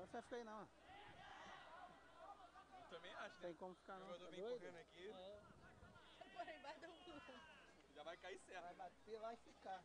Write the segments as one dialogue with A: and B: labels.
A: Agora você ficar aí não. Eu também acho, né? Tem como ficar não. O jogador tá vem correndo
B: aqui. É.
C: embaixo do vai
B: Já vai cair certo. Vai bater lá e ficar.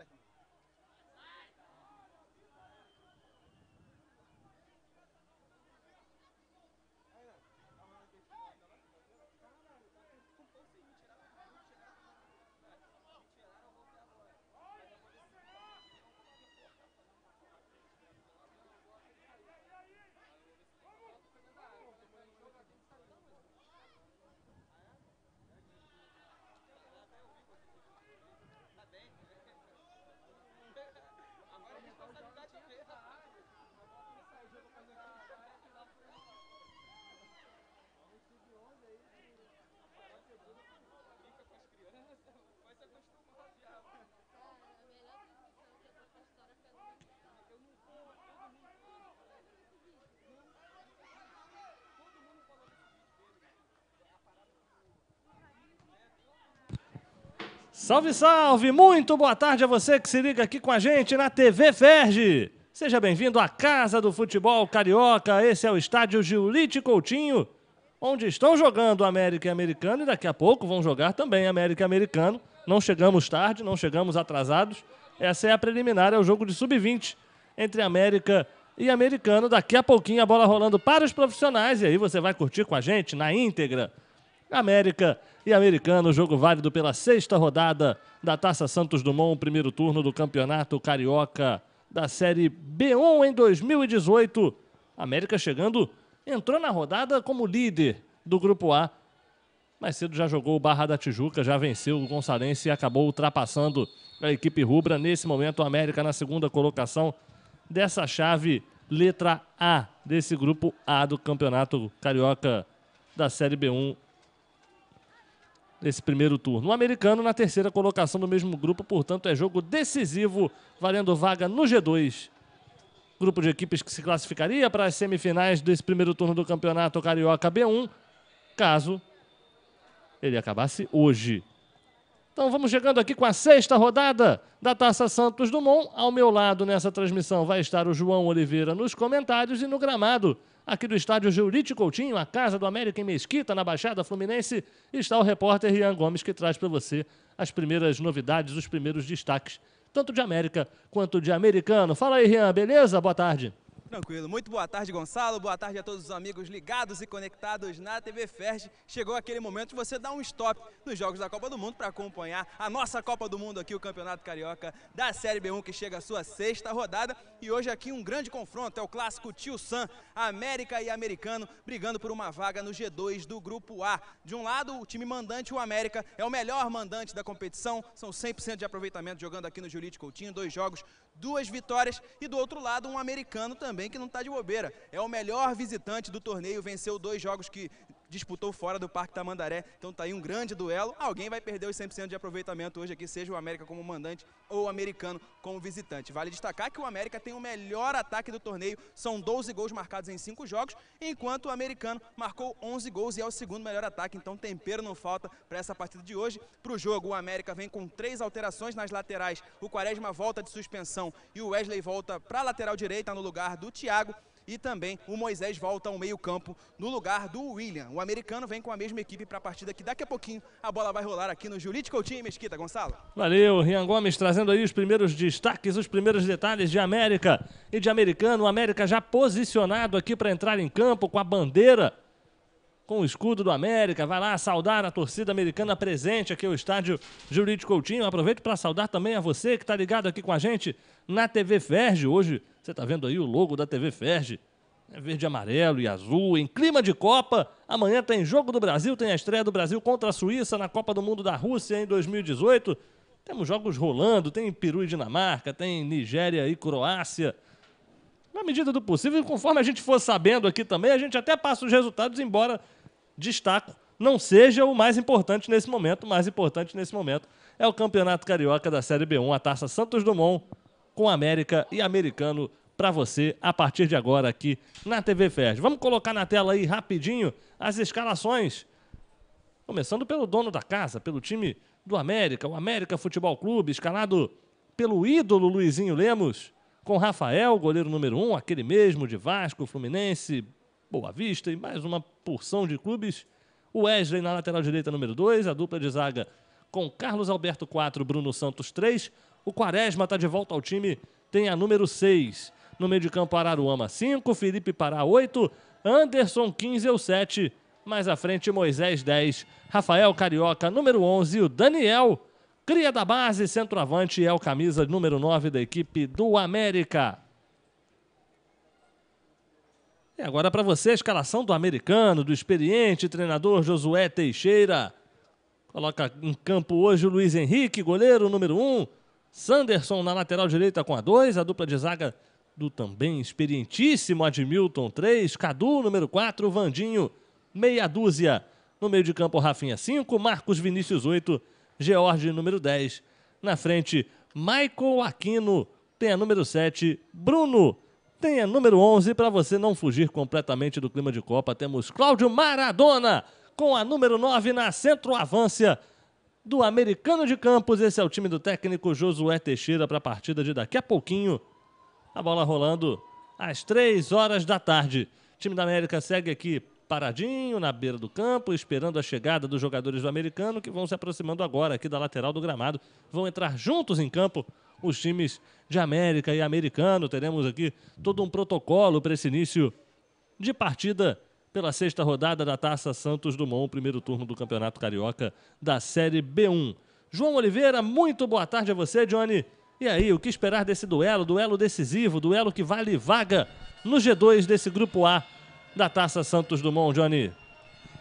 A: Gracias.
C: Salve, salve! Muito boa tarde a você que se liga aqui com a gente na TV Ferge. Seja bem-vindo à Casa do Futebol Carioca. Esse é o estádio Giulite Coutinho, onde estão jogando América e Americano e daqui a pouco vão jogar também América e Americano. Não chegamos tarde, não chegamos atrasados. Essa é a preliminar, é o jogo de sub-20 entre América e Americano. Daqui a pouquinho a bola rolando para os profissionais e aí você vai curtir com a gente na íntegra América e Americano, jogo válido pela sexta rodada da Taça Santos Dumont, primeiro turno do Campeonato Carioca da Série B1 em 2018. América chegando, entrou na rodada como líder do Grupo A. Mais cedo já jogou o Barra da Tijuca, já venceu o Gonçalense e acabou ultrapassando a equipe rubra. Nesse momento, o América na segunda colocação dessa chave, letra A, desse grupo A do Campeonato Carioca da Série B1 nesse primeiro turno. O americano na terceira colocação do mesmo grupo, portanto, é jogo decisivo, valendo vaga no G2. Grupo de equipes que se classificaria para as semifinais desse primeiro turno do Campeonato Carioca B1, caso ele acabasse hoje. Então vamos chegando aqui com a sexta rodada da Taça Santos Dumont. Ao meu lado nessa transmissão vai estar o João Oliveira nos comentários e no gramado Aqui do estádio Geurite Coutinho, a casa do América em Mesquita, na Baixada Fluminense, está o repórter Rian Gomes, que traz para você as primeiras novidades, os primeiros destaques, tanto de América quanto de americano. Fala aí, Rian, beleza? Boa tarde.
B: Tranquilo. Muito boa tarde, Gonçalo. Boa tarde a todos os amigos ligados e conectados na TV Fest. Chegou aquele momento de você dar um stop nos jogos da Copa do Mundo para acompanhar a nossa Copa do Mundo aqui, o Campeonato Carioca da Série B1, que chega à sua sexta rodada. E hoje aqui um grande confronto, é o clássico Tio Sam, América e Americano, brigando por uma vaga no G2 do Grupo A. De um lado, o time mandante, o América, é o melhor mandante da competição, são 100% de aproveitamento jogando aqui no Jurídico Coutinho, dois jogos, duas vitórias. E do outro lado, um americano também também que não está de bobeira. É o melhor visitante do torneio, venceu dois jogos que disputou fora do Parque Tamandaré. Então tá aí um grande duelo. Alguém vai perder os 100% de aproveitamento hoje aqui, seja o América como mandante ou o americano como visitante. Vale destacar que o América tem o melhor ataque do torneio, são 12 gols marcados em 5 jogos, enquanto o americano marcou 11 gols e é o segundo melhor ataque, então tempero não falta para essa partida de hoje. Para o jogo, o América vem com três alterações nas laterais, o Quaresma volta de suspensão e o Wesley volta para a lateral direita no lugar do Thiago e também o Moisés volta ao meio-campo no lugar do William. O americano vem com a mesma equipe para a partida que daqui a pouquinho a bola vai rolar aqui no Julite Coutinho Mesquita, Gonçalo.
C: Valeu, Rian Gomes trazendo aí os primeiros destaques, os primeiros detalhes de América e de americano. O América já posicionado aqui para entrar em campo com a bandeira com o escudo do América. Vai lá saudar a torcida americana presente aqui no estádio Jurídico Coutinho. Aproveito para saudar também a você que está ligado aqui com a gente na TV Ferge. Hoje você está vendo aí o logo da TV Ferge? É verde, amarelo e azul, em clima de Copa. Amanhã tem Jogo do Brasil, tem a estreia do Brasil contra a Suíça na Copa do Mundo da Rússia em 2018. Temos jogos rolando, tem Peru e Dinamarca, tem Nigéria e Croácia. Na medida do possível, conforme a gente for sabendo aqui também, a gente até passa os resultados, embora destaco, não seja o mais importante nesse momento. O mais importante nesse momento é o Campeonato Carioca da Série B1, a Taça Santos Dumont com América e Americano para você a partir de agora aqui na TV Ferj. Vamos colocar na tela aí rapidinho as escalações. Começando pelo dono da casa, pelo time do América, o América Futebol Clube, escalado pelo ídolo Luizinho Lemos, com Rafael, goleiro número um, aquele mesmo de Vasco, Fluminense, Boa Vista e mais uma porção de clubes. O Wesley na lateral direita, número 2, a dupla de zaga com Carlos Alberto 4, Bruno Santos 3, o Quaresma está de volta ao time, tem a número 6. No meio de campo, Araruama 5, Felipe Pará 8, Anderson 15 o 7. Mais à frente, Moisés 10, Rafael Carioca, número 11, e o Daniel, cria da base, centroavante, é o camisa número 9 da equipe do América. E agora para você a escalação do americano, do experiente treinador Josué Teixeira. Coloca em campo hoje o Luiz Henrique, goleiro número 1. Sanderson na lateral direita com a 2, a dupla de zaga do também experientíssimo Admilton 3, Cadu número 4, Vandinho meia dúzia. No meio de campo, Rafinha 5, Marcos Vinícius 8, George número 10. Na frente, Michael Aquino tem a número 7, Bruno tem a número 11. Para você não fugir completamente do clima de Copa, temos Cláudio Maradona com a número 9 na centroavância do Americano de Campos. Esse é o time do técnico Josué Teixeira para a partida de daqui a pouquinho. A bola rolando às três horas da tarde. O time da América segue aqui paradinho na beira do campo, esperando a chegada dos jogadores do Americano que vão se aproximando agora aqui da lateral do gramado. Vão entrar juntos em campo os times de América e Americano. Teremos aqui todo um protocolo para esse início de partida pela sexta rodada da Taça Santos Dumont, primeiro turno do Campeonato Carioca da Série B1. João Oliveira, muito boa tarde a você, Johnny. E aí, o que esperar desse duelo? Duelo decisivo, duelo que vale vaga no G2 desse grupo A da Taça Santos Dumont, Johnny.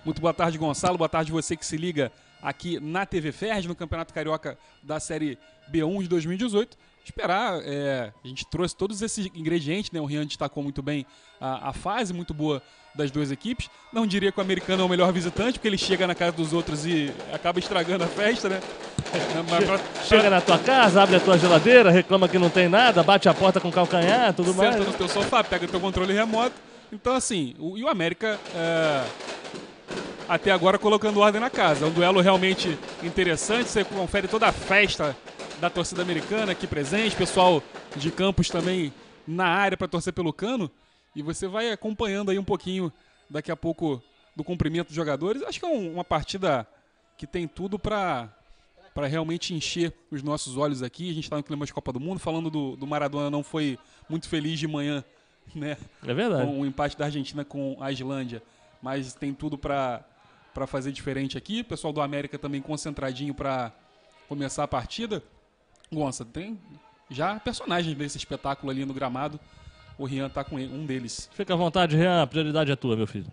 C: Muito boa tarde, Gonçalo. Boa tarde você que se liga
A: aqui na TV Ferd, no Campeonato Carioca da Série B1 de 2018 esperar. É, a gente trouxe todos esses ingredientes, né? O Rian destacou muito bem a, a, fase muito boa das duas equipes. Não diria que o americano é o melhor visitante, porque ele chega na casa dos outros e acaba estragando a festa, né? Chega na tua casa,
C: abre a tua geladeira, reclama que não tem nada, bate a porta com calcanhar, tudo mais. Senta no
A: teu sofá, pega teu controle remoto. Então, assim, o, e o América. É até agora colocando ordem na casa. É um duelo realmente interessante, você confere toda a festa da torcida americana aqui presente, pessoal de Campos também na área para torcer pelo Cano. E você vai acompanhando aí um pouquinho daqui a pouco do cumprimento dos jogadores. Acho que é um, uma partida que tem tudo para para realmente encher os nossos olhos aqui. A gente está no clima de Copa do Mundo, falando do, do Maradona não foi muito feliz de manhã, né? É verdade. Com o empate da Argentina com a Islândia, mas tem tudo para para fazer diferente aqui. Pessoal do América também concentradinho para começar a partida. Gonça, tem já personagens desse espetáculo ali no gramado. O Rian está com um deles.
C: Fica à vontade, Rian. A prioridade é tua, meu filho.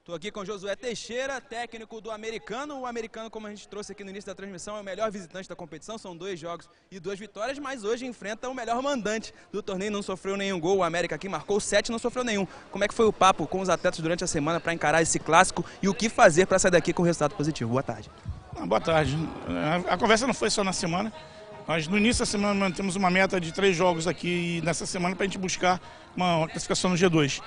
A: Estou aqui com Josué Teixeira, técnico do americano. O americano,
B: como a gente trouxe aqui no início da transmissão, é o melhor visitante da competição. São dois jogos e duas vitórias, mas hoje enfrenta o melhor mandante do torneio. Não sofreu nenhum gol. O América aqui marcou sete, não sofreu nenhum. Como é que foi o papo com os atletas durante a semana para encarar esse clássico e o que fazer para sair daqui com resultado positivo? Boa tarde. Ah, boa tarde. A conversa não foi só na semana. Mas no início da semana mantemos uma meta
A: de três jogos aqui e nessa semana para a gente buscar uma, uma, classificação no G2.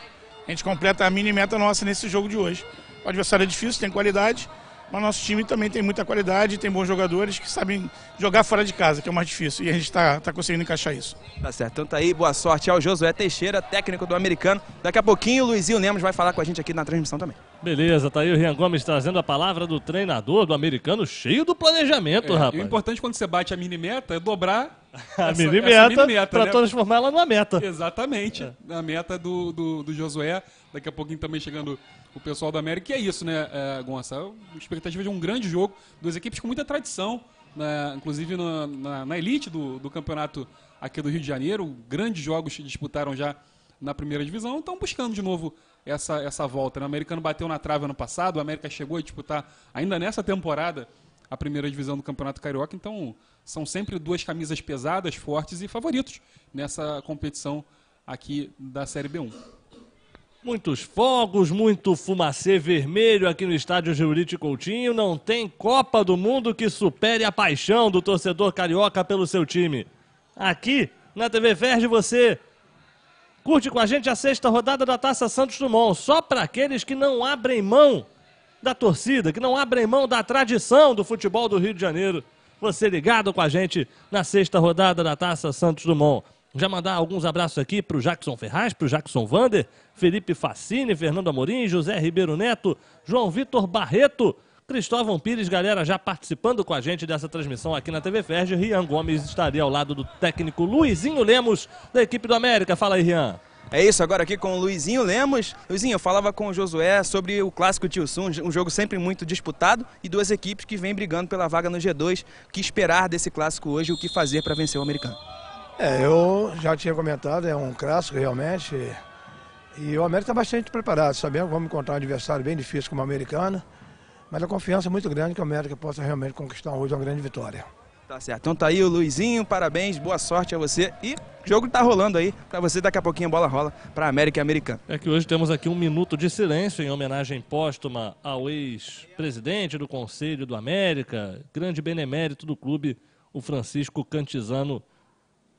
A: A gente completa a mini meta nossa nesse jogo de hoje. O adversário é difícil, tem qualidade, mas nosso time também tem muita qualidade, tem bons jogadores que sabem jogar fora de casa, que é o mais difícil. E a gente está tá conseguindo encaixar isso.
B: Tá certo. Então tá aí, boa sorte ao Josué Teixeira, técnico do americano. Daqui a pouquinho o Luizinho Lemos vai falar com a gente aqui na transmissão também.
C: Beleza, tá aí o Rian Gomes trazendo a palavra do treinador do americano, cheio do planejamento, é, rapaz. E o importante é quando você bate a mini meta é dobrar
B: a essa, mini meta,
A: meta para né? transformá-la numa meta. Exatamente. É. A meta do, do, do Josué. Daqui a pouquinho também chegando o pessoal da América. E é isso, né, é, Gonçalo? É expectativa de um grande jogo, duas equipes com muita tradição, né, inclusive na, na, na elite do, do, campeonato aqui do Rio de Janeiro. Grandes jogos disputaram já na primeira divisão, estão buscando de novo essa, essa volta. Né? O americano bateu na trave ano passado, o América chegou a disputar ainda nessa temporada a primeira divisão do Campeonato Carioca, então são sempre duas camisas pesadas, fortes e favoritos nessa competição aqui da Série B1.
C: Muitos fogos, muito fumacê vermelho aqui no estádio Juriti Coutinho. Não tem Copa do Mundo que supere a paixão do torcedor carioca pelo seu time. Aqui, na TV Verde, você curte com a gente a sexta rodada da Taça Santos Dumont. Só para aqueles que não abrem mão da torcida, que não abrem mão da tradição do futebol do Rio de Janeiro. Você ligado com a gente na sexta rodada da Taça Santos Dumont. Já mandar alguns abraços aqui para o Jackson Ferraz, para o Jackson Vander, Felipe Facine, Fernando Amorim, José Ribeiro Neto, João Vitor Barreto, Cristóvão Pires, galera já participando com a gente dessa transmissão aqui na TV Ferge. Rian Gomes estaria ao lado do técnico Luizinho Lemos, da equipe do América. Fala aí, Rian. É isso, agora aqui com o Luizinho Lemos. Luizinho,
B: eu falava com o Josué sobre o clássico Tio Sun, um jogo sempre muito disputado e duas equipes que vêm brigando pela vaga no G2. O que esperar desse clássico hoje, o que fazer para vencer o americano? É, eu já tinha comentado, é um clássico realmente. E o América está bastante preparado, sabemos que vamos encontrar um adversário bem difícil como o americano, mas a confiança é muito grande que o América
C: possa realmente conquistar hoje uma grande vitória. Tá certo.
B: Então tá aí o Luizinho, parabéns, boa sorte a você. E o jogo tá rolando aí para você, daqui a pouquinho a bola rola para América e Americana.
C: É que hoje temos aqui um minuto de silêncio em homenagem póstuma ao ex-presidente do Conselho do América, grande benemérito do clube, o Francisco Cantizano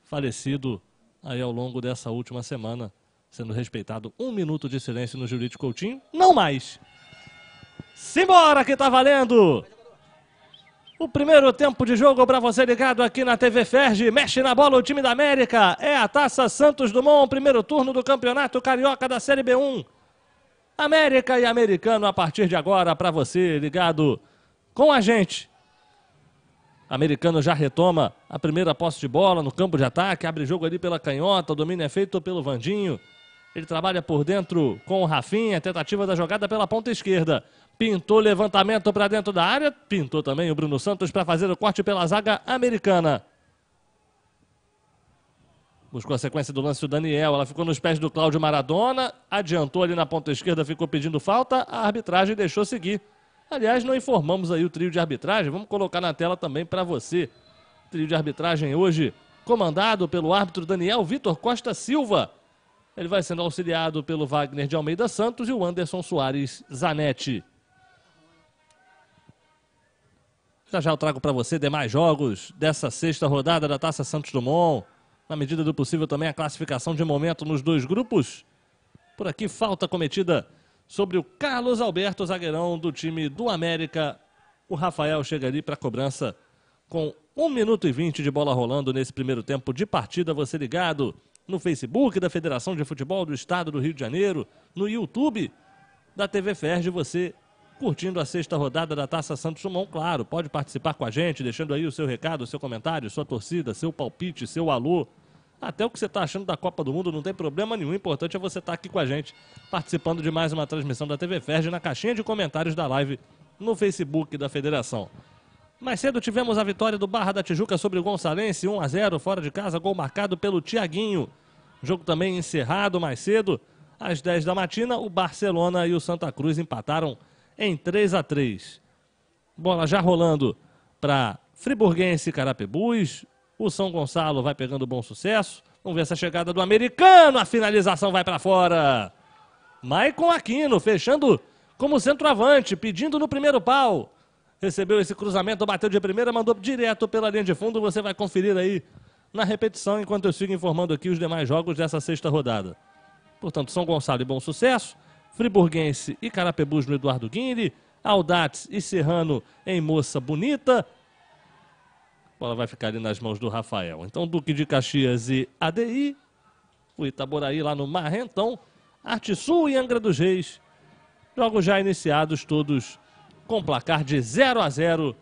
C: falecido aí ao longo dessa última semana, sendo respeitado um minuto de silêncio no Jurídico Coutinho, não mais. Simbora que tá valendo! O primeiro tempo de jogo para você ligado aqui na TV Ferge. Mexe na bola o time da América. É a Taça Santos Dumont, primeiro turno do Campeonato Carioca da Série B1. América e Americano a partir de agora para você ligado com a gente Americano já retoma a primeira posse de bola no campo de ataque, abre jogo ali pela canhota, o domínio é feito pelo Vandinho. Ele trabalha por dentro com o Rafinha, é tentativa da jogada pela ponta esquerda. Pintou levantamento para dentro da área, pintou também o Bruno Santos para fazer o corte pela zaga americana. Buscou a sequência do lance do Daniel, ela ficou nos pés do Cláudio Maradona, adiantou ali na ponta esquerda, ficou pedindo falta, a arbitragem deixou seguir. Aliás, não informamos aí o trio de arbitragem, vamos colocar na tela também para você. Trio de arbitragem hoje comandado pelo árbitro Daniel Vitor Costa Silva. Ele vai sendo auxiliado pelo Wagner de Almeida Santos e o Anderson Soares Zanetti. Já já eu trago para você demais jogos dessa sexta rodada da Taça Santos Dumont. Na medida do possível também a classificação de momento nos dois grupos. Por aqui falta cometida sobre o Carlos Alberto, zagueirão do time do América. O Rafael chega ali para a cobrança com 1 minuto e 20 de bola rolando nesse primeiro tempo de partida. Você ligado no Facebook da Federação de Futebol do Estado do Rio de Janeiro, no YouTube da TV Ferge, você curtindo a sexta rodada da Taça Santos Dumont, claro, pode participar com a gente, deixando aí o seu recado, o seu comentário, sua torcida, seu palpite, seu alô até o que você está achando da Copa do Mundo, não tem problema nenhum. O importante é você estar tá aqui com a gente, participando de mais uma transmissão da TV Ferg na caixinha de comentários da live no Facebook da Federação. Mais cedo tivemos a vitória do Barra da Tijuca sobre o Gonçalense, 1 a 0 fora de casa, gol marcado pelo Tiaguinho. Jogo também encerrado mais cedo, às 10 da matina, o Barcelona e o Santa Cruz empataram em 3 a 3. Bola já rolando para Friburguense Carapebus, o São Gonçalo vai pegando bom sucesso. Vamos ver essa chegada do americano. A finalização vai para fora. Maicon Aquino fechando como centroavante, pedindo no primeiro pau. Recebeu esse cruzamento, bateu de primeira, mandou direto pela linha de fundo. Você vai conferir aí na repetição enquanto eu sigo informando aqui os demais jogos dessa sexta rodada. Portanto, São Gonçalo e Bom Sucesso, Friburguense e Carapebus no Eduardo Guinle, Aldates e Serrano em Moça Bonita, a bola vai ficar ali nas mãos do Rafael. Então, Duque de Caxias e ADI. O Itaboraí lá no Marrentão. Arte Sul e Angra dos Reis. Jogos já iniciados todos com placar de 0 a 0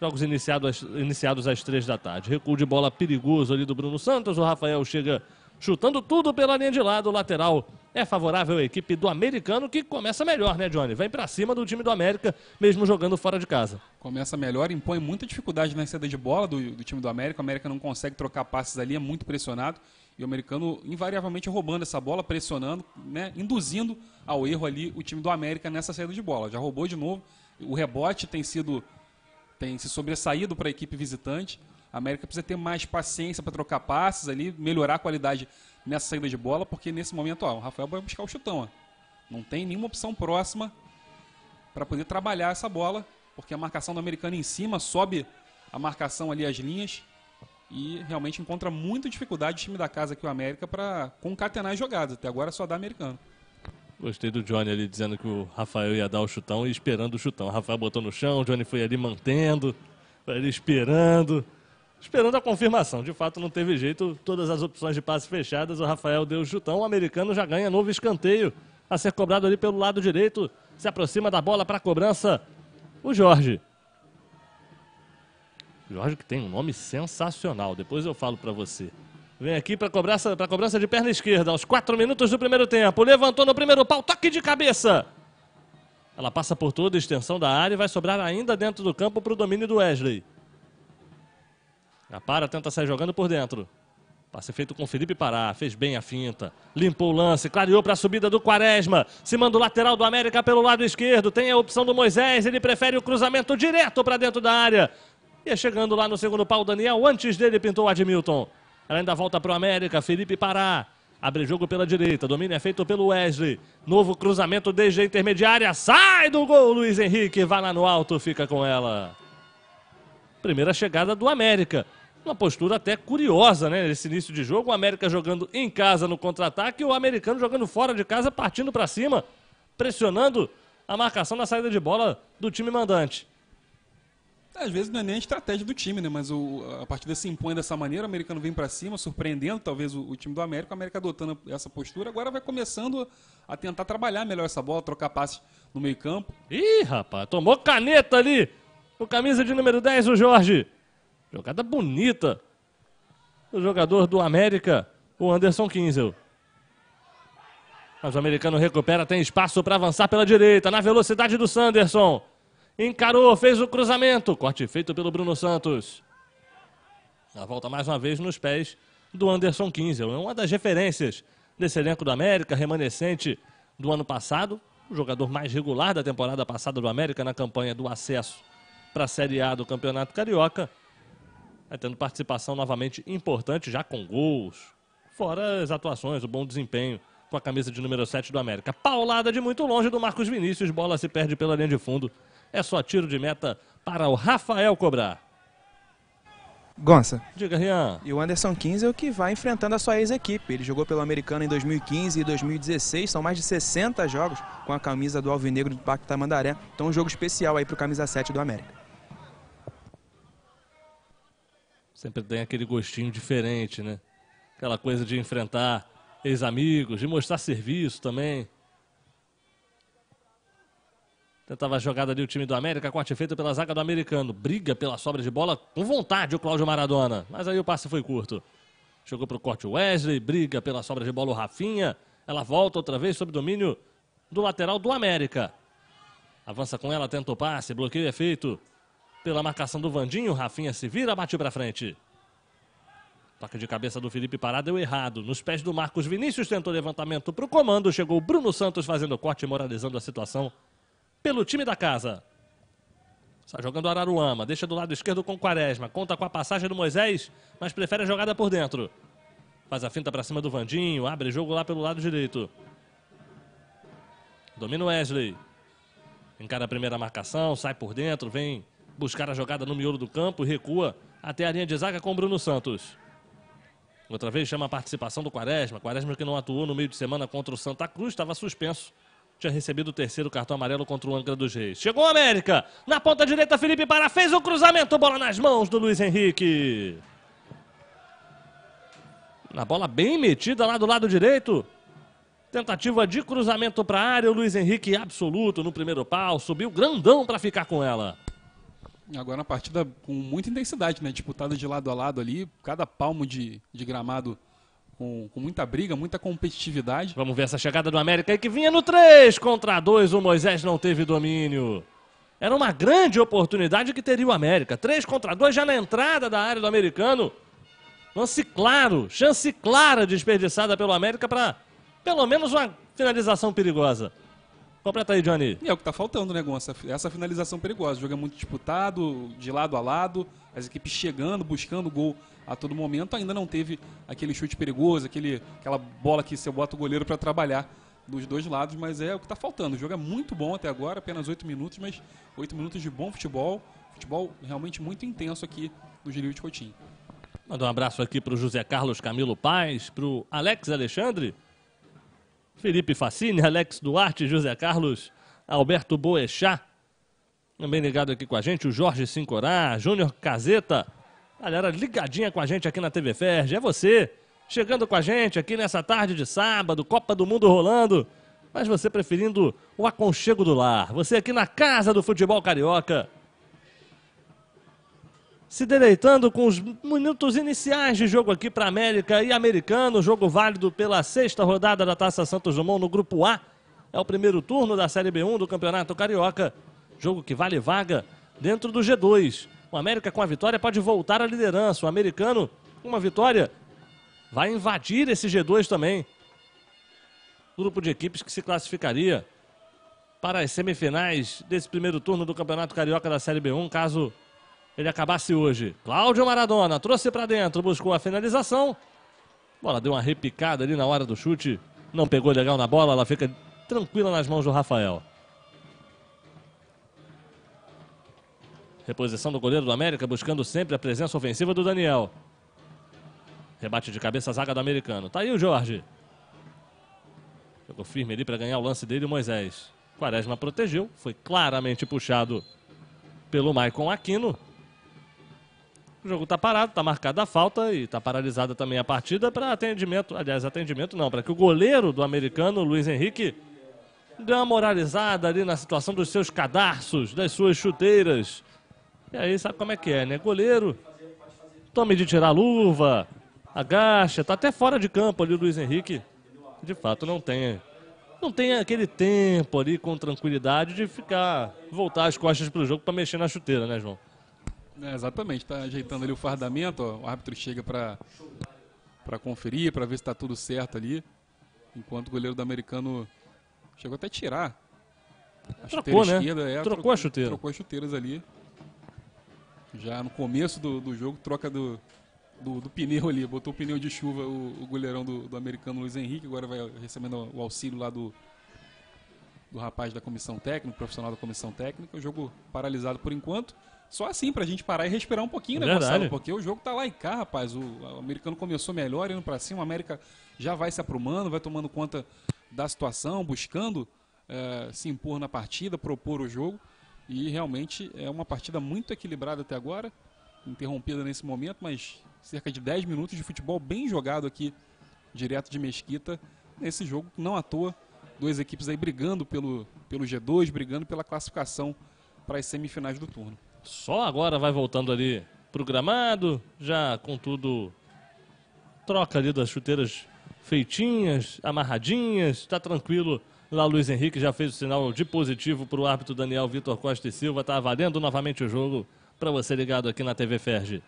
C: Jogos iniciados, iniciados às três da tarde. Recuo de bola perigoso ali do Bruno Santos. O Rafael chega chutando tudo pela linha de lado. Lateral é favorável à equipe do americano, que começa melhor, né, Johnny? Vem para cima do time do América, mesmo jogando fora de casa. Começa melhor,
A: impõe muita dificuldade na saída de bola do, do time do América. O América não consegue trocar passes ali, é muito pressionado. E o americano invariavelmente roubando essa bola, pressionando, né, induzindo ao erro ali o time do América nessa saída de bola. Já roubou de novo. O rebote tem sido tem se sobressaído para a equipe visitante. A América precisa ter mais paciência para trocar passes ali, melhorar a qualidade nessa saída de bola, porque nesse momento, ó, o Rafael vai buscar o chutão, ó. Não tem nenhuma opção próxima para poder trabalhar essa bola, porque a marcação do americano em cima sobe a marcação ali as linhas e realmente encontra muita dificuldade o time da casa aqui o América para concatenar as jogadas. Até agora só dá americano.
C: Gostei do Johnny ali dizendo que o Rafael ia dar o chutão e esperando o chutão. O Rafael botou no chão, o Johnny foi ali mantendo, foi ali esperando. Esperando a confirmação. De fato, não teve jeito. Todas as opções de passe fechadas. O Rafael deu o chutão. O americano já ganha novo escanteio a ser cobrado ali pelo lado direito. Se aproxima da bola para a cobrança. O Jorge. Jorge que tem um nome sensacional. Depois eu falo para você. Vem aqui para cobrança, para cobrança de perna esquerda, aos quatro minutos do primeiro tempo. Levantou no primeiro pau, toque de cabeça. Ela passa por toda a extensão da área e vai sobrar ainda dentro do campo para o domínio do Wesley. Já para tenta sair jogando por dentro. Passe feito com Felipe Pará, fez bem a finta, limpou o lance, clareou para a subida do Quaresma, se manda o lateral do América pelo lado esquerdo, tem a opção do Moisés, ele prefere o cruzamento direto para dentro da área. E é chegando lá no segundo pau, Daniel, antes dele pintou o Admilton. Ela ainda volta para o América, Felipe Pará, abre jogo pela direita, domínio é feito pelo Wesley, novo cruzamento desde a intermediária, sai do gol, Luiz Henrique, vai lá no alto, fica com ela. Primeira chegada do América uma postura até curiosa, né? Nesse início de jogo, o América jogando em casa no contra-ataque e o americano jogando fora de casa, partindo para cima, pressionando a marcação na saída de bola do time mandante.
A: Às vezes não é nem a estratégia do time, né? Mas o, a partida se impõe dessa maneira, o americano vem para cima, surpreendendo talvez o, o, time do América, o América adotando essa postura, agora vai começando a tentar trabalhar melhor essa
C: bola, trocar passes no meio campo. Ih, rapaz, tomou caneta ali! O camisa de número 10, o Jorge. Jogada bonita do jogador do América, o Anderson Kinzel. Mas o americano recupera, tem espaço para avançar pela direita, na velocidade do Sanderson. Encarou, fez o cruzamento. Corte feito pelo Bruno Santos. A volta mais uma vez nos pés do Anderson Kinzel. É uma das referências desse elenco do América, remanescente do ano passado. O jogador mais regular da temporada passada do América na campanha do acesso para a Série A do Campeonato Carioca. Vai é, tendo participação novamente importante, já com gols. Fora as atuações, o bom desempenho com a camisa de número 7 do América. Paulada de muito longe do Marcos Vinícius, bola se perde pela linha de fundo. É só tiro de meta para o Rafael cobrar. Gonça. Diga, Rian. E o Anderson 15 é o que vai enfrentando
B: a sua ex-equipe. Ele jogou pelo Americano em 2015 e 2016. São mais de 60 jogos com a camisa do Alvinegro do Pacto Tamandaré. Então, um jogo especial aí para o camisa 7 do América.
C: sempre tem aquele gostinho diferente, né? Aquela coisa de enfrentar ex-amigos, de mostrar serviço também. Tentava a jogada ali o time do América, corte feito pela zaga do americano. Briga pela sobra de bola com vontade o Cláudio Maradona. Mas aí o passe foi curto. Chegou para o corte Wesley, briga pela sobra de bola o Rafinha. Ela volta outra vez sob domínio do lateral do América. Avança com ela, tenta o passe, bloqueio é feito pela marcação do Vandinho, Rafinha se vira, bate para frente. Toque de cabeça do Felipe Pará deu errado. Nos pés do Marcos Vinícius tentou levantamento para o comando. Chegou Bruno Santos fazendo corte e moralizando a situação pelo time da casa. Está jogando Araruama, deixa do lado esquerdo com Quaresma, conta com a passagem do Moisés, mas prefere a jogada por dentro. Faz a finta para cima do Vandinho, abre jogo lá pelo lado direito. Domina Wesley. Encara a primeira marcação, sai por dentro, vem buscar a jogada no miolo do campo e recua até a linha de zaga com Bruno Santos. Outra vez chama a participação do Quaresma. Quaresma que não atuou no meio de semana contra o Santa Cruz, estava suspenso. Tinha recebido o terceiro cartão amarelo contra o Angra dos Reis. Chegou a América. Na ponta direita, Felipe Pará fez o cruzamento. Bola nas mãos do Luiz Henrique. Na bola bem metida lá do lado direito. Tentativa de cruzamento para a área. O Luiz Henrique absoluto no primeiro pau. Subiu grandão para ficar com ela. Agora, uma
A: partida com muita intensidade, né? Disputada tipo, de lado a lado ali, cada palmo de, de gramado
C: com, com, muita briga, muita competitividade. Vamos ver essa chegada do América aí que vinha no 3 contra 2. O Moisés não teve domínio. Era uma grande oportunidade que teria o América. 3 contra 2 já na entrada da área do americano. Lance claro, chance clara desperdiçada pelo América para pelo menos uma finalização perigosa. Completa aí, Johnny. E é o que tá faltando, né, Gonça? Essa finalização perigosa. O jogo é muito disputado, de
A: lado a lado, as equipes chegando, buscando gol a todo momento. Ainda não teve aquele chute perigoso, aquele, aquela bola que você bota o goleiro para trabalhar dos dois lados, mas é o que está faltando. O jogo é muito bom até agora, apenas oito minutos, mas oito minutos de bom futebol. Futebol realmente muito intenso aqui no Gilio de Coutinho.
C: Manda um abraço aqui para o José Carlos Camilo Paz, para o Alex Alexandre, Felipe Facine, Alex Duarte, José Carlos, Alberto Boechat. Também ligado aqui com a gente, o Jorge Sincorá, Júnior Caseta. Galera ligadinha com a gente aqui na TV Ferg. É você chegando com a gente aqui nessa tarde de sábado, Copa do Mundo rolando. Mas você preferindo o aconchego do lar. Você aqui na casa do futebol carioca se deleitando com os minutos iniciais de jogo aqui para América e Americano, jogo válido pela sexta rodada da Taça Santos Dumont no Grupo A. É o primeiro turno da Série B1 do Campeonato Carioca, jogo que vale vaga dentro do G2. O América com a vitória pode voltar à liderança. O Americano com uma vitória vai invadir esse G2 também. Grupo de equipes que se classificaria para as semifinais desse primeiro turno do Campeonato Carioca da Série B1, caso ele acabasse hoje. Cláudio Maradona trouxe para dentro, buscou a finalização. Bola deu uma repicada ali na hora do chute. Não pegou legal na bola, ela fica tranquila nas mãos do Rafael. Reposição do goleiro do América, buscando sempre a presença ofensiva do Daniel. Rebate de cabeça a zaga do americano. Tá aí o Jorge. Jogou firme ali para ganhar o lance dele o Moisés. Quaresma protegeu, foi claramente puxado pelo Maicon Aquino o jogo está parado, está marcada a falta e está paralisada também a partida para atendimento, aliás, atendimento não, para que o goleiro do americano, Luiz Henrique, dê uma moralizada ali na situação dos seus cadarços, das suas chuteiras. E aí sabe como é que é, né? Goleiro, tome de tirar a luva, agacha, está até fora de campo ali o Luiz Henrique. De fato, não tem, não tem aquele tempo ali com tranquilidade de ficar, voltar as costas para o jogo para mexer na chuteira, né, João?
A: É, exatamente, está ajeitando ali o fardamento, ó, o árbitro chega para para conferir, para ver se está tudo certo ali. Enquanto o goleiro do americano chegou até a tirar. Né? É, a trocou, né? É, trocou, trocou, a chuteira. Trocou as chuteiras ali. Já no começo do, do jogo, troca do, do, do pneu ali. Botou o pneu de chuva o, o goleirão do, do, americano Luiz Henrique. Agora vai recebendo o auxílio lá do, do rapaz da comissão técnica, profissional da comissão técnica. O jogo paralisado por enquanto só assim pra gente parar e respirar um pouquinho, é né, Gonçalo? Porque o jogo tá lá e cá, rapaz. O, o americano começou melhor, indo para cima, o América já vai se aprumando, vai tomando conta da situação, buscando é, se impor na partida, propor o jogo. E realmente é uma partida muito equilibrada até agora, interrompida nesse momento, mas cerca de 10 minutos de futebol bem jogado aqui, direto de Mesquita, nesse jogo não à toa. Duas equipes aí brigando pelo, pelo G2, brigando pela classificação para as semifinais do turno.
C: Só agora vai voltando ali pro gramado, já com tudo troca ali das chuteiras feitinhas, amarradinhas, está tranquilo. Lá Luiz Henrique já fez o sinal de positivo para o árbitro Daniel Vitor Costa e Silva. Está valendo novamente o jogo para você ligado aqui na TV Ferge.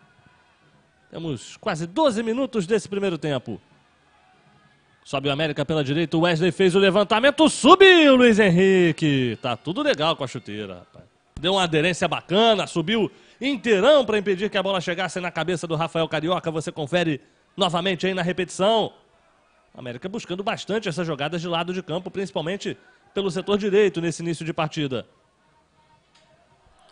C: Temos quase 12 minutos desse primeiro tempo. Sobe o América pela direita, o Wesley fez o levantamento, subiu Luiz Henrique. Tá tudo legal com a chuteira, rapaz deu uma aderência bacana, subiu inteirão para impedir que a bola chegasse na cabeça do Rafael Carioca. Você confere novamente aí na repetição. América buscando bastante essas jogadas de lado de campo, principalmente pelo setor direito nesse início de partida.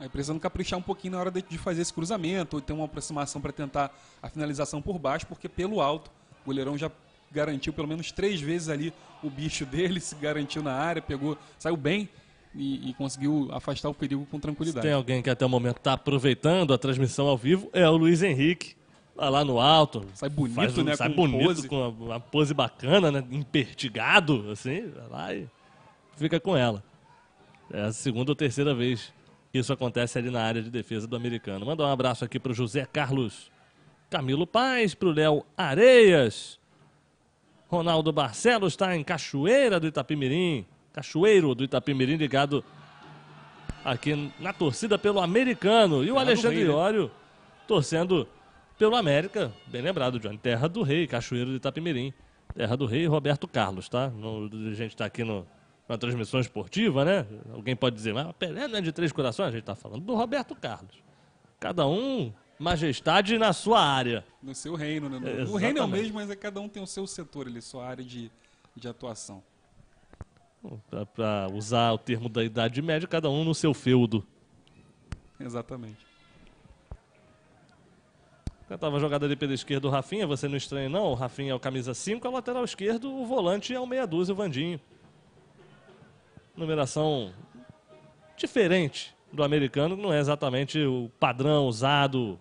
C: Aí tá precisando caprichar um pouquinho na hora de, de fazer
A: esse cruzamento, ou ter uma aproximação para tentar a finalização por baixo, porque pelo alto o goleirão já garantiu pelo menos três vezes ali o bicho dele, se garantiu na área, pegou, saiu bem e, e, conseguiu afastar o perigo com tranquilidade. Se tem
C: alguém que até o momento está aproveitando a transmissão ao vivo, é o Luiz Henrique. Tá lá no alto. Sai bonito, faz, né? Sai com bonito, pose. com uma, uma, pose bacana, né? Impertigado, assim. Vai lá e fica com ela. É a segunda ou terceira vez que isso acontece ali na área de defesa do americano. Mandar um abraço aqui para o José Carlos Camilo Paz, para o Léo Areias. Ronaldo Barcelos está em Cachoeira do Itapimirim. Cachoeiro do Itapemirim, ligado aqui na torcida pelo americano. E o Alexandre né? Iório torcendo pelo América. Bem lembrado, Johnny. Terra do Rei, Cachoeiro do Itapemirim. Terra do Rei Roberto Carlos, tá? No, a gente está aqui no, na transmissão esportiva, né? Alguém pode dizer, mas Pelé não é de três corações? A gente está falando do Roberto Carlos. Cada um majestade na sua área. No seu reino, né? No, o reino é o mesmo,
A: mas é, cada um tem o seu setor ali, sua área de, de atuação.
C: Para usar o termo da Idade Média, cada um no seu feudo. Exatamente. estava a jogada ali pela esquerda o Rafinha, você não estranha não, o Rafinha é o camisa 5, é o lateral esquerdo, o volante é o meia dúzia, o Vandinho. Numeração diferente do americano, não é exatamente o padrão usado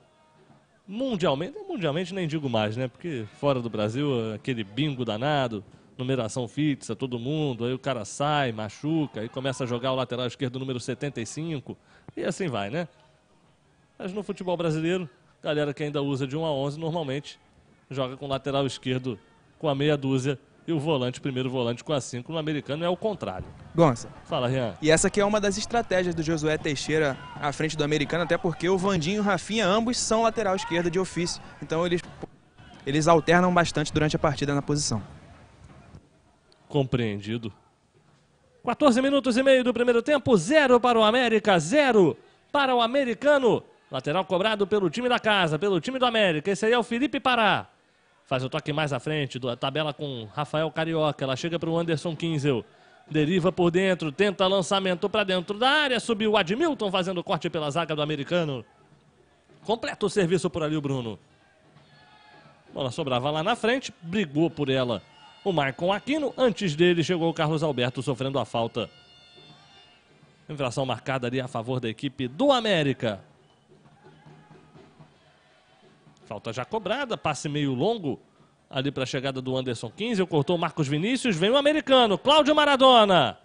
C: mundialmente, mundialmente nem digo mais, né? Porque fora do Brasil, é aquele bingo danado, numeração fixa, todo mundo, aí o cara sai, machuca, aí começa a jogar o lateral esquerdo número 75, e assim vai, né? Mas no futebol brasileiro, galera que ainda usa de 1 a 11 normalmente joga com o lateral esquerdo com a meia dúzia e o volante, primeiro volante com a 5 no americano é o contrário. Gonça. Fala, Rian.
B: E essa aqui é uma das estratégias do Josué Teixeira à frente do americano, até porque o Vandinho e o Rafinha ambos são lateral esquerda de ofício. Então eles, eles alternam bastante durante a partida
C: na posição. Compreendido. 14 minutos e meio do primeiro tempo, zero para o América, zero para o americano. Lateral cobrado pelo time da casa, pelo time do América. Esse aí é o Felipe Pará. Faz o toque mais à frente, da tabela com Rafael Carioca. Ela chega para o Anderson Kinzel. Deriva por dentro, tenta lançamento para dentro da área. Subiu o Admilton fazendo corte pela zaga do americano. Completa o serviço por ali o Bruno. Bola sobrava lá na frente, brigou por ela o Marcon Aquino. Antes dele chegou o Carlos Alberto sofrendo a falta. Infração marcada ali a favor da equipe do América. Falta já cobrada, passe meio longo ali para a chegada do Anderson 15. Cortou o Marcos Vinícius, vem o americano, Cláudio Maradona.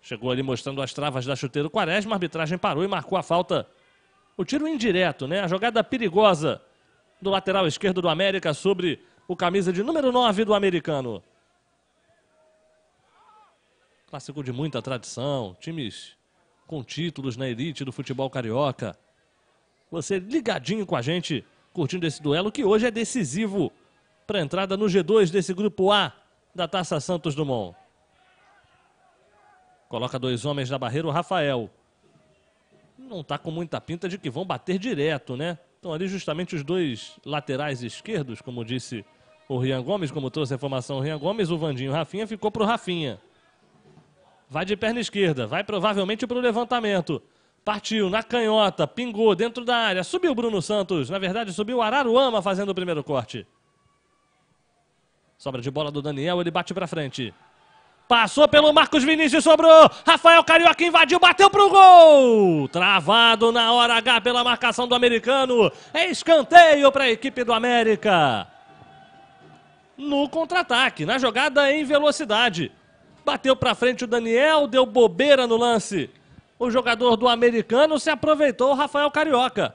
C: Chegou ali mostrando as travas da chuteira do Quaresma, a arbitragem parou e marcou a falta. O tiro indireto, né? A jogada perigosa do lateral esquerdo do América sobre o camisa de número 9 do americano. Clássico de muita tradição, times com títulos na elite do futebol carioca. Você ligadinho com a gente, curtindo esse duelo que hoje é decisivo para a entrada no G2 desse grupo A da Taça Santos Dumont. Coloca dois homens na barreira o Rafael. Não está com muita pinta de que vão bater direto, né? Então, ali, justamente os dois laterais esquerdos, como disse o Rian Gomes, como trouxe a informação o Rian Gomes, o Vandinho Rafinha ficou para o Rafinha. Vai de perna esquerda, vai provavelmente para o levantamento. Partiu na canhota, pingou dentro da área, subiu Bruno Santos. Na verdade, subiu Araruama fazendo o primeiro corte. Sobra de bola do Daniel, ele bate para frente. Passou pelo Marcos Vinícius, sobrou. Rafael Carioca invadiu, bateu pro gol. Travado na hora H pela marcação do americano. É escanteio para a equipe do América. No contra-ataque, na jogada em velocidade. Bateu para frente o Daniel, deu bobeira no lance. O jogador do americano se aproveitou, Rafael Carioca.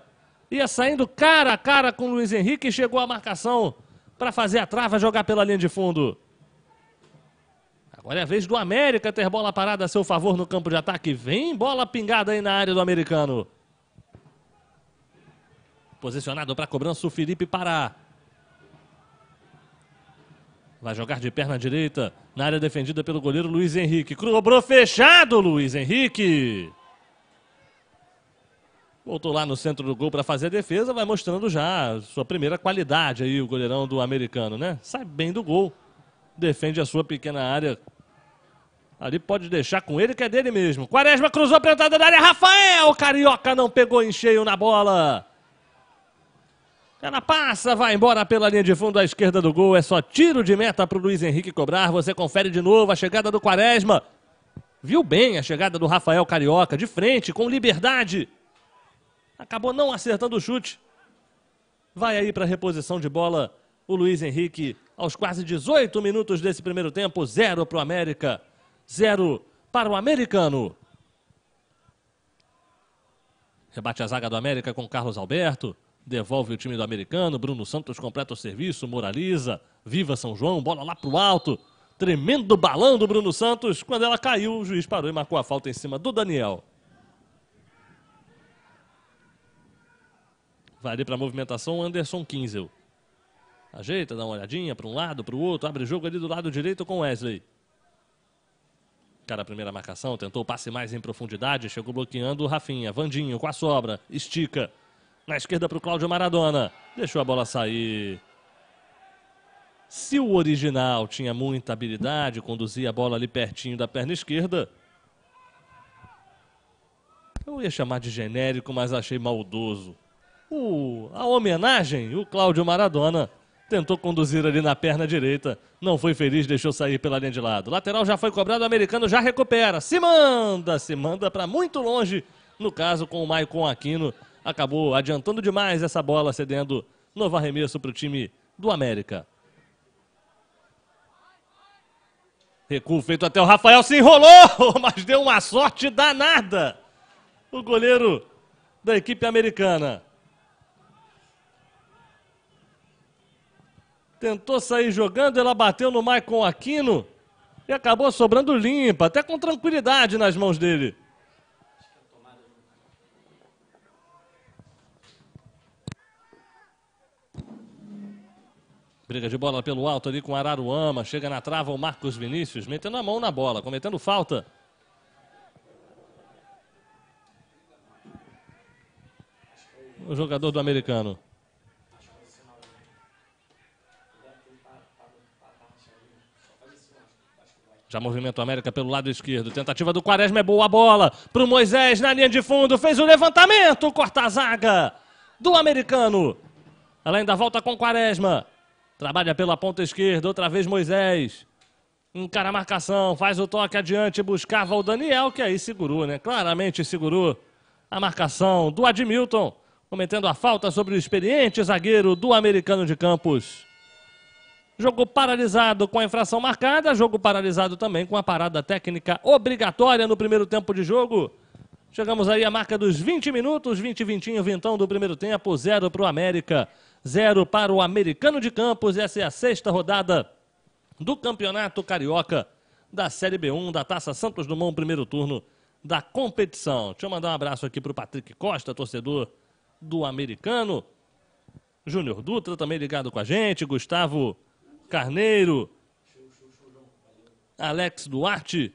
C: Ia saindo cara a cara com o Luiz Henrique, chegou a marcação para fazer a trava jogar pela linha de fundo. Agora é a vez do América ter bola parada a seu favor no campo de ataque. Vem bola pingada aí na área do americano. Posicionado para cobrança o Felipe Pará. Vai jogar de perna direita na área defendida pelo goleiro Luiz Henrique. Cobrou fechado, Luiz Henrique. Voltou lá no centro do gol para fazer a defesa, vai mostrando já sua primeira qualidade aí, o goleirão do americano, né? Sai bem do gol, defende a sua pequena área Ali pode deixar com ele que é dele mesmo. Quaresma cruzou para entrada da área. Rafael Carioca não pegou em cheio na bola. Ela passa, vai embora pela linha de fundo à esquerda do gol. É só tiro de meta para o Luiz Henrique cobrar. Você confere de novo a chegada do Quaresma. Viu bem a chegada do Rafael Carioca, de frente, com liberdade. Acabou não acertando o chute. Vai aí para a reposição de bola o Luiz Henrique aos quase 18 minutos desse primeiro tempo. Zero para o América. 0 para o americano. Rebate a zaga do América com Carlos Alberto. Devolve o time do americano. Bruno Santos completa o serviço, moraliza. Viva São João, bola lá para o alto. Tremendo balão do Bruno Santos. Quando ela caiu, o juiz parou e marcou a falta em cima do Daniel. Vai ali para a movimentação Anderson Kinzel. Ajeita, dá uma olhadinha para um lado, para o outro. Abre jogo ali do lado direito com Wesley cara a primeira marcação, tentou o passe mais em profundidade, chegou bloqueando o Rafinha. Vandinho com a sobra, estica. Na esquerda para o Cláudio Maradona. Deixou a bola sair. Se o original tinha muita habilidade, conduzia a bola ali pertinho da perna esquerda. Eu ia chamar de genérico, mas achei maldoso. a homenagem, o Cláudio Maradona tentou conduzir ali na perna direita, não foi feliz, deixou sair pela linha de lado. Lateral já foi cobrado, o americano já recupera, se manda, se manda para muito longe, no caso com o Maicon Aquino, acabou adiantando demais essa bola, cedendo novo arremesso para o time do América. Recuo feito até o Rafael, se enrolou, mas deu uma sorte danada. O goleiro da equipe americana tentou sair jogando, ela bateu no Maicon Aquino e acabou sobrando limpa, até com tranquilidade nas mãos dele. Briga de bola pelo alto ali com Araruama. Chega na trava o Marcos Vinícius, metendo a mão na bola, cometendo falta. O jogador do americano. Já movimento América pelo lado esquerdo. Tentativa do Quaresma é boa a bola. Pro Moisés na linha de fundo. Fez o levantamento. Corta a zaga do americano. Ela ainda volta com Quaresma. Trabalha pela ponta esquerda. Outra vez Moisés. Encara a marcação. Faz o toque adiante. Buscava o Daniel, que aí segurou, né? Claramente segurou a marcação do Admilton. Cometendo a falta sobre o experiente zagueiro do americano de Campos. Jogo paralisado com a infração marcada, jogo paralisado também com a parada técnica obrigatória no primeiro tempo de jogo. Chegamos aí à marca dos 20 minutos, 20 vintinho, vintão do primeiro tempo, zero para o América, zero para o Americano de Campos. Essa é a sexta rodada do Campeonato Carioca da Série B1 da Taça Santos Dumont, primeiro turno da competição. Deixa eu mandar um abraço aqui para o Patrick Costa, torcedor do Americano. Júnior Dutra também ligado com a gente, Gustavo Carneiro, Alex Duarte.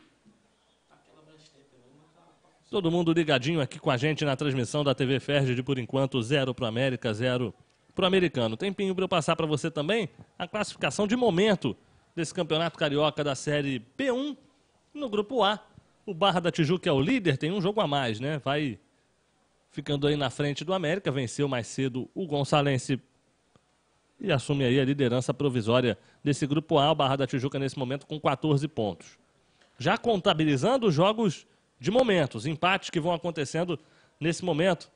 C: Todo mundo ligadinho aqui com a gente na transmissão da TV Ferdi de por enquanto, zero para América, zero para o americano. Tempinho para eu passar para você também a classificação de momento desse Campeonato Carioca da Série B1 no Grupo A. O Barra da Tijuca é o líder, tem um jogo a mais, né? Vai ficando aí na frente do América, venceu mais cedo o Gonçalense e assume aí a liderança provisória desse grupo A, o Barra da Tijuca, nesse momento, com 14 pontos. Já contabilizando os jogos de momentos, empates que vão acontecendo nesse momento,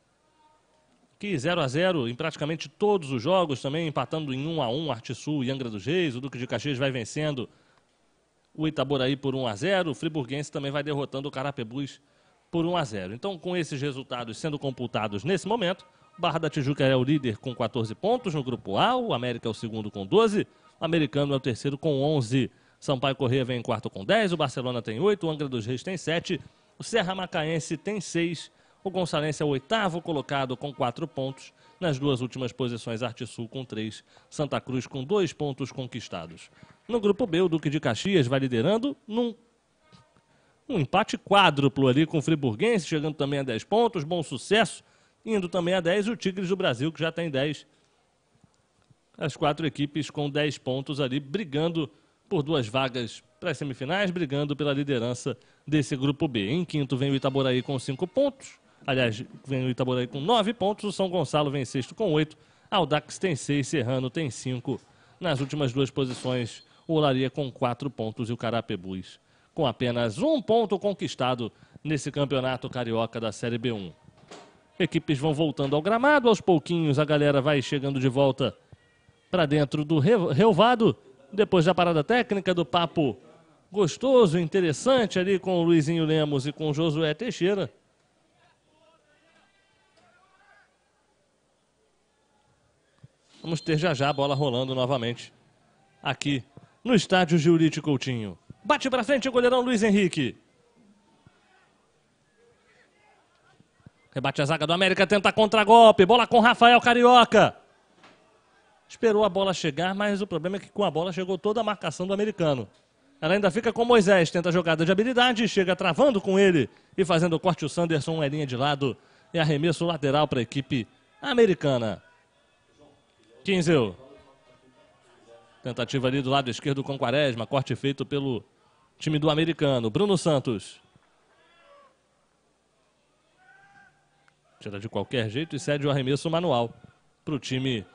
C: que 0 a 0 em praticamente todos os jogos, também empatando em 1 a 1 Artisul e Angra dos Reis, o Duque de Caxias vai vencendo o Itaboraí por 1 a 0, o Friburguense também vai derrotando o Carapebus por 1 a 0. Então, com esses resultados sendo computados nesse momento, Barra da Tijuca é o líder com 14 pontos no grupo A, o América é o segundo com 12, o Americano é o terceiro com 11. Sampaio Corrêa vem em quarto com 10, o Barcelona tem 8, o Angra dos Reis tem 7, o Serra Macaense tem 6, o Gonçalense é o oitavo colocado com 4 pontos. Nas duas últimas posições, Arte Sul com 3, Santa Cruz com 2 pontos conquistados. No grupo B, o Duque de Caxias vai liderando num um empate quádruplo ali com o Friburguense, chegando também a 10 pontos, bom sucesso indo também a 10, o Tigres do Brasil, que já tem 10. As quatro equipes com 10 pontos ali, brigando por duas vagas para as semifinais, brigando pela liderança desse grupo B. Em quinto vem o Itaboraí com 5 pontos. Aliás, vem o Itaboraí com 9 pontos. O São Gonçalo vem sexto com 8. Aldax tem 6, Serrano tem 5. Nas últimas duas posições, o Olaria com 4 pontos e o Carapebus com apenas um ponto conquistado nesse campeonato carioca da Série B1. Equipes vão voltando ao gramado, aos pouquinhos a galera vai chegando de volta para dentro do relvado. Depois da parada técnica, do papo gostoso, interessante ali com o Luizinho Lemos e com o Josué Teixeira. Vamos ter já já a bola rolando novamente aqui no estádio Giulite Coutinho. Bate para frente o goleirão Luiz Henrique. Rebate a zaga do América, tenta contragolpe. Bola com Rafael Carioca. Esperou a bola chegar, mas o problema é que com a bola chegou toda a marcação do americano. Ela ainda fica com Moisés, tenta a jogada de habilidade, chega travando com ele e fazendo o corte o Sanderson, é linha de lado e arremesso lateral para a equipe americana. Kinzel. Tentativa ali do lado esquerdo com Quaresma, corte feito pelo time do americano. Bruno Santos. de qualquer jeito e cede o arremesso manual para o time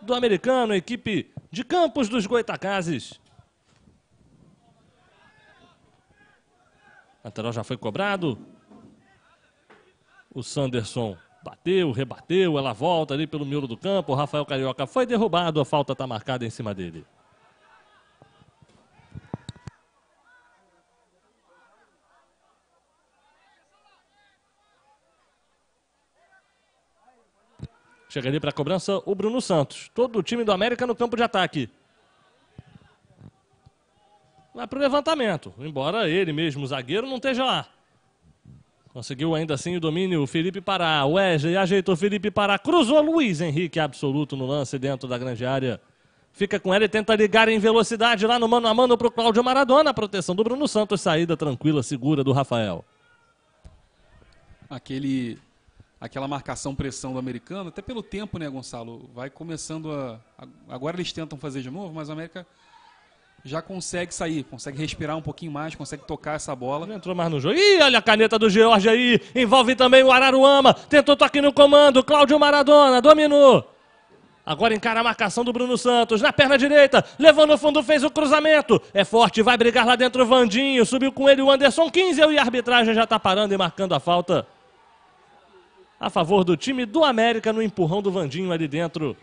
C: do americano, equipe de Campos dos Goitacazes. Lateral já foi cobrado. O Sanderson bateu, rebateu, ela volta ali pelo miolo do campo. O Rafael Carioca foi derrubado, a falta está marcada em cima dele. Chega ali para a cobrança o Bruno Santos. Todo o time do América no campo de ataque. Vai para o levantamento, embora ele mesmo, o zagueiro, não esteja lá. Conseguiu ainda assim o domínio Felipe Pará. Wesley ajeitou Felipe Pará. Cruzou Luiz Henrique, absoluto no lance dentro da grande área. Fica com ela e tenta ligar em velocidade lá no mano a mano para o Cláudio Maradona. Proteção do Bruno Santos, saída tranquila, segura do Rafael.
A: Aquele aquela marcação-pressão do americano, até pelo tempo, né, Gonçalo? Vai começando a, Agora eles tentam fazer de novo, mas o América
C: já consegue sair, consegue respirar um pouquinho mais, consegue tocar essa bola. Já entrou mais no jogo. Ih, olha a caneta do George aí. Envolve também o Araruama. Tentou toque no comando. Cláudio Maradona dominou. Agora encara a marcação do Bruno Santos, na perna direita, levou no fundo, fez o cruzamento. É forte, vai brigar lá dentro o Vandinho, subiu com ele o Anderson 15 e a arbitragem já está parando e marcando a falta a favor do time do América no empurrão do Vandinho ali dentro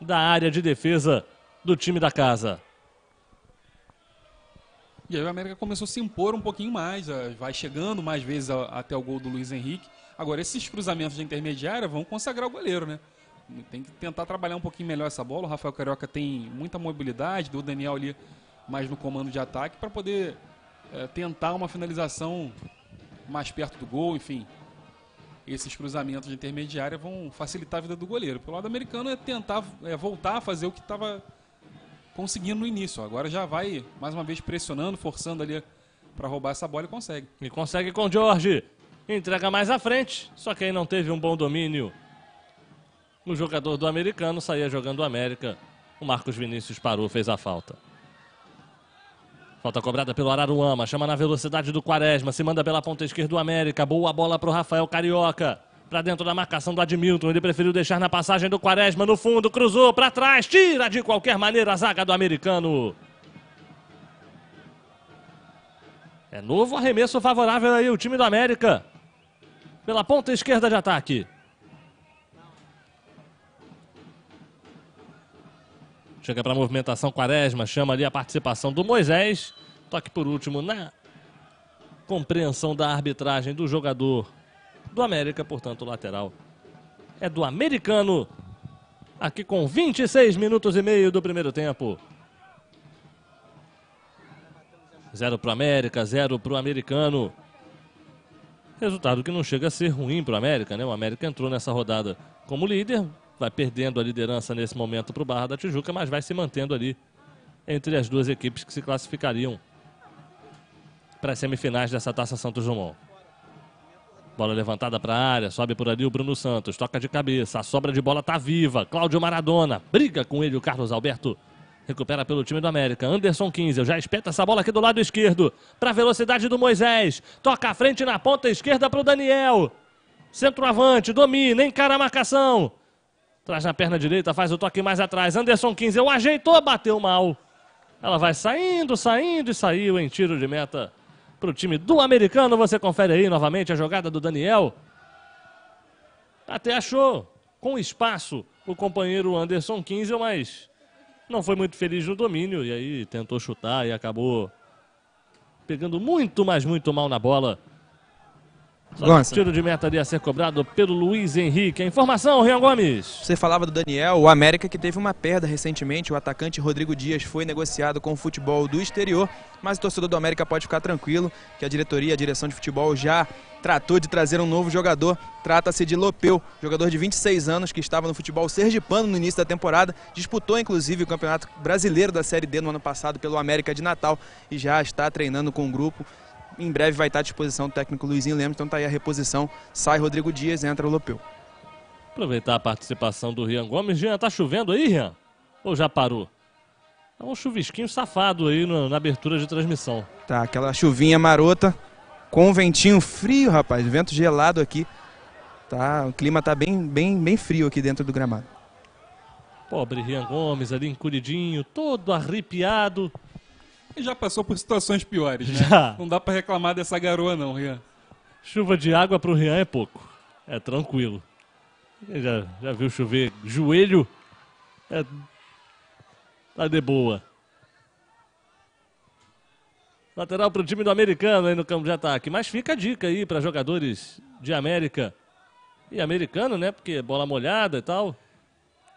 C: da área de defesa do time da casa.
A: E aí o América começou a se impor um pouquinho mais, eh, vai chegando mais vezes até o gol do Luiz Henrique. Agora, esses cruzamentos de intermediária vão consagrar o goleiro, né? Tem que tentar trabalhar um pouquinho melhor essa bola. O Rafael Carioca tem muita mobilidade, do Daniel ali mais no comando de ataque, para poder é, tentar uma finalização mais perto do gol, enfim. Esses cruzamentos de intermediária vão facilitar a vida do goleiro. Pelo lado americano é tentar é, voltar a fazer o que estava conseguindo no início. Agora já vai, mais uma vez, pressionando, forçando ali para roubar essa bola
C: e consegue. E consegue com o Jorge. Entrega mais à frente, só que aí não teve um bom domínio. O jogador do americano saía jogando o América. O Marcos Vinícius parou, fez a falta. Falta cobrada pelo Araruama, chama na velocidade do Quaresma, se manda pela ponta esquerda do América, boa bola para o Rafael Carioca. Para dentro da marcação do Admilton, ele preferiu deixar na passagem do Quaresma, no fundo, cruzou para trás, tira de qualquer maneira a zaga do americano. É novo arremesso favorável aí o time do América. Pela ponta esquerda de ataque. Chega para a movimentação Quaresma, chama ali a participação do Moisés. Toque por último na compreensão da arbitragem do jogador do América, portanto, lateral é do americano. Aqui com 26 minutos e meio do primeiro tempo. Zero para o América, zero para o americano. Resultado que não chega a ser ruim para o América, né? O América entrou nessa rodada como líder, vai perdendo a liderança nesse momento para o Barra da Tijuca, mas vai se mantendo ali entre as duas equipes que se classificariam para as semifinais dessa Taça Santos Dumont. Bola levantada para a área, sobe por ali o Bruno Santos, toca de cabeça, a sobra de bola está viva. Cláudio Maradona, briga com ele o Carlos Alberto. Recupera pelo time do América. Anderson 15 já espeta essa bola aqui do lado esquerdo. Para a velocidade do Moisés. Toca à frente na ponta esquerda para o Daniel. Centroavante, domina, encara a marcação. Traz na perna direita, faz o toque mais atrás. Anderson 15, eu ajeitou, bateu mal. Ela vai saindo, saindo e saiu em tiro de meta para o time do americano. Você confere aí novamente a jogada do Daniel. Até achou com espaço o companheiro Anderson 15, mas não foi muito feliz no domínio e aí tentou chutar e acabou pegando muito, mas muito mal na bola o tiro de meta ali a ser cobrado pelo Luiz Henrique. A informação, Rian Gomes. Você falava do Daniel, o América que teve uma perda recentemente. O atacante
B: Rodrigo Dias foi negociado com o futebol do exterior, mas o torcedor do América pode ficar tranquilo que a diretoria, a direção de futebol já tratou de trazer um novo jogador. Trata-se de Lopeu, jogador de 26 anos que estava no futebol sergipano no início da temporada, disputou inclusive o Campeonato Brasileiro da Série D no ano passado pelo América de Natal e já está treinando com o grupo em breve vai estar à disposição o técnico Luizinho Lemos. Então tá aí a reposição. Sai Rodrigo Dias, entra o Lopeu.
C: Aproveitar a participação do Rian Gomes. Rian, tá chovendo aí, Rian? Ou já parou? É um chuvisquinho safado aí na, na abertura de transmissão. Tá, aquela chuvinha marota
B: com um ventinho frio, rapaz. Vento gelado aqui. Tá, o clima tá bem, bem, bem frio aqui dentro do gramado.
C: Pobre Rian Gomes ali encolhidinho, todo arrepiado. E já passou por situações piores, né? Já. Não dá para reclamar dessa garoa não, Rian. Chuva de água para o Rian é pouco. É tranquilo. Ele já, já viu chover joelho. É... Tá de boa. Lateral para o time do americano aí no campo de ataque. Mas fica a dica aí para jogadores de América e americano, né? Porque bola molhada e tal.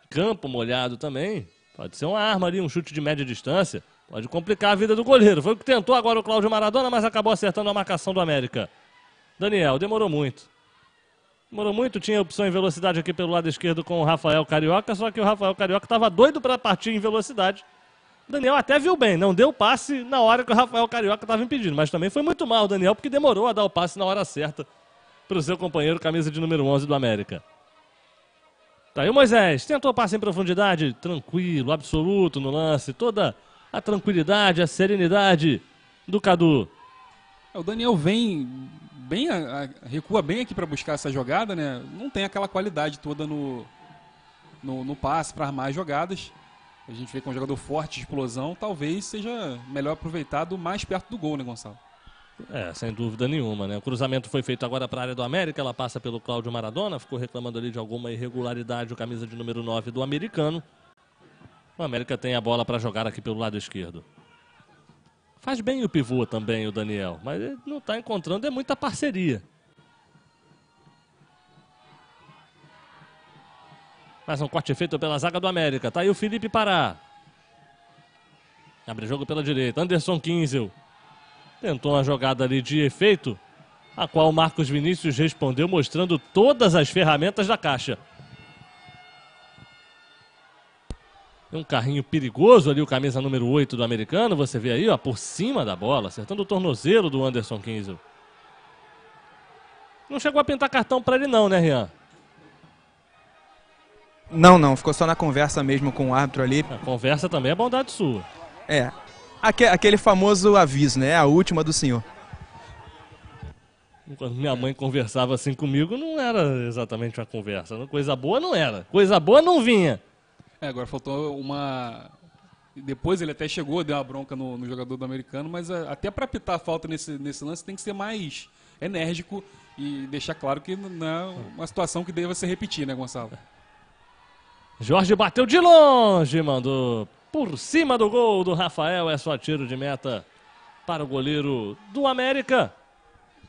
C: Campo molhado também. Pode ser uma arma ali, um chute de média distância. Pode complicar a vida do goleiro. Foi o que tentou agora o Cláudio Maradona, mas acabou acertando a marcação do América. Daniel, demorou muito. Demorou muito, tinha opção em velocidade aqui pelo lado esquerdo com o Rafael Carioca, só que o Rafael Carioca estava doido para partir em velocidade. Daniel até viu bem, não deu passe na hora que o Rafael Carioca estava impedindo, mas também foi muito mal o Daniel, porque demorou a dar o passe na hora certa para o seu companheiro, camisa de número 11 do América. Tá aí o Moisés, tentou passe em profundidade, tranquilo, absoluto no lance, toda a tranquilidade, a serenidade do Cadu.
A: É, o Daniel vem bem, recua bem aqui para buscar essa jogada, né? Não tem aquela qualidade toda no, no, no passe para armar as jogadas. A gente vê com é um jogador forte, explosão, talvez seja melhor aproveitado mais perto do gol, né, Gonçalo?
C: É, sem dúvida nenhuma, né? O cruzamento foi feito agora para a área do América, ela passa pelo Cláudio Maradona, ficou reclamando ali de alguma irregularidade o camisa de número 9 do americano. O América tem a bola para jogar aqui pelo lado esquerdo. Faz bem o pivô também, o Daniel, mas ele não está encontrando, é muita parceria. Mais um corte feito pela zaga do América. Tá aí o Felipe Pará. Abre jogo pela direita. Anderson Kinzel. Tentou uma jogada ali de efeito, a qual o Marcos Vinícius respondeu mostrando todas as ferramentas da caixa. Tem um carrinho perigoso ali, o camisa número 8 do americano. Você vê aí, ó, por cima da bola, acertando o tornozelo do Anderson Kinzel. Não chegou a pintar cartão para ele não, né, Rian? Não, não. Ficou só na conversa mesmo com o árbitro ali. A conversa também é bondade
B: sua. É. Aquele famoso aviso, né? A última do senhor.
C: Quando minha mãe conversava assim comigo, não era exatamente uma conversa. Coisa boa não era. Coisa boa não vinha.
A: É, agora faltou uma. Depois ele até chegou, deu uma bronca no, no jogador do americano, mas a, é, até para apitar a falta nesse, nesse lance tem que ser mais enérgico e deixar claro que não é uma situação que deva se repetir,
C: né, Gonçalo? Jorge bateu de longe, mandou por cima do gol do Rafael. É só tiro de meta para o goleiro do América.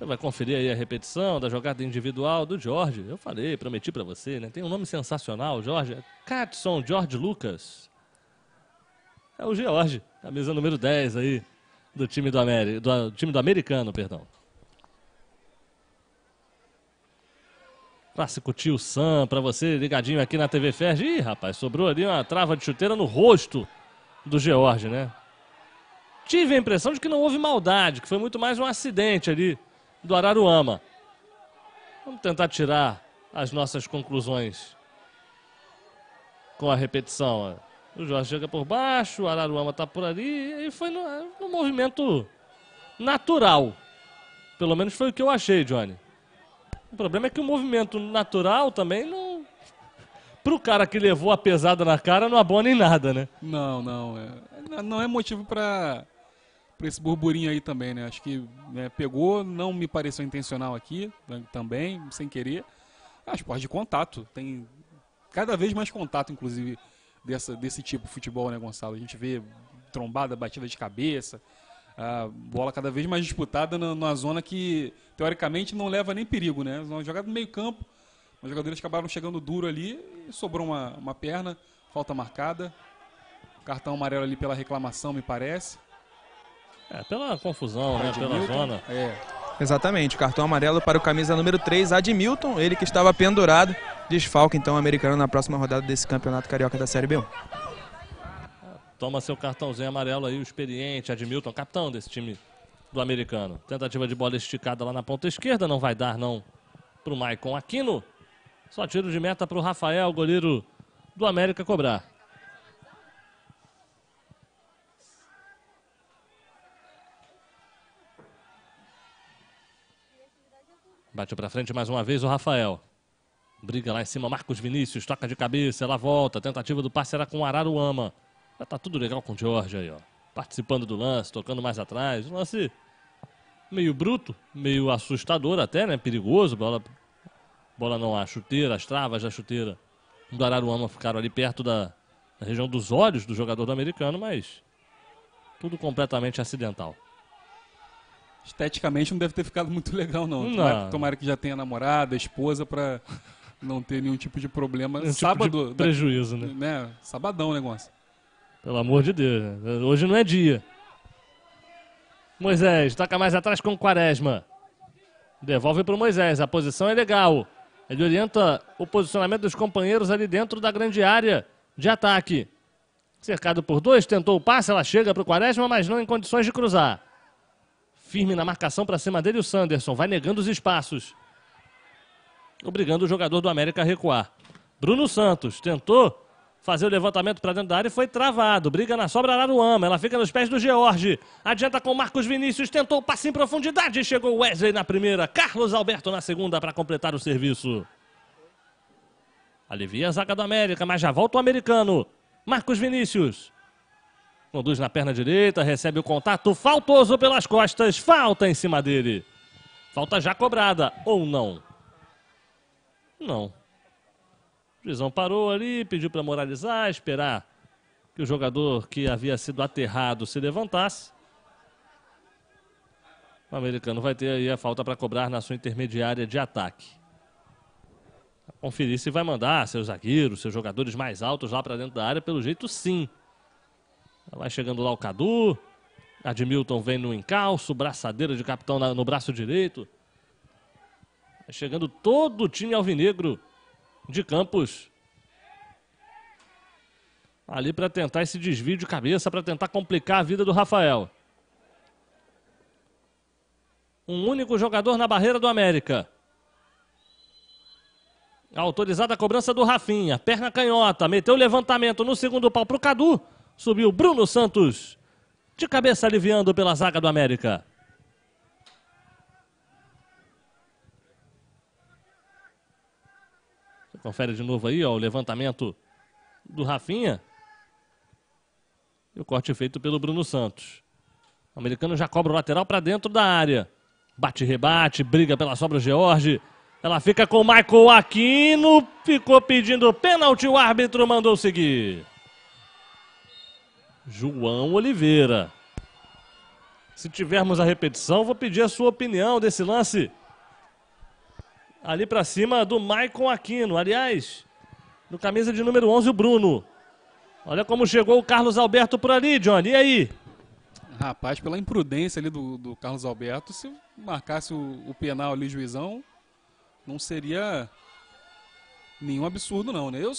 C: Você vai conferir aí a repetição da jogada individual do Jorge. Eu falei, prometi para você, né? Tem um nome sensacional, Jorge. É Catson George Lucas. É o George, camisa número 10 aí do time do, Ameri do, do time do americano, perdão. Clássico tio Sam, para você ligadinho aqui na TV Ferg. Ih, rapaz, sobrou ali uma trava de chuteira no rosto do George, né? Tive a impressão de que não houve maldade, que foi muito mais um acidente ali do Araruama. Vamos tentar tirar as nossas conclusões com a repetição. O Jorge chega por baixo, o Araruama está por ali, e foi no, no, movimento natural. Pelo menos foi o que eu achei, Johnny. O problema é que o movimento natural também não. para o cara que levou a pesada na cara, não abona em nada, né? Não, não.
A: É, não é motivo para para esse burburinho aí também, né? Acho que né, pegou, não me pareceu intencional aqui né, também, sem querer. Ah, esporte de contato, tem cada vez mais contato, inclusive, dessa, desse tipo de futebol, né, Gonçalo? A gente vê trombada, batida de cabeça, a bola cada vez mais disputada na, numa zona que, teoricamente, não leva nem perigo, né? Uma jogada no meio campo, os jogadores acabaram chegando duro ali e sobrou uma, uma perna, falta marcada, cartão amarelo ali pela reclamação, me parece.
C: É, pela confusão, né? Pela zona.
A: É.
B: Exatamente, cartão amarelo para o camisa número 3, Admilton, ele que estava pendurado. Desfalca então o americano na próxima rodada desse campeonato carioca da Série B1.
C: Toma seu cartãozinho amarelo aí, o experiente Admilton, capitão desse time do americano. Tentativa de bola esticada lá na ponta esquerda, não vai dar não para o Maicon Aquino. Só tiro de meta para o Rafael, goleiro do América cobrar. Bate para frente mais uma vez o Rafael. Briga lá em cima, Marcos Vinícius, toca de cabeça, ela volta. Tentativa do passe era com o Araruama. Já tá tudo legal com o Jorge aí, ó. Participando do lance, tocando mais atrás. Um lance meio bruto, meio assustador até, né? Perigoso. Bola, bola não, a chuteira, as travas da chuteira do Araruama ficaram ali perto da, da região dos olhos do jogador do americano, mas tudo completamente acidental. Esteticamente não deve ter
A: ficado muito legal, não. não. Tomara, tomara que já tenha namorada, esposa, pra não ter nenhum tipo de problema. Nenhum Sábado. Tipo de né? prejuízo, né? né? Sabadão o negócio.
C: Pelo amor de Deus, né? Hoje não é dia. Moisés, toca mais atrás com o Quaresma. Devolve para o Moisés, a posição é legal. Ele orienta o posicionamento dos companheiros ali dentro da grande área de ataque. Cercado por dois, tentou o passe, ela chega para o Quaresma, mas não em condições de cruzar firme na marcação para cima dele o Sanderson. Vai negando os espaços. Obrigando o jogador do América a recuar. Bruno Santos tentou fazer o levantamento para dentro da área e foi travado. Briga na sobra Ama. Ela fica nos pés do George. Adianta com Marcos Vinícius. Tentou o passe em profundidade. Chegou Wesley na primeira. Carlos Alberto na segunda para completar o serviço. Alivia a zaga do América, mas já volta o americano. Marcos Vinícius. Conduz na perna direita, recebe o contato faltoso pelas costas, falta em cima dele. Falta já cobrada, ou não? Não. O juizão parou ali, pediu para moralizar, esperar que o jogador que havia sido aterrado se levantasse. O americano vai ter aí a falta para cobrar na sua intermediária de ataque. Conferir se vai mandar seus zagueiros, seus jogadores mais altos lá para dentro da área, pelo jeito sim. Vai chegando lá o Cadu. Admilton vem no encalço, braçadeira de capitão no braço direito. Vai chegando todo o time alvinegro de Campos. Ali para tentar esse desvio de cabeça, para tentar complicar a vida do Rafael. Um único jogador na barreira do América. Autorizada a cobrança do Rafinha. Perna canhota. Meteu o levantamento no segundo pau para o Cadu. Subiu Bruno Santos, de cabeça aliviando pela zaga do América. Você confere de novo aí, ó, o levantamento do Rafinha. E o corte feito pelo Bruno Santos. O americano já cobra o lateral para dentro da área. Bate, rebate, briga pela sobra o George. Ela fica com o Michael Aquino. Ficou pedindo pênalti, o árbitro mandou seguir. João Oliveira. Se tivermos a repetição, vou pedir a sua opinião desse lance. Ali para cima do Maicon Aquino. Aliás, no camisa de número 11, o Bruno. Olha como chegou o Carlos Alberto por ali, Johnny. E aí? Rapaz, pela imprudência ali do, do
A: Carlos Alberto, se marcasse o, o penal ali, juizão, não seria nenhum absurdo, não, né? Eu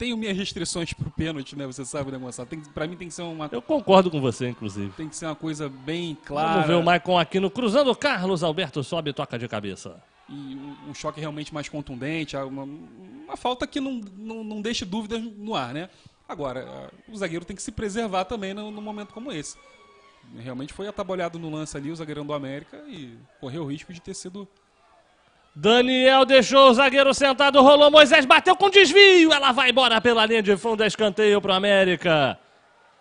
A: tenho minhas restrições pro pênalti, né? Você sabe, né, Gonçalo? Tem, pra mim tem que ser uma.
C: Eu concordo com você, inclusive.
A: Tem que ser uma coisa bem clara. Vamos ver o
C: Maicon aqui no cruzando. Carlos Alberto sobe e toca de cabeça.
A: E um, um choque realmente mais contundente, ah, uma, uma falta que não, não, não deixe dúvidas no ar, né? Agora, ah, o zagueiro tem que se preservar também num, momento como esse. Realmente foi atabalhado no lance ali o zagueirão do América e correu
C: o risco de ter sido Daniel deixou o zagueiro sentado, rolou Moisés, bateu com desvio. Ela vai embora pela linha de fundo, escanteio para o América.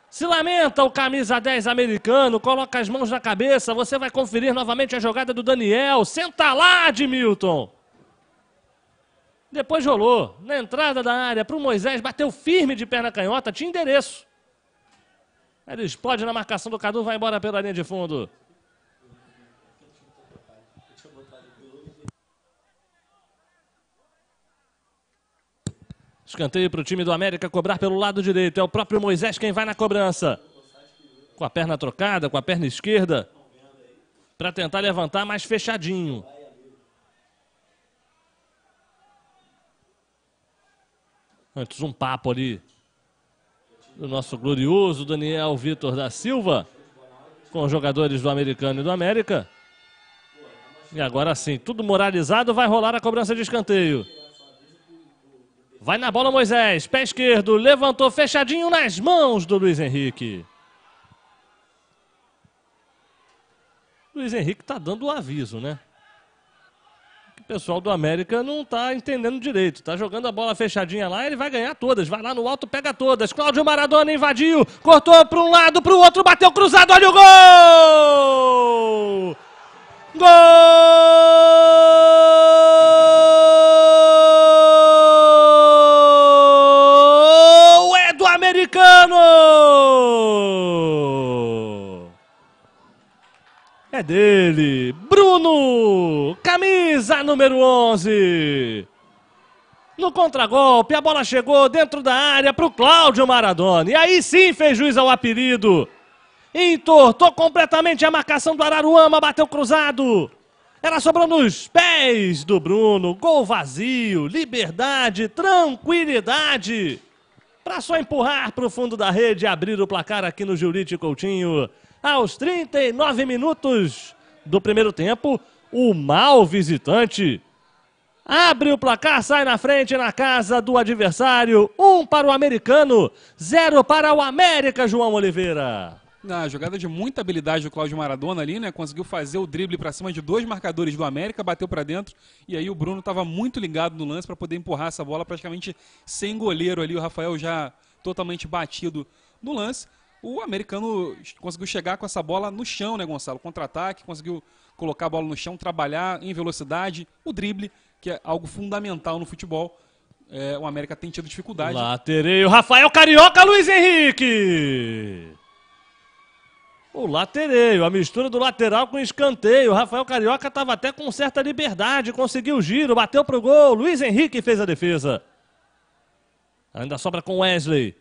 C: Se lamenta o camisa 10 americano, coloca as mãos na cabeça. Você vai conferir novamente a jogada do Daniel. Senta lá, Edmilton. Depois rolou na entrada da área para o Moisés, bateu firme de perna canhota, tinha endereço. Ele explode na marcação do Cadu, vai embora pela linha de fundo. Escanteio para o time do América cobrar pelo lado direito. É o próprio Moisés quem vai na cobrança. Com a perna trocada, com a perna esquerda. Para tentar levantar mais fechadinho. Antes um papo ali do nosso glorioso Daniel Vitor da Silva. Com os jogadores do Americano e do América. E agora sim, tudo moralizado, vai rolar a cobrança de escanteio. Vai na bola Moisés, pé esquerdo, levantou fechadinho nas mãos do Luiz Henrique. Luiz Henrique tá dando o aviso, né? O pessoal do América não tá entendendo direito. Tá jogando a bola fechadinha lá, ele vai ganhar todas. Vai lá no alto, pega todas. Cláudio Maradona invadiu, cortou para um lado, para o outro, bateu cruzado, olha o gol! Gol! É dele, Bruno! Camisa número 11! No contragolpe, a bola chegou dentro da área para o Cláudio Maradona. E aí sim fez juiz ao apelido. Entortou completamente a marcação do Araruama, bateu cruzado. Ela sobrou nos pés do Bruno. Gol vazio, liberdade, tranquilidade para só empurrar para o fundo da rede e abrir o placar aqui no Juriti Coutinho. Aos 39 minutos do primeiro tempo, o mal visitante abre o placar, sai na frente na casa do adversário. Um para o americano, zero para o América, João
A: Oliveira
C: na jogada de muita
A: habilidade do Cláudio Maradona ali, né? Conseguiu fazer o drible para cima de dois marcadores do América, bateu para dentro e aí o Bruno estava muito ligado no lance para poder empurrar essa bola praticamente sem goleiro ali, o Rafael já totalmente batido no lance. O americano conseguiu chegar com essa bola no chão, né, Gonçalo? Contra-ataque, conseguiu colocar a bola no chão, trabalhar em velocidade, o drible, que é algo fundamental no futebol. É, o América tem tido dificuldade.
C: o Rafael Carioca, Luiz Henrique! O latereio, a mistura do lateral com escanteio. Rafael Carioca estava até com certa liberdade, conseguiu o giro, bateu para o gol. Luiz Henrique fez a defesa. Ainda sobra com Wesley.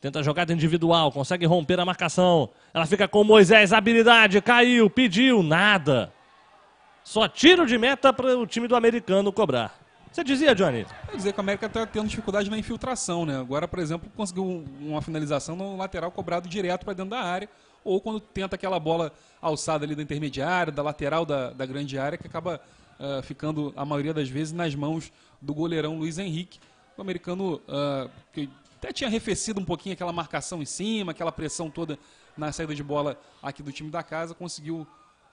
C: Tenta a jogada individual, consegue romper a marcação. Ela fica com Moisés, habilidade, caiu, pediu, nada. Só tiro de meta para o time do americano cobrar. Você dizia, Johnny?
A: Eu dizer que a América está tendo dificuldade na infiltração, né? Agora, por exemplo, conseguiu uma finalização no lateral cobrado direto para dentro da área ou quando tenta aquela bola alçada ali da intermediária, da lateral da, da grande área, que acaba uh, ficando, a maioria das vezes, nas mãos do goleirão Luiz Henrique. O americano uh, que até tinha arrefecido um pouquinho aquela marcação em cima, aquela pressão toda na saída de bola aqui do time da casa, conseguiu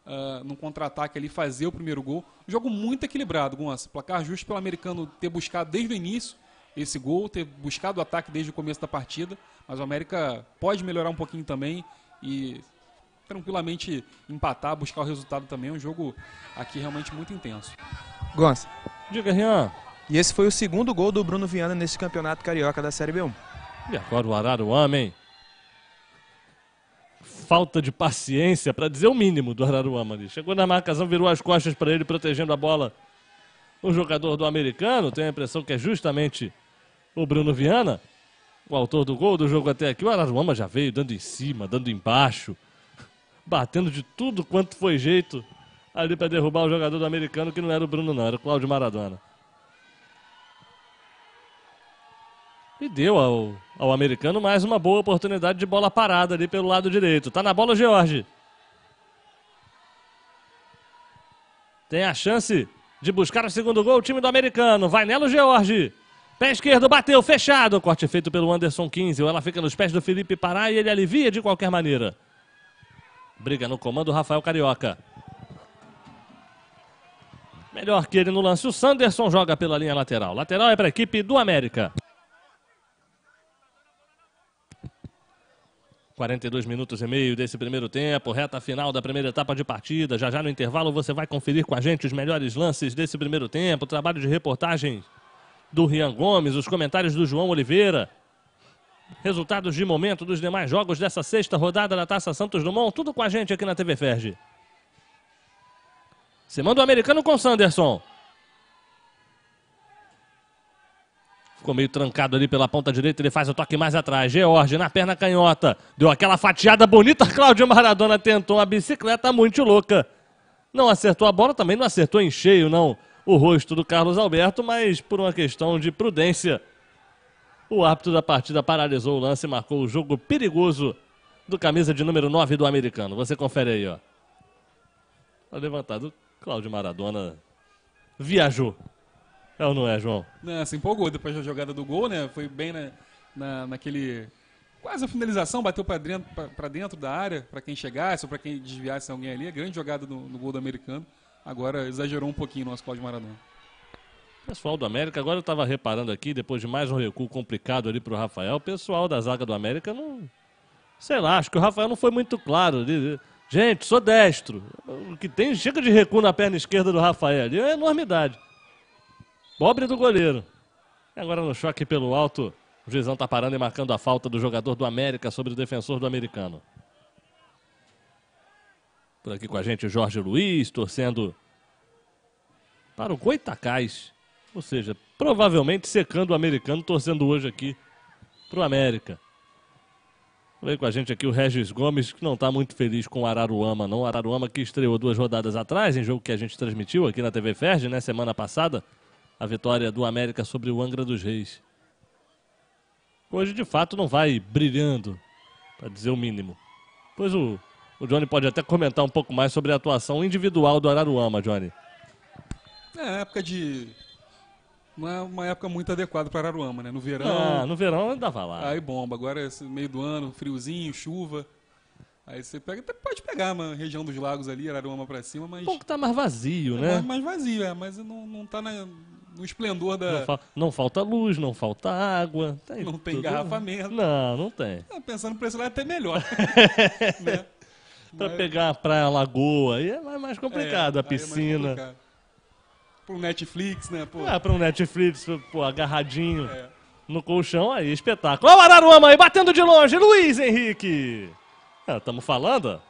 A: uh, num contra-ataque ali fazer o primeiro gol. jogo muito equilibrado, Gonça. Placar justo pelo americano ter buscado desde o início esse gol, ter buscado o ataque desde o começo da partida, mas o América pode melhorar um pouquinho também e tranquilamente empatar, buscar o resultado também. É um jogo aqui realmente muito intenso.
B: Gonça. Diga, Rian. E esse foi o segundo gol do Bruno Viana nesse
C: campeonato carioca da Série B1. E agora o Araruama, hein? Falta de paciência, para dizer o mínimo, do Araruama ali. Chegou na marcação, virou as costas para ele, protegendo a bola. O jogador do americano, tem a impressão que é justamente o Bruno Viana o autor do gol do jogo até aqui. O Araruama já veio dando em cima, dando embaixo, batendo de tudo quanto foi jeito ali para derrubar o jogador do americano, que não era o Bruno, não, era o Cláudio Maradona. E deu ao, ao americano mais uma boa oportunidade de bola parada ali pelo lado direito. Tá na bola, George. Tem a chance de buscar o segundo gol, o time do americano. Vai nela o George. Pé esquerdo, bateu, fechado. Corte feito pelo Anderson 15. Ela fica nos pés do Felipe Pará e ele alivia de qualquer maneira. Briga no comando Rafael Carioca. Melhor que ele no lance. O Sanderson joga pela linha lateral. Lateral é para a equipe do América. 42 minutos e meio desse primeiro tempo, reta final da primeira etapa de partida. Já já no intervalo você vai conferir com a gente os melhores lances desse primeiro tempo, trabalho de reportagem do Rian Gomes, os comentários do João Oliveira. Resultados de momento dos demais jogos dessa sexta rodada da Taça Santos Dumont, tudo com a gente aqui na TV Ferge. Você manda o americano com Sanderson. Ficou meio trancado ali pela ponta direita, ele faz o toque mais atrás. George na perna canhota. Deu aquela fatiada bonita. Cláudio Maradona tentou a bicicleta muito louca. Não acertou a bola, também não acertou em cheio, não o rosto do Carlos Alberto, mas por uma questão de prudência, o árbitro da partida paralisou o lance e marcou o jogo perigoso do camisa de número 9 do americano. Você confere aí, ó. Tá levantado. Cláudio Maradona viajou. É ou não é, João? Não, se empolgou depois da jogada
A: do gol, né? Foi bem na, na, naquele. Quase a finalização, bateu para dentro, pra, dentro da área, para quem chegasse ou para quem desviasse alguém ali. Grande jogada no, no gol do americano. Agora exagerou um pouquinho o nosso de Maradona.
C: Pessoal do América, agora eu estava reparando aqui, depois de mais um recuo complicado ali para o Rafael, o pessoal da zaga do América não. Sei lá, acho que o Rafael não foi muito claro. Né? Gente, sou destro. O que tem, chega de recuo na perna esquerda do Rafael ali, é enormidade. Pobre do goleiro. Agora no choque pelo alto, o juizão está parando e marcando a falta do jogador do América sobre o defensor do americano. Por aqui com a gente, Jorge Luiz, torcendo para o Goitacás. Ou seja, provavelmente secando o americano, torcendo hoje aqui para o América. Vem com a gente aqui o Regis Gomes, que não está muito feliz com o Araruama, não. O Araruama que estreou duas rodadas atrás, em jogo que a gente transmitiu aqui na TV Ferge, né, semana passada, a vitória do América sobre o Angra dos Reis. Hoje, de fato, não vai brilhando, para dizer o mínimo. Pois o o Johnny pode até comentar um pouco mais sobre a atuação individual do Araruama, Johnny.
A: É, época de. Não é uma época muito adequada para Araruama, né? No verão. Ah, no verão ainda vai lá. Aí bomba. Agora é meio do ano, friozinho, chuva. Aí você pega, até pode pegar uma região dos lagos ali, Araruama para cima, mas. Um pouco tá mais vazio, é né? Mais, mais vazio, é, mas não, não tá na, no esplendor da. Não, fa...
C: não, falta luz, não falta água. Tá não tem tudo... engarrafamento. Não, não tem.
A: Ah, pensando por esse lado, até melhor.
C: né? para mas... pegar a praia, a lagoa. Aí é mais complicado, é, a é piscina. É Para um Netflix, né? Pô. É, para um Netflix, pô, agarradinho. É. No colchão, aí, espetáculo. Olha o Araruama aí, batendo de longe, Luiz Henrique. Estamos é, falando,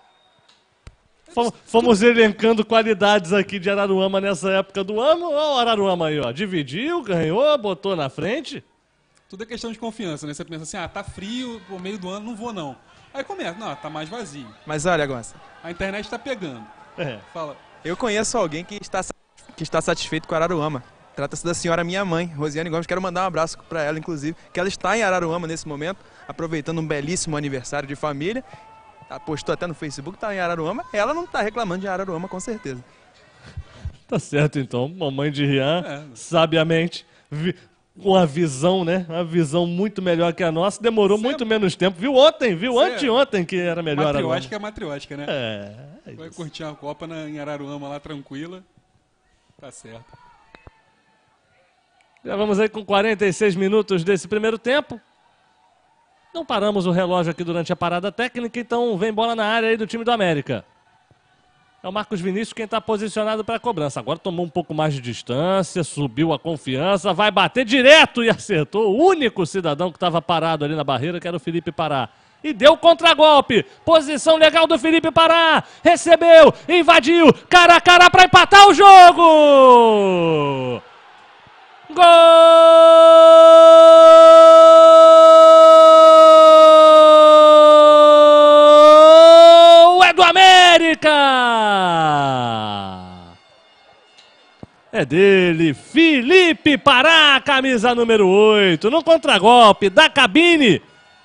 C: Fomos, fomos elencando qualidades aqui de Araruama nessa época do ano. Olha o Araruama aí, ó. Dividiu, ganhou, botou na frente.
A: Tudo é questão de confiança, né? Você pensa assim, ah, tá frio, no meio do ano, não vou não. Aí começa, não, tá mais vazio.
B: Mas olha, Gonça.
A: A internet tá pegando. É. Fala.
B: Eu conheço alguém que está, que está satisfeito com Araruama. Trata-se da senhora minha mãe, Rosiane Gomes. Quero mandar um abraço para ela, inclusive, que ela está em Araruama nesse momento, aproveitando um belíssimo aniversário de família. Postou até no Facebook, está em Araruama. Ela não está reclamando de Araruama, com certeza.
C: Tá certo, então. Mamãe de Rian, é. sabiamente, vi, uma visão, né? Uma visão muito melhor que a nossa. Demorou Cê... muito é menos tempo. Viu ontem, viu? Cê... É Anteontem que era melhor matriótica a Matriótica é matriótica, né? É.
A: é Vai isso. curtir a Copa na, em Araruama lá tranquila. Tá certo.
C: Já vamos aí com 46 minutos desse primeiro tempo. Não paramos o relógio aqui durante a parada técnica, então vem bola na área aí do time do América é o Marcos Vinícius quem está posicionado para a cobrança. Agora tomou um pouco mais de distância, subiu a confiança, vai bater direto e acertou o único cidadão que estava parado ali na barreira, que era o Felipe Pará e deu contragolpe. Posição legal do Felipe Pará. Recebeu, invadiu, cara a cara para empatar o jogo. Gol! É dele, Felipe Pará, camisa número 8, no contragolpe da cabine.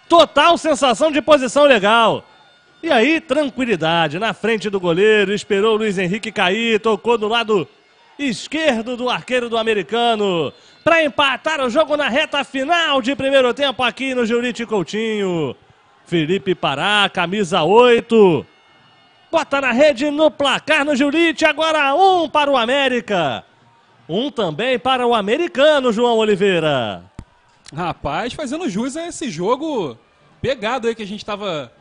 C: Total sensação de posição legal. E aí, tranquilidade, na frente do goleiro, esperou o Luiz Henrique cair, tocou do lado esquerdo do arqueiro do americano para empatar o jogo na reta final de primeiro tempo aqui no Juriti Coutinho. Felipe Pará, camisa 8. Bota na rede no placar no Juriti, agora um para o América. Um também para o americano João Oliveira. Rapaz, fazendo jus a esse jogo pegado aí que a gente estava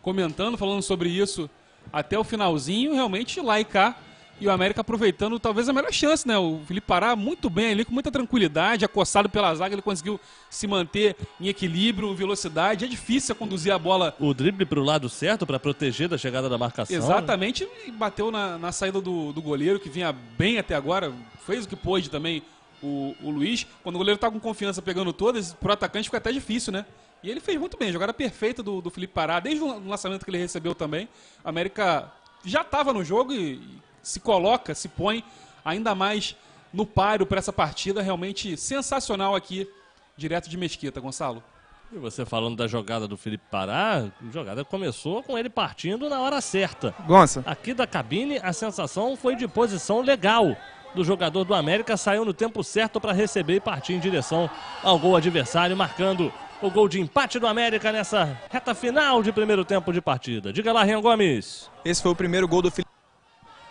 A: comentando, falando sobre isso até o finalzinho, realmente lá e cá. E o América aproveitando talvez a melhor chance, né? O Felipe Pará muito bem ali, com muita tranquilidade, acossado pela zaga, ele conseguiu se manter em equilíbrio, velocidade. É difícil conduzir a bola. O drible para o lado
C: certo para proteger da chegada da marcação. Exatamente,
A: né? e bateu na, na saída do, do goleiro, que vinha bem até agora, fez o que pôde também o, o Luiz. Quando o goleiro tá com confiança pegando todas, pro atacante fica até difícil, né? E ele fez muito bem, jogada perfeita do, do Felipe Pará, desde o lançamento que ele recebeu também. A América já estava no jogo e, e se coloca, se põe ainda mais no páreo para essa partida, realmente sensacional aqui,
C: direto de Mesquita, Gonçalo. E você falando da jogada do Felipe Pará, a jogada começou com ele partindo na hora certa. Gonça. Aqui da cabine, a sensação foi de posição legal do jogador do América saiu no tempo certo para receber e partir em direção ao gol adversário, marcando o gol de empate do América nessa reta final de primeiro tempo de partida. Diga lá, Renan Gomes. Esse foi o primeiro gol do Felipe,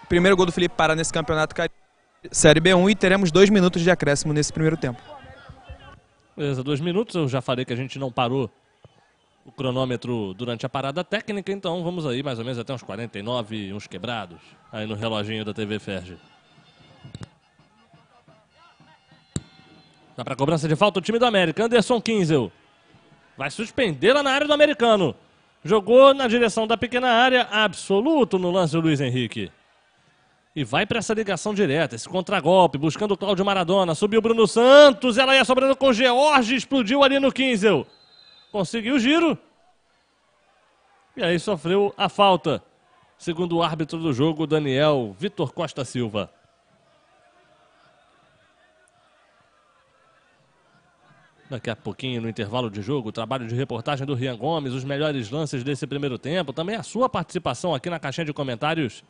C: primeiro gol do Felipe para nesse campeonato
B: Série B1 e teremos dois minutos de acréscimo nesse primeiro tempo.
C: Beleza, dois minutos. Eu já falei que a gente não parou o cronômetro durante a parada técnica, então vamos aí mais ou menos até uns 49, uns quebrados, aí no reloginho da TV Ferge. Tá pra cobrança de falta o time do América. Anderson Kinzel. Vai suspendê-la na área do americano. Jogou na direção da pequena área, absoluto no lance do Luiz Henrique. E vai para essa ligação direta, esse contragolpe, buscando o Cláudio Maradona. Subiu o Bruno Santos, ela ia sobrando com o George, explodiu ali no Kinzel. Conseguiu o giro. E aí sofreu a falta, segundo o árbitro do jogo, Daniel Vitor Costa Silva. Daqui a pouquinho, no intervalo de jogo, o trabalho de reportagem do Rian Gomes, os melhores lances desse primeiro tempo, também a sua participação aqui na caixinha de comentários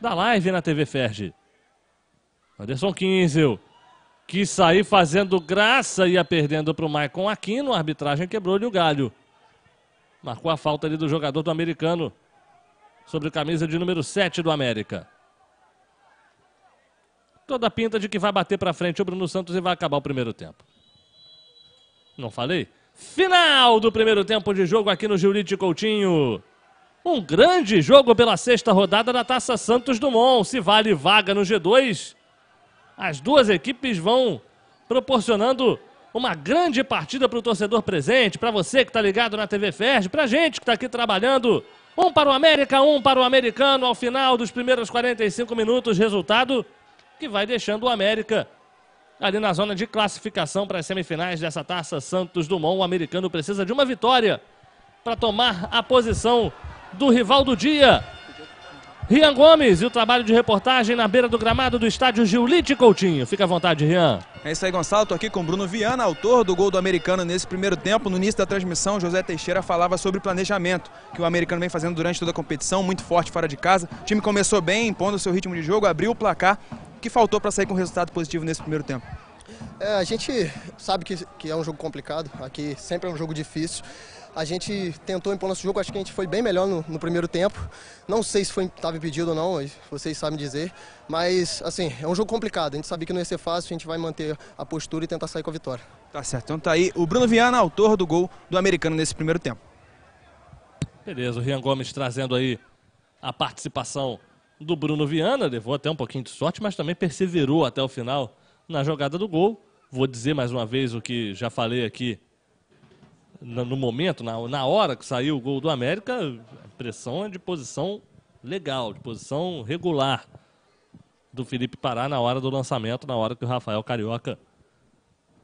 C: da live na TV Ferge. Anderson Kinzel, que sair fazendo graça, ia perdendo para o Maicon Aquino, a arbitragem quebrou-lhe o galho. Marcou a falta ali do jogador do americano sobre a camisa de número 7 do América. Toda a pinta de que vai bater para frente o Bruno Santos e vai acabar o primeiro tempo. Não falei? Final do primeiro tempo de jogo aqui no Giulite Coutinho. Um grande jogo pela sexta rodada da Taça Santos Dumont. Se vale vaga no G2, as duas equipes vão proporcionando uma grande partida para o torcedor presente, para você que está ligado na TV Ferge, para a gente que está aqui trabalhando. Um para o América, um para o americano ao final dos primeiros 45 minutos. Resultado que vai deixando o América ali na zona de classificação para as semifinais dessa taça Santos Dumont. O americano precisa de uma vitória para tomar a posição do rival do dia. Rian Gomes e o trabalho de reportagem na beira do gramado do estádio Giulite Coutinho. Fica à vontade, Rian.
B: É isso aí, Gonçalo. Estou aqui com Bruno Viana, autor do gol do americano nesse primeiro tempo. No início da transmissão, José Teixeira falava sobre planejamento que o americano vem fazendo durante toda a competição, muito forte fora de casa. O time começou bem, impondo o seu ritmo de jogo, abriu o placar que faltou para sair com resultado positivo nesse primeiro tempo?
C: É, a gente sabe que, que
B: é um jogo complicado, aqui sempre é um jogo difícil. A gente tentou impor nosso jogo, acho que a gente foi bem melhor no, no primeiro tempo. Não sei se estava impedido ou não, vocês sabem dizer. Mas, assim, é um jogo complicado. A gente sabia que não ia ser fácil, a gente vai manter a postura e tentar sair com a vitória. Tá certo. Então tá aí o Bruno Viana, autor do gol do americano nesse primeiro tempo.
C: Beleza, o Rian Gomes trazendo aí a participação do Bruno Viana, levou até um pouquinho de sorte, mas também perseverou até o final na jogada do gol. Vou dizer mais uma vez o que já falei aqui no momento, na, hora que saiu o gol do América, a pressão é de posição legal, de posição regular do Felipe Pará na hora do lançamento, na hora que o Rafael Carioca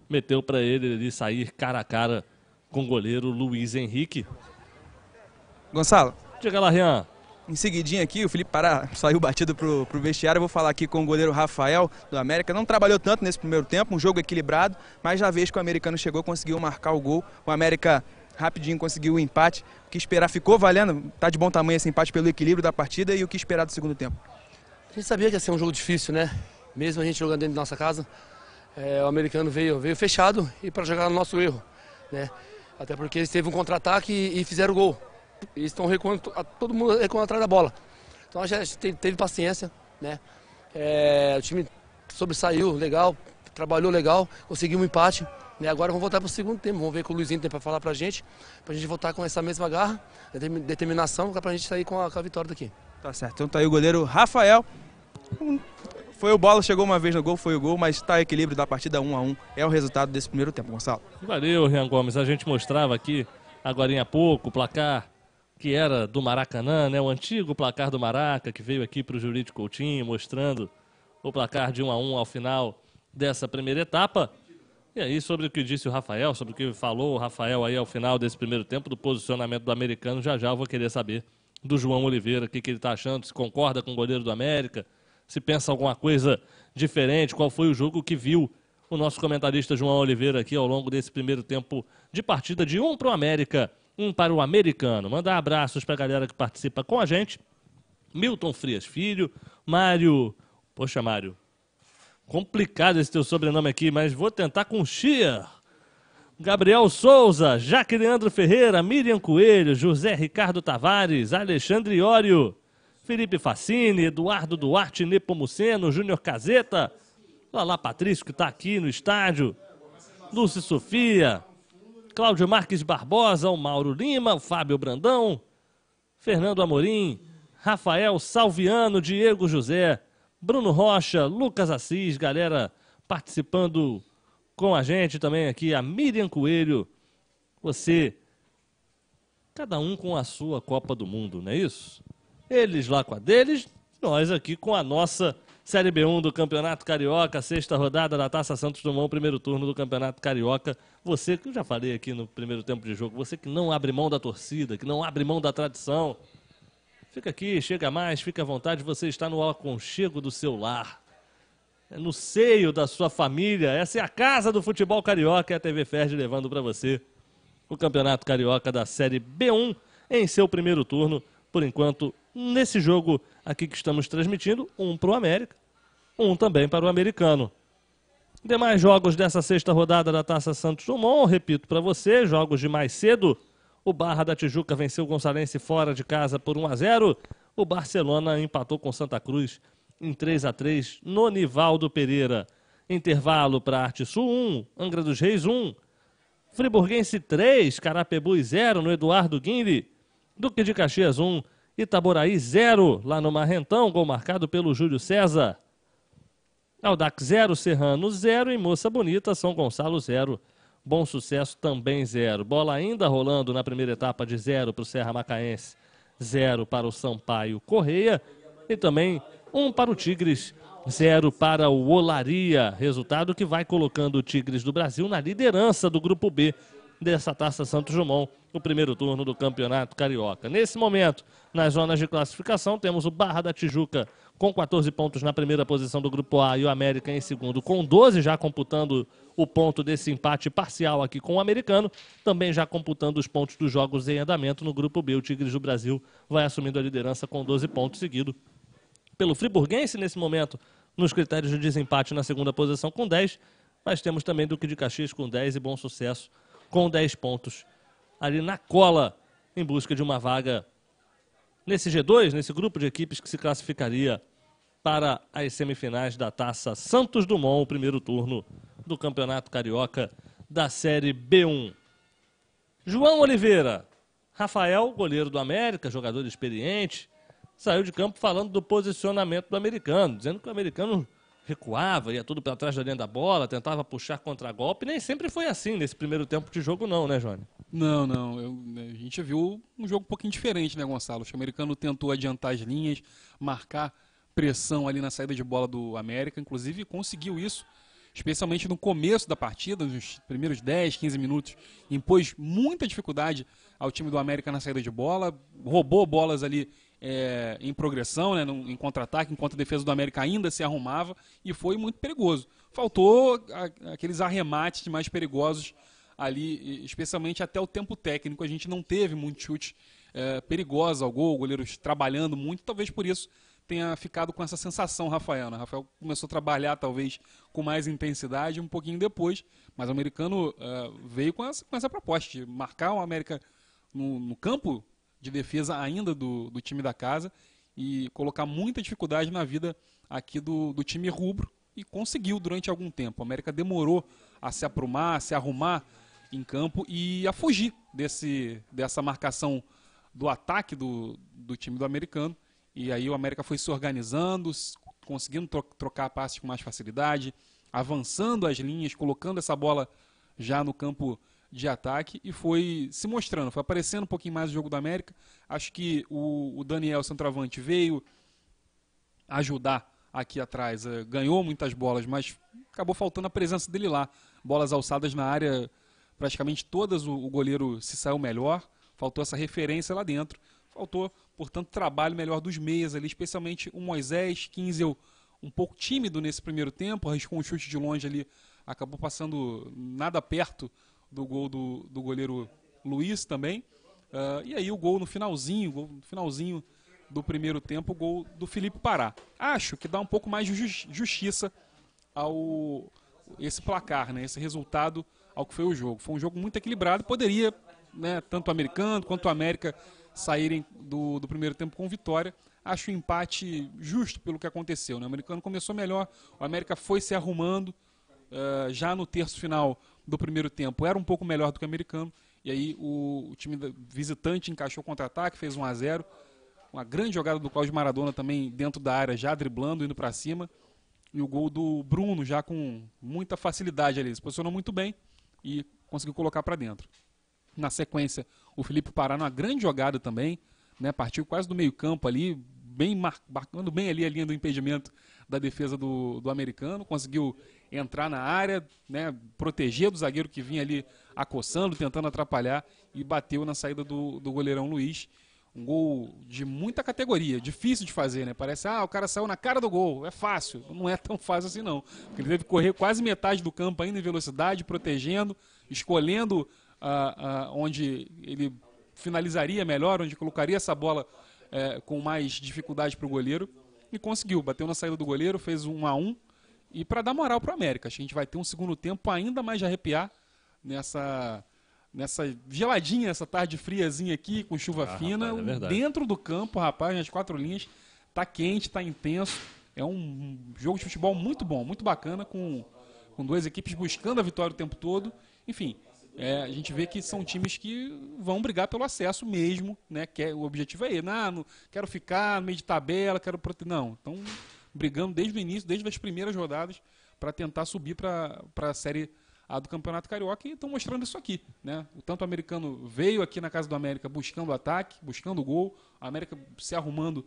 C: meteu para ele, ele sair cara a cara com o goleiro Luiz Henrique. Gonçalo.
B: Diga lá, Rian. Em seguidinha aqui, o Felipe Pará saiu batido pro, pro vestiário. Eu vou falar aqui com o goleiro Rafael do América. Não trabalhou tanto nesse primeiro tempo, um jogo equilibrado, mas já vez que o americano chegou, conseguiu marcar o gol. O América rapidinho conseguiu o empate. O que esperar ficou valendo, tá de bom tamanho esse empate pelo equilíbrio da partida e o que esperar do segundo tempo.
C: A gente sabia que ia ser um jogo difícil, né? Mesmo a gente jogando dentro da nossa casa, é, o americano veio, veio fechado e para jogar
B: no nosso erro, né? Até porque eles teve um contra-ataque e, e fizeram o gol. E estão recuando, todo mundo recuando atrás da bola. Então a gente teve paciência, né? É, o time sobressaiu, legal, trabalhou legal, conseguiu um empate. Né? Agora vamos voltar para o segundo tempo, vamos ver o que o Luizinho tem para falar para a gente, para a gente voltar com essa mesma garra, determinação,
C: para a gente sair com a, com a vitória daqui. Tá certo,
B: então tá aí o goleiro Rafael. Foi o bola, chegou uma vez no gol, foi o gol, mas está equilíbrio da partida 1 a 1 É o resultado desse primeiro tempo, Gonçalo.
C: Valeu, Rian Gomes. A gente mostrava aqui, agora há pouco, o placar que era do Maracanã, né? o antigo placar do Maraca, que veio aqui para o Jurídico Coutinho, mostrando o placar de 1 a 1 ao final dessa primeira etapa. E aí, sobre o que disse o Rafael, sobre o que falou o Rafael aí ao final desse primeiro tempo, do posicionamento do americano, já já eu vou querer saber do João Oliveira, o que, que ele está achando, se concorda com o goleiro do América, se pensa alguma coisa diferente, qual foi o jogo que viu o nosso comentarista João Oliveira aqui ao longo desse primeiro tempo de partida de 1 para o América um para o americano. Mandar abraços para a galera que participa com a gente. Milton Frias Filho, Mário. Poxa, Mário. Complicado esse teu sobrenome aqui, mas vou tentar com Chia Gabriel Souza, Jaque Leandro Ferreira, Miriam Coelho, José Ricardo Tavares, Alexandre Iório, Felipe Facini, Eduardo Duarte Nepomuceno, Júnior Caseta, Lala Patrício, que está aqui no estádio, Lúcia Sofia, Cláudio Marques Barbosa, o Mauro Lima, o Fábio Brandão, Fernando Amorim, Rafael Salviano, Diego José, Bruno Rocha, Lucas Assis, galera participando com a gente também aqui, a Miriam Coelho. Você, cada um com a sua Copa do Mundo, não é isso? Eles lá com a deles, nós aqui com a nossa Série B1 do Campeonato Carioca, sexta rodada da Taça Santos Dumont, primeiro turno do Campeonato Carioca. Você, que eu já falei aqui no primeiro tempo de jogo, você que não abre mão da torcida, que não abre mão da tradição, fica aqui, chega mais, fica à vontade, você está no aconchego do seu lar. É no seio da sua família, essa é a casa do futebol carioca, é a TV Ferdi levando para você o Campeonato Carioca da Série B1 em seu primeiro turno. Por enquanto, nesse jogo aqui que estamos transmitindo, um para o América, um também para o americano. Demais jogos dessa sexta rodada da Taça Santos Dumont, repito para você, jogos de mais cedo. O Barra da Tijuca venceu o Gonçalense fora de casa por 1 a 0. O Barcelona empatou com Santa Cruz em 3 a 3 no Nivaldo Pereira. Intervalo para Arte Sul 1, Angra dos Reis 1, Friburguense 3, Carapebu 0 no Eduardo Guinle. Duque de Caxias 1, Itaboraí 0, lá no Marrentão, gol marcado pelo Júlio César. Aldax 0, Serrano 0 e Moça Bonita, São Gonçalo 0. Bom sucesso também 0. Bola ainda rolando na primeira etapa de 0 para o Serra Macaense, 0 para o Sampaio Correia e também 1 um para o Tigres, 0 para o Olaria. Resultado que vai colocando o Tigres do Brasil na liderança do Grupo B dessa Taça Santos Dumont no primeiro turno do Campeonato Carioca. Nesse momento, nas zonas de classificação, temos o Barra da Tijuca com 14 pontos na primeira posição do Grupo A e o América em segundo com 12, já computando o ponto desse empate parcial aqui com o americano, também já computando os pontos dos jogos em andamento no Grupo B. O Tigres do Brasil vai assumindo a liderança com 12 pontos seguido pelo Friburguense nesse momento nos critérios de desempate na segunda posição com 10, mas temos também Duque de Caxias com 10 e Bom Sucesso com 10 pontos ali na cola em busca de uma vaga nesse G2, nesse grupo de equipes que se classificaria para as semifinais da Taça Santos Dumont, o primeiro turno do Campeonato Carioca da Série B1. João Oliveira, Rafael, goleiro do América, jogador experiente, saiu de campo falando do posicionamento do americano, dizendo que o americano recuava, ia tudo para trás da linha da bola, tentava puxar contra-golpe. Nem sempre foi assim nesse primeiro tempo de jogo, não, né, Johnny?
A: Não, não. Eu, né, a gente viu um jogo um pouquinho diferente, né, Gonçalo? O americano tentou adiantar as linhas, marcar pressão ali na saída de bola do América, inclusive conseguiu isso, especialmente no começo da partida, nos primeiros 10, 15 minutos, impôs muita dificuldade ao time do América na saída de bola, roubou bolas ali é, em progressão, né, em contra-ataque, enquanto a defesa do América ainda se arrumava e foi muito perigoso. Faltou a, aqueles arremates mais perigosos ali, especialmente até o tempo técnico. A gente não teve muito chute é, perigoso ao gol, goleiros trabalhando muito, talvez por isso tenha ficado com essa sensação, Rafael. Né? Rafael começou a trabalhar, talvez, com mais intensidade um pouquinho depois, mas o americano uh, veio com essa, com essa proposta de marcar o América no, no campo de defesa ainda do, do time da casa e colocar muita dificuldade na vida aqui do, do time rubro e conseguiu durante algum tempo. A América demorou a se aprumar, a se arrumar em campo e a fugir desse, dessa marcação do ataque do, do time do americano. E aí o América foi se organizando, conseguindo trocar passes com mais facilidade, avançando as linhas, colocando essa bola já no campo de ataque e foi se mostrando, foi aparecendo um pouquinho mais o jogo do América. Acho que o, o Daniel Centroavante veio ajudar aqui atrás, eh, ganhou muitas bolas, mas acabou faltando a presença dele lá. Bolas alçadas na área, praticamente todas o, o goleiro se saiu melhor, faltou essa referência lá dentro, faltou, portanto, trabalho melhor dos meias ali, especialmente o Moisés, Kinzel, um pouco tímido nesse primeiro tempo, arriscou um chute de longe ali, acabou passando nada perto do gol do, do goleiro Luiz também. Uh, e aí o gol no finalzinho, gol no finalzinho do primeiro tempo, o gol do Felipe Pará. Acho que dá um pouco mais de justiça ao esse placar, né, esse resultado ao que foi o jogo. Foi um jogo muito equilibrado, poderia, né, tanto o americano quanto o América saírem do, do primeiro tempo com vitória. Acho o um empate justo pelo que aconteceu. Né? O americano começou melhor, o América foi se arrumando. Uh, já no terço final do primeiro tempo era um pouco melhor do que o americano. E aí o, o time visitante encaixou contra-ataque, fez 1 a 0 Uma grande jogada do Cláudio Maradona também dentro da área, já driblando, indo para cima. E o gol do Bruno já com muita facilidade ali. Se posicionou muito bem e conseguiu colocar para dentro. Na sequência, o Felipe Pará numa grande jogada também. Né, partiu quase do meio campo ali, bem marcando bem ali a linha do impedimento da defesa do, do americano, conseguiu entrar na área, né, proteger do zagueiro que vinha ali acossando, tentando atrapalhar e bateu na saída do, do goleirão Luiz. Um gol de muita categoria, difícil de fazer, né? Parece, ah, o cara saiu na cara do gol, é fácil. Não é tão fácil assim, não. Porque ele teve que correr quase metade do campo ainda em velocidade, protegendo, escolhendo ah, ah, onde ele finalizaria melhor, onde colocaria essa bola é, com mais dificuldade para o goleiro. E conseguiu, bateu na saída do goleiro, fez um a um. E para dar moral para o América, a gente vai ter um segundo tempo ainda mais de arrepiar nessa nessa geladinha, essa tarde friazinha aqui, com chuva ah, fina, rapaz, é dentro do campo, rapaz, nas quatro linhas, tá quente, tá intenso. É um jogo de futebol muito bom, muito bacana, com, com duas equipes buscando a vitória o tempo todo. Enfim, é, a gente vê que são times que vão brigar pelo acesso mesmo, né? Que é, o objetivo é ir. Ah, não, quero ficar no meio de tabela, quero. Prote... Não, estão brigando desde o início, desde as primeiras rodadas, para tentar subir para a Série A do Campeonato Carioca e estão mostrando isso aqui. Né? O tanto americano veio aqui na Casa do América buscando ataque, buscando gol, a América se arrumando,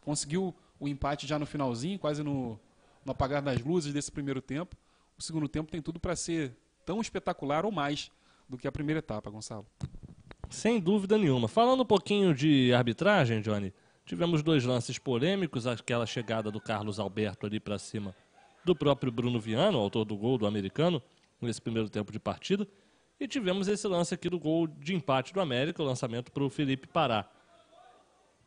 A: conseguiu o empate já no finalzinho, quase no, no apagar das luzes desse primeiro tempo. O segundo tempo tem tudo para ser tão espetacular ou mais do que a primeira etapa, Gonçalo.
C: Sem dúvida nenhuma. Falando um pouquinho de arbitragem, Johnny, tivemos dois lances polêmicos, aquela chegada do Carlos Alberto ali para cima do próprio Bruno Viano, autor do gol do americano, nesse primeiro tempo de partida. E tivemos esse lance aqui do gol de empate do América, o lançamento para o Felipe Pará.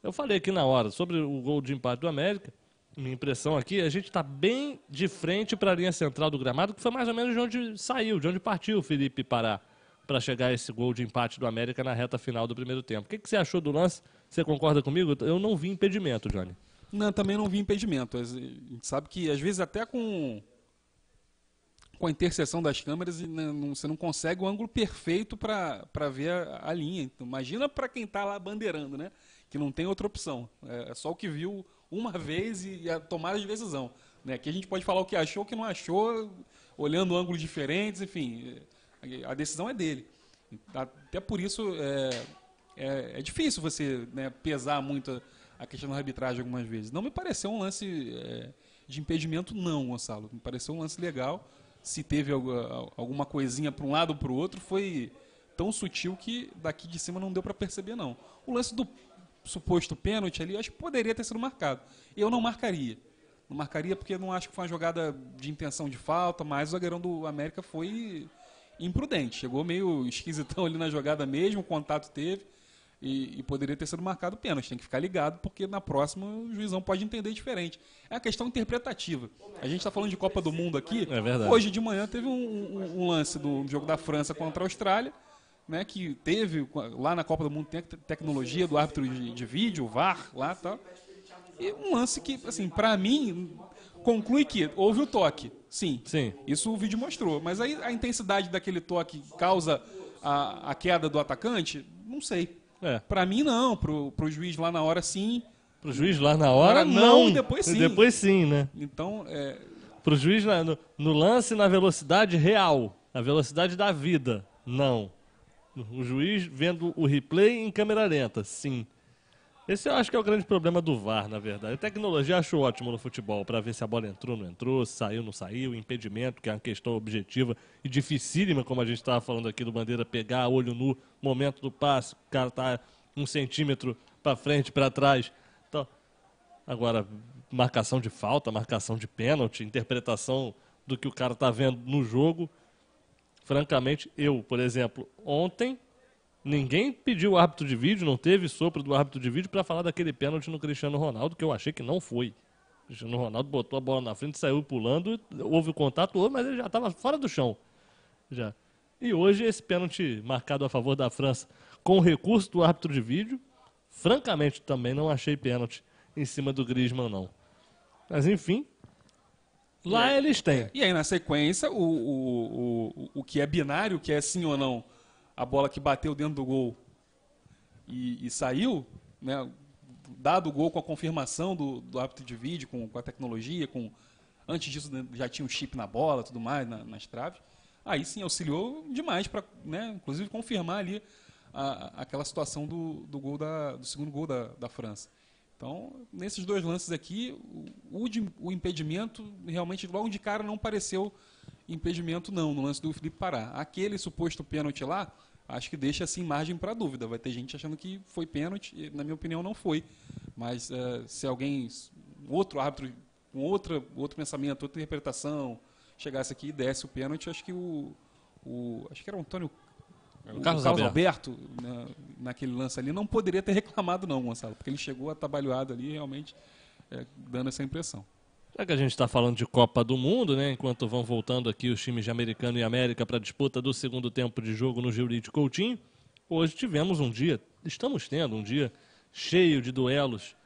C: Eu falei aqui na hora sobre o gol de empate do América minha impressão aqui, a gente está bem de frente para a linha central do gramado, que foi mais ou menos de onde saiu, de onde partiu o Felipe Pará para chegar a esse gol de empate do América na reta final do primeiro tempo. O que, que você achou do lance? Você concorda comigo? Eu não vi impedimento, Johnny.
A: Não, também não vi impedimento. A gente sabe que às vezes até com com a interseção das câmeras você não consegue o ângulo perfeito para ver a, linha. Então, imagina para quem está lá bandeirando, né? Que não tem outra opção. É, é só o que viu uma vez e, e a tomada de decisão. Né? Aqui a gente pode falar o que achou, o que não achou, olhando ângulos diferentes, enfim, é, a decisão é dele. Até por isso é, é, é difícil você né, pesar muito a questão da arbitragem algumas vezes. Não me pareceu um lance é, de impedimento, não, Gonçalo. Me pareceu um lance legal. Se teve alguma, alguma coisinha para um lado ou para o outro, foi tão sutil que daqui de cima não deu para perceber, não. O lance do suposto pênalti ali, acho que poderia ter sido marcado. Eu não marcaria. Não marcaria porque não acho que foi uma jogada de intenção de falta, mas o zagueirão do América foi imprudente. Chegou meio esquisitão ali na jogada mesmo, o contato teve. E, e, poderia ter sido marcado pênalti. Tem que ficar ligado, porque na próxima o juizão pode entender diferente. É uma questão interpretativa. A gente está falando de Copa do Mundo aqui. É Hoje de manhã teve um, um, um lance do jogo da França contra a Austrália né, que teve lá na Copa do Mundo tem tecnologia do árbitro de, de vídeo, VAR, lá tal. Tá? E é um lance que, assim, para mim, conclui que houve o toque. Sim. Sim. Isso o vídeo mostrou. Mas aí a intensidade daquele toque causa a, a queda do atacante? Não sei. É. Para mim, não. Pro, pro juiz lá na
C: hora, sim. Pro juiz lá na hora, não. não. E depois sim. E depois sim, né? Então, é... Pro juiz no, no lance na velocidade real, na velocidade da vida, não. O juiz vendo o replay em câmera lenta, sim. Esse eu acho que é o grande problema do VAR, na verdade. A tecnologia acho ótimo no futebol, para ver se a bola entrou, não entrou, saiu, não saiu, impedimento, que é uma questão objetiva e dificílima, como a gente estava falando aqui do Bandeira, pegar olho nu, momento do passe, o cara está um centímetro para frente, para trás. Então, agora, marcação de falta, marcação de pênalti, interpretação do que o cara está vendo no jogo francamente, eu, por exemplo, ontem, ninguém pediu o árbitro de vídeo, não teve sopro do árbitro de vídeo para falar daquele pênalti no Cristiano Ronaldo, que eu achei que não foi. O Cristiano Ronaldo botou a bola na frente, saiu pulando, houve o contato, mas ele já estava fora do chão. Já. E hoje esse pênalti marcado a favor da França com o recurso do árbitro de vídeo, francamente também não achei pênalti em cima do Griezmann não. Mas enfim, Lá eles têm. E aí, na sequência, o, o, o, o que é binário, que é sim ou não,
A: a bola que bateu dentro do gol e, e saiu, né, dado o gol com a confirmação do, do árbitro de vídeo, com, com a tecnologia, com antes disso né, já tinha um chip na bola, tudo mais, na, nas traves, aí sim auxiliou demais para, né, inclusive, confirmar ali a, aquela situação do, do, gol da, do segundo gol da, da França. Então, nesses dois lances aqui, o, o impedimento realmente logo de cara não pareceu impedimento não no lance do Felipe Pará. Aquele suposto pênalti lá, acho que deixa assim margem para dúvida. Vai ter gente achando que foi pênalti, na minha opinião não foi. Mas uh, se alguém, um outro árbitro com um outro pensamento, outra interpretação, chegasse aqui e desse o pênalti, acho que o, o acho que era o Antônio é, o, o Carlos, Alberto, Alberto na, né, naquele lance ali, não poderia ter reclamado, não, Gonçalo, porque ele chegou atabalhoado ali, realmente é, dando essa impressão.
C: Já que a gente está falando de Copa do Mundo, né? Enquanto vão voltando aqui os times de Americano e América para a disputa do segundo tempo de jogo no Jurídico Coutinho, hoje tivemos um dia, estamos tendo um dia cheio de duelos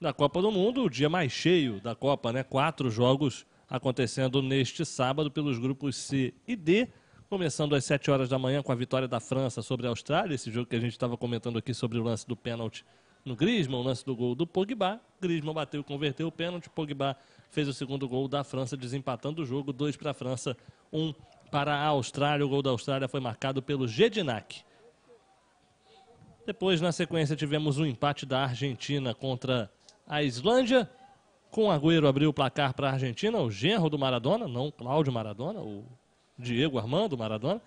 C: da Copa do Mundo, o dia mais cheio da Copa, né? Quatro jogos acontecendo neste sábado pelos grupos C e D. Começando às 7 horas da manhã com a vitória da França sobre a Austrália, esse jogo que a gente estava comentando aqui sobre o lance do pênalti no Griezmann, o lance do gol do Pogba. Griezmann bateu, converteu o pênalti, Pogba fez o segundo gol da França, desempatando o jogo, 2 para a França, 1 um para a Austrália. O gol da Austrália foi marcado pelo Gedinac. Depois, na sequência, tivemos um empate da Argentina contra a Islândia. Com o Agüero abriu o placar para a Argentina, o genro do Maradona, não Cláudio Maradona, o Diego Armando Maradona.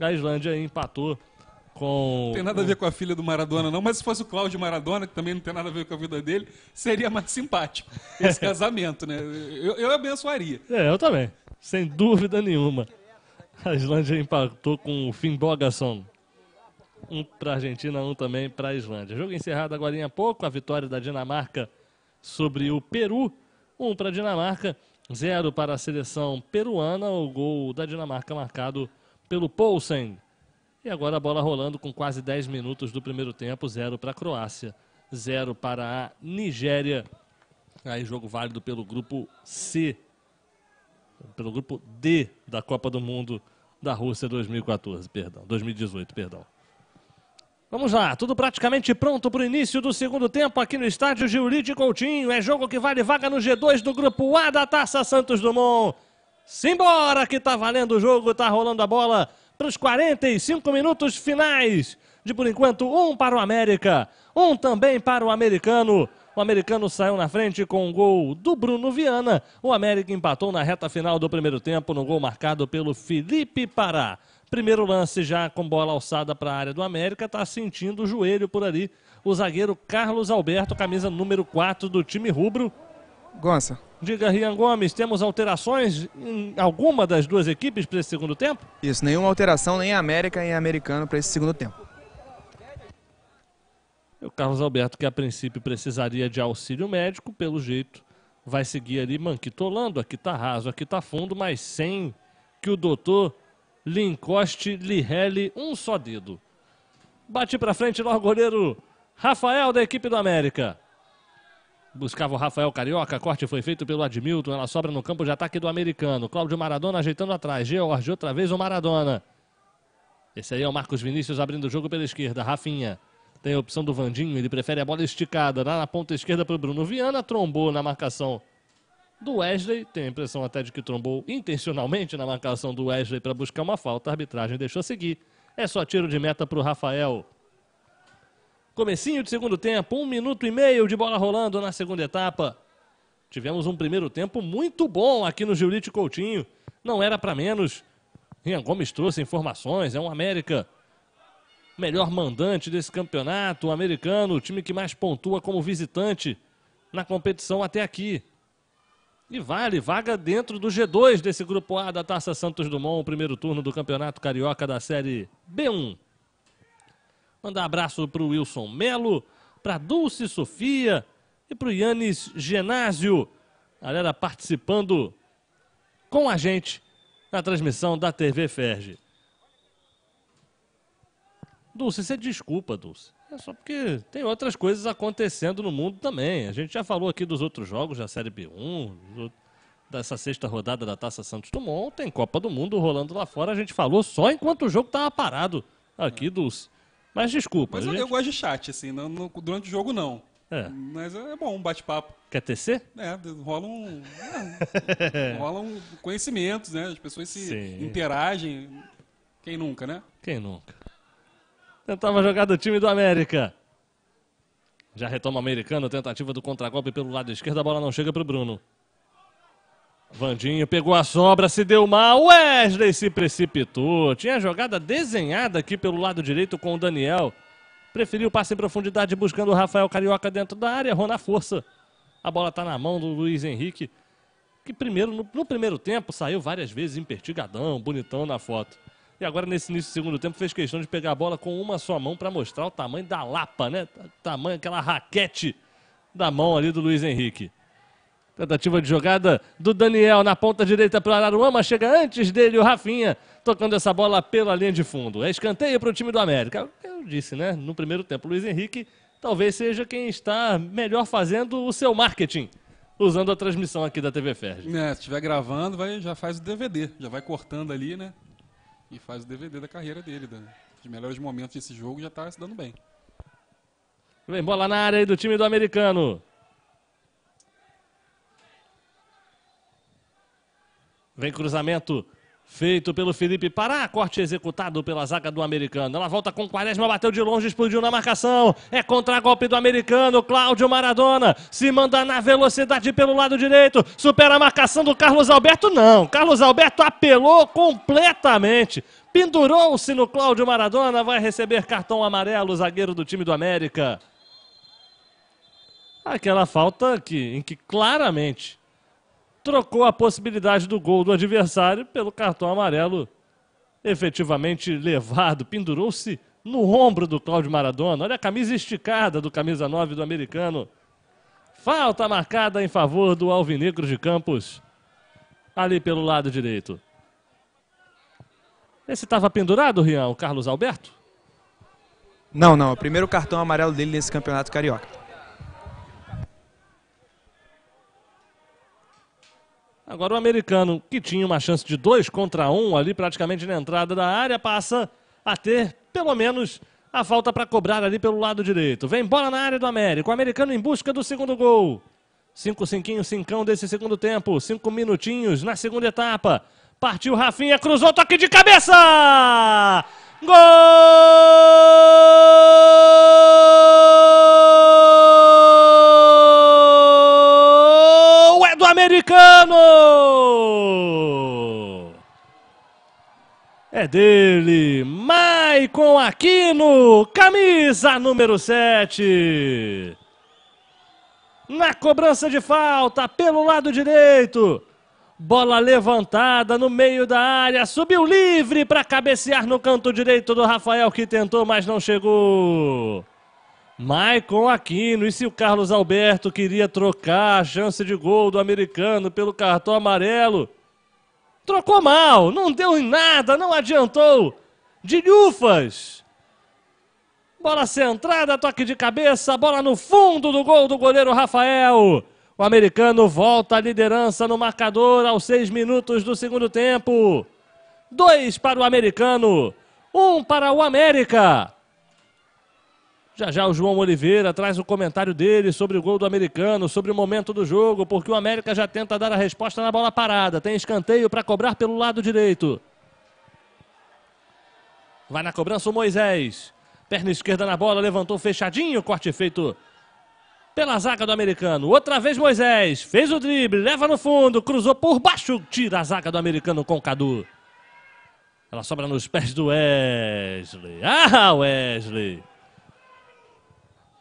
C: A Islândia empatou com. Não tem nada a ver com a filha do Maradona, não, mas se fosse o Cláudio Maradona, que também não tem nada
A: a ver com a vida dele, seria mais simpático esse casamento, né? Eu, eu abençoaria.
C: É, eu também, sem dúvida nenhuma. A Islândia empatou com o Finnbogason. Um para a Argentina, um também para a Islândia. Jogo encerrado agora em pouco, a vitória da Dinamarca sobre o Peru. Um para a Dinamarca, 0 para a seleção peruana, o gol da Dinamarca marcado pelo Poulsen. E agora a bola rolando com quase 10 minutos do primeiro tempo, 0 para a Croácia, 0 para a Nigéria. Aí jogo válido pelo grupo C, pelo grupo D da Copa do Mundo da Rússia 2014, perdão, 2018, perdão. Vamos lá, tudo praticamente pronto para o início do segundo tempo aqui no estádio Giulite Coutinho. É jogo que vale vaga no G2 do grupo A da Taça Santos Dumont. Simbora que tá valendo o jogo, tá rolando a bola para os 45 minutos finais. De por enquanto, um para o América, um também para o americano. O americano saiu na frente com um gol do Bruno Viana. O América empatou na reta final do primeiro tempo no gol marcado pelo Felipe Pará. Primeiro lance já com bola alçada para a área do América, está sentindo o joelho por ali o zagueiro Carlos Alberto, camisa número 4 do time rubro. Gonça. Diga, Rian Gomes, temos alterações em alguma das duas equipes para esse segundo tempo? Isso, nenhuma alteração nem América nem
B: Americano para esse segundo tempo.
C: O Carlos Alberto, que a princípio precisaria de auxílio médico, pelo jeito vai seguir ali manquitolando. Aqui tá raso, aqui tá fundo, mas sem que o doutor lhe encoste, lhe rele um só dedo. Bate para frente logo o goleiro Rafael da equipe do América. Buscava o Rafael Carioca, corte foi feito pelo Admilton, ela sobra no campo de ataque do americano. Cláudio Maradona ajeitando atrás, George outra vez o Maradona. Esse aí é o Marcos Vinícius abrindo o jogo pela esquerda, Rafinha. Tem a opção do Vandinho, ele prefere a bola esticada, lá na ponta esquerda para o Bruno Viana, trombou na marcação do Wesley. Tem a impressão até de que trombou intencionalmente na marcação do Wesley para buscar uma falta. A arbitragem deixou seguir. É só tiro de meta para o Rafael. Comecinho de segundo tempo, um minuto e meio de bola rolando na segunda etapa. Tivemos um primeiro tempo muito bom aqui no Giulite Coutinho. Não era para menos. Rian Gomes trouxe informações, é um América. Melhor mandante desse campeonato o americano, o time que mais pontua como visitante na competição até aqui e vale vaga dentro do G2 desse grupo A da Taça Santos Dumont, primeiro turno do Campeonato Carioca da Série B1. Mandar abraço para o Wilson Melo, para Dulce Sofia e para o Yannis Genásio. Galera participando com a gente na transmissão da TV Ferge. Dulce, você desculpa, Dulce. É só porque tem outras coisas acontecendo no mundo também. A gente já falou aqui dos outros jogos da Série B1, do, dessa sexta rodada da Taça Santos Dumont, tem Copa do Mundo rolando lá fora. A gente falou só enquanto o jogo estava parado aqui é. dos. Mas desculpa. Mas eu, gente... eu gosto
A: de chat, assim, não, durante o jogo não. É. Mas é bom um bate-papo. Quer tecer? É, rola um. É, rola um conhecimentos, né? As pessoas se Sim. interagem. Quem nunca, né? Quem nunca?
C: Tentava jogar do time do América. Já retoma o americano, tentativa do contragolpe pelo lado esquerdo, a bola não chega para o Bruno. Vandinho pegou a sobra, se deu mal, Wesley se precipitou. Tinha a jogada desenhada aqui pelo lado direito com o Daniel. Preferiu o passe em profundidade buscando o Rafael Carioca dentro da área, errou na força. A bola está na mão do Luiz Henrique, que primeiro no, no primeiro tempo saiu várias vezes impertigadão, bonitão na foto. E agora, nesse início do segundo tempo, fez questão de pegar a bola com uma só mão para mostrar o tamanho da lapa, né? Tamanho, aquela raquete da mão ali do Luiz Henrique. Tentativa de jogada do Daniel na ponta direita para o Araruama. Chega antes dele o Rafinha, tocando essa bola pela linha de fundo. É escanteio para o time do América. É eu disse, né? No primeiro tempo, Luiz Henrique talvez seja quem está melhor fazendo o seu marketing, usando a transmissão aqui da TV Ferg. É, se
A: estiver gravando, vai, já faz o DVD, já vai cortando ali, né? e faz o DVD da carreira dele, da, dos melhores momentos desse jogo, já está se dando bem.
C: Vem bola na área aí do time do americano. Vem cruzamento Feito pelo Felipe Pará, corte executado pela zaga do americano. Ela volta com Quaresma, bateu de longe, explodiu na marcação. É contra-golpe do americano, Cláudio Maradona. Se manda na velocidade pelo lado direito, supera a marcação do Carlos Alberto. Não, Carlos Alberto apelou completamente. Pendurou-se no Cláudio Maradona, vai receber cartão amarelo o zagueiro do time do América. Aquela falta que, em que claramente trocou a possibilidade do gol do adversário pelo cartão amarelo efetivamente levado, pendurou-se no ombro do Cláudio Maradona. Olha a camisa esticada do camisa 9 do americano. Falta marcada em favor do Alvinegro de Campos, ali pelo lado direito. Esse estava pendurado, Rian, o Carlos Alberto? Não, não. O primeiro cartão amarelo dele nesse campeonato carioca. Agora o americano, que tinha uma chance de dois contra um ali, praticamente na entrada da área, passa a ter, pelo menos, a falta para cobrar ali pelo lado direito. Vem bola na área do América. O americano em busca do segundo gol. Cinco cinquinho, cincão desse segundo tempo. Cinco minutinhos na segunda etapa. Partiu Rafinha, cruzou, toque de cabeça! Gol! americano É dele, Maicon Aquino, camisa número 7. Na cobrança de falta, pelo lado direito. Bola levantada no meio da área, subiu livre para cabecear no canto direito do Rafael, que tentou, mas não chegou. Maicon Aquino. E se o Carlos Alberto queria trocar a chance de gol do americano pelo cartão amarelo? Trocou mal, não deu em nada, não adiantou. De lufas. Bola centrada, toque de cabeça, bola no fundo do gol do goleiro Rafael. O americano volta à liderança no marcador aos seis minutos do segundo tempo. Dois para o americano, um para o América. Já já o João Oliveira traz o comentário dele sobre o gol do americano, sobre o momento do jogo, porque o América já tenta dar a resposta na bola parada. Tem escanteio para cobrar pelo lado direito. Vai na cobrança o Moisés. Perna esquerda na bola, levantou fechadinho, corte feito pela zaga do americano. Outra vez Moisés, fez o drible, leva no fundo, cruzou por baixo, tira a zaga do americano com o Cadu. Ela sobra nos pés do Wesley. Ah, Wesley!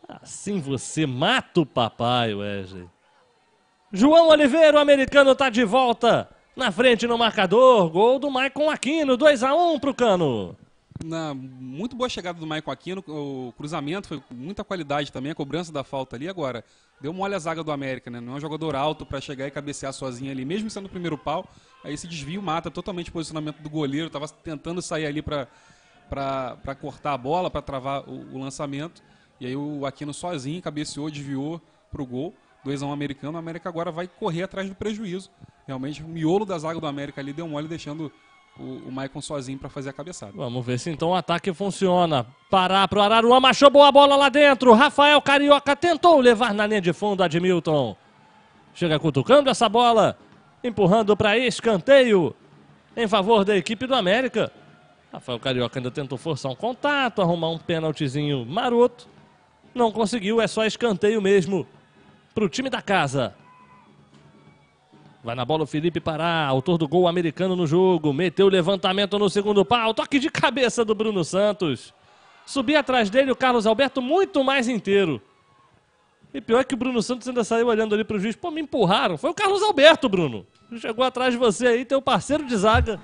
C: Assim você mata o papai, Wesley. João Oliveira, o americano, está de volta. Na frente no marcador, gol do Maicon Aquino, 2 a 1 um pro Cano.
A: Na, muito boa chegada do Maicon Aquino, o cruzamento foi muita qualidade também, a cobrança da falta ali agora. Deu mole a zaga do América, né? Não é um jogador alto para chegar e cabecear sozinho ali, mesmo sendo o primeiro pau. Aí esse desvio mata totalmente o posicionamento do goleiro, tava tentando sair ali para cortar a bola, para travar o, o lançamento e aí o Aquino sozinho cabeceou, desviou para o gol. 2 a 1 americano. O América agora vai correr atrás do prejuízo. Realmente, o miolo da zaga do América ali deu mole, deixando o, o Maicon sozinho para fazer a cabeçada.
C: Vamos ver se então o ataque funciona. Parar para o Araruama, achou boa bola lá dentro. Rafael Carioca tentou levar na linha de fundo Admilton. Chega cutucando essa bola, empurrando para escanteio em favor da equipe do América. Rafael Carioca ainda tentou forçar um contato, arrumar um pênaltizinho maroto. Não conseguiu, é só escanteio mesmo para o time da casa. Vai na bola o Felipe Pará, autor do gol americano no jogo. Meteu o levantamento no segundo pau. Toque de cabeça do Bruno Santos. Subia atrás dele o Carlos Alberto muito mais inteiro. E pior é que o Bruno Santos ainda saiu olhando ali para o juiz. Pô, me empurraram. Foi o Carlos Alberto, Bruno. Chegou atrás de você aí, teu parceiro de zaga.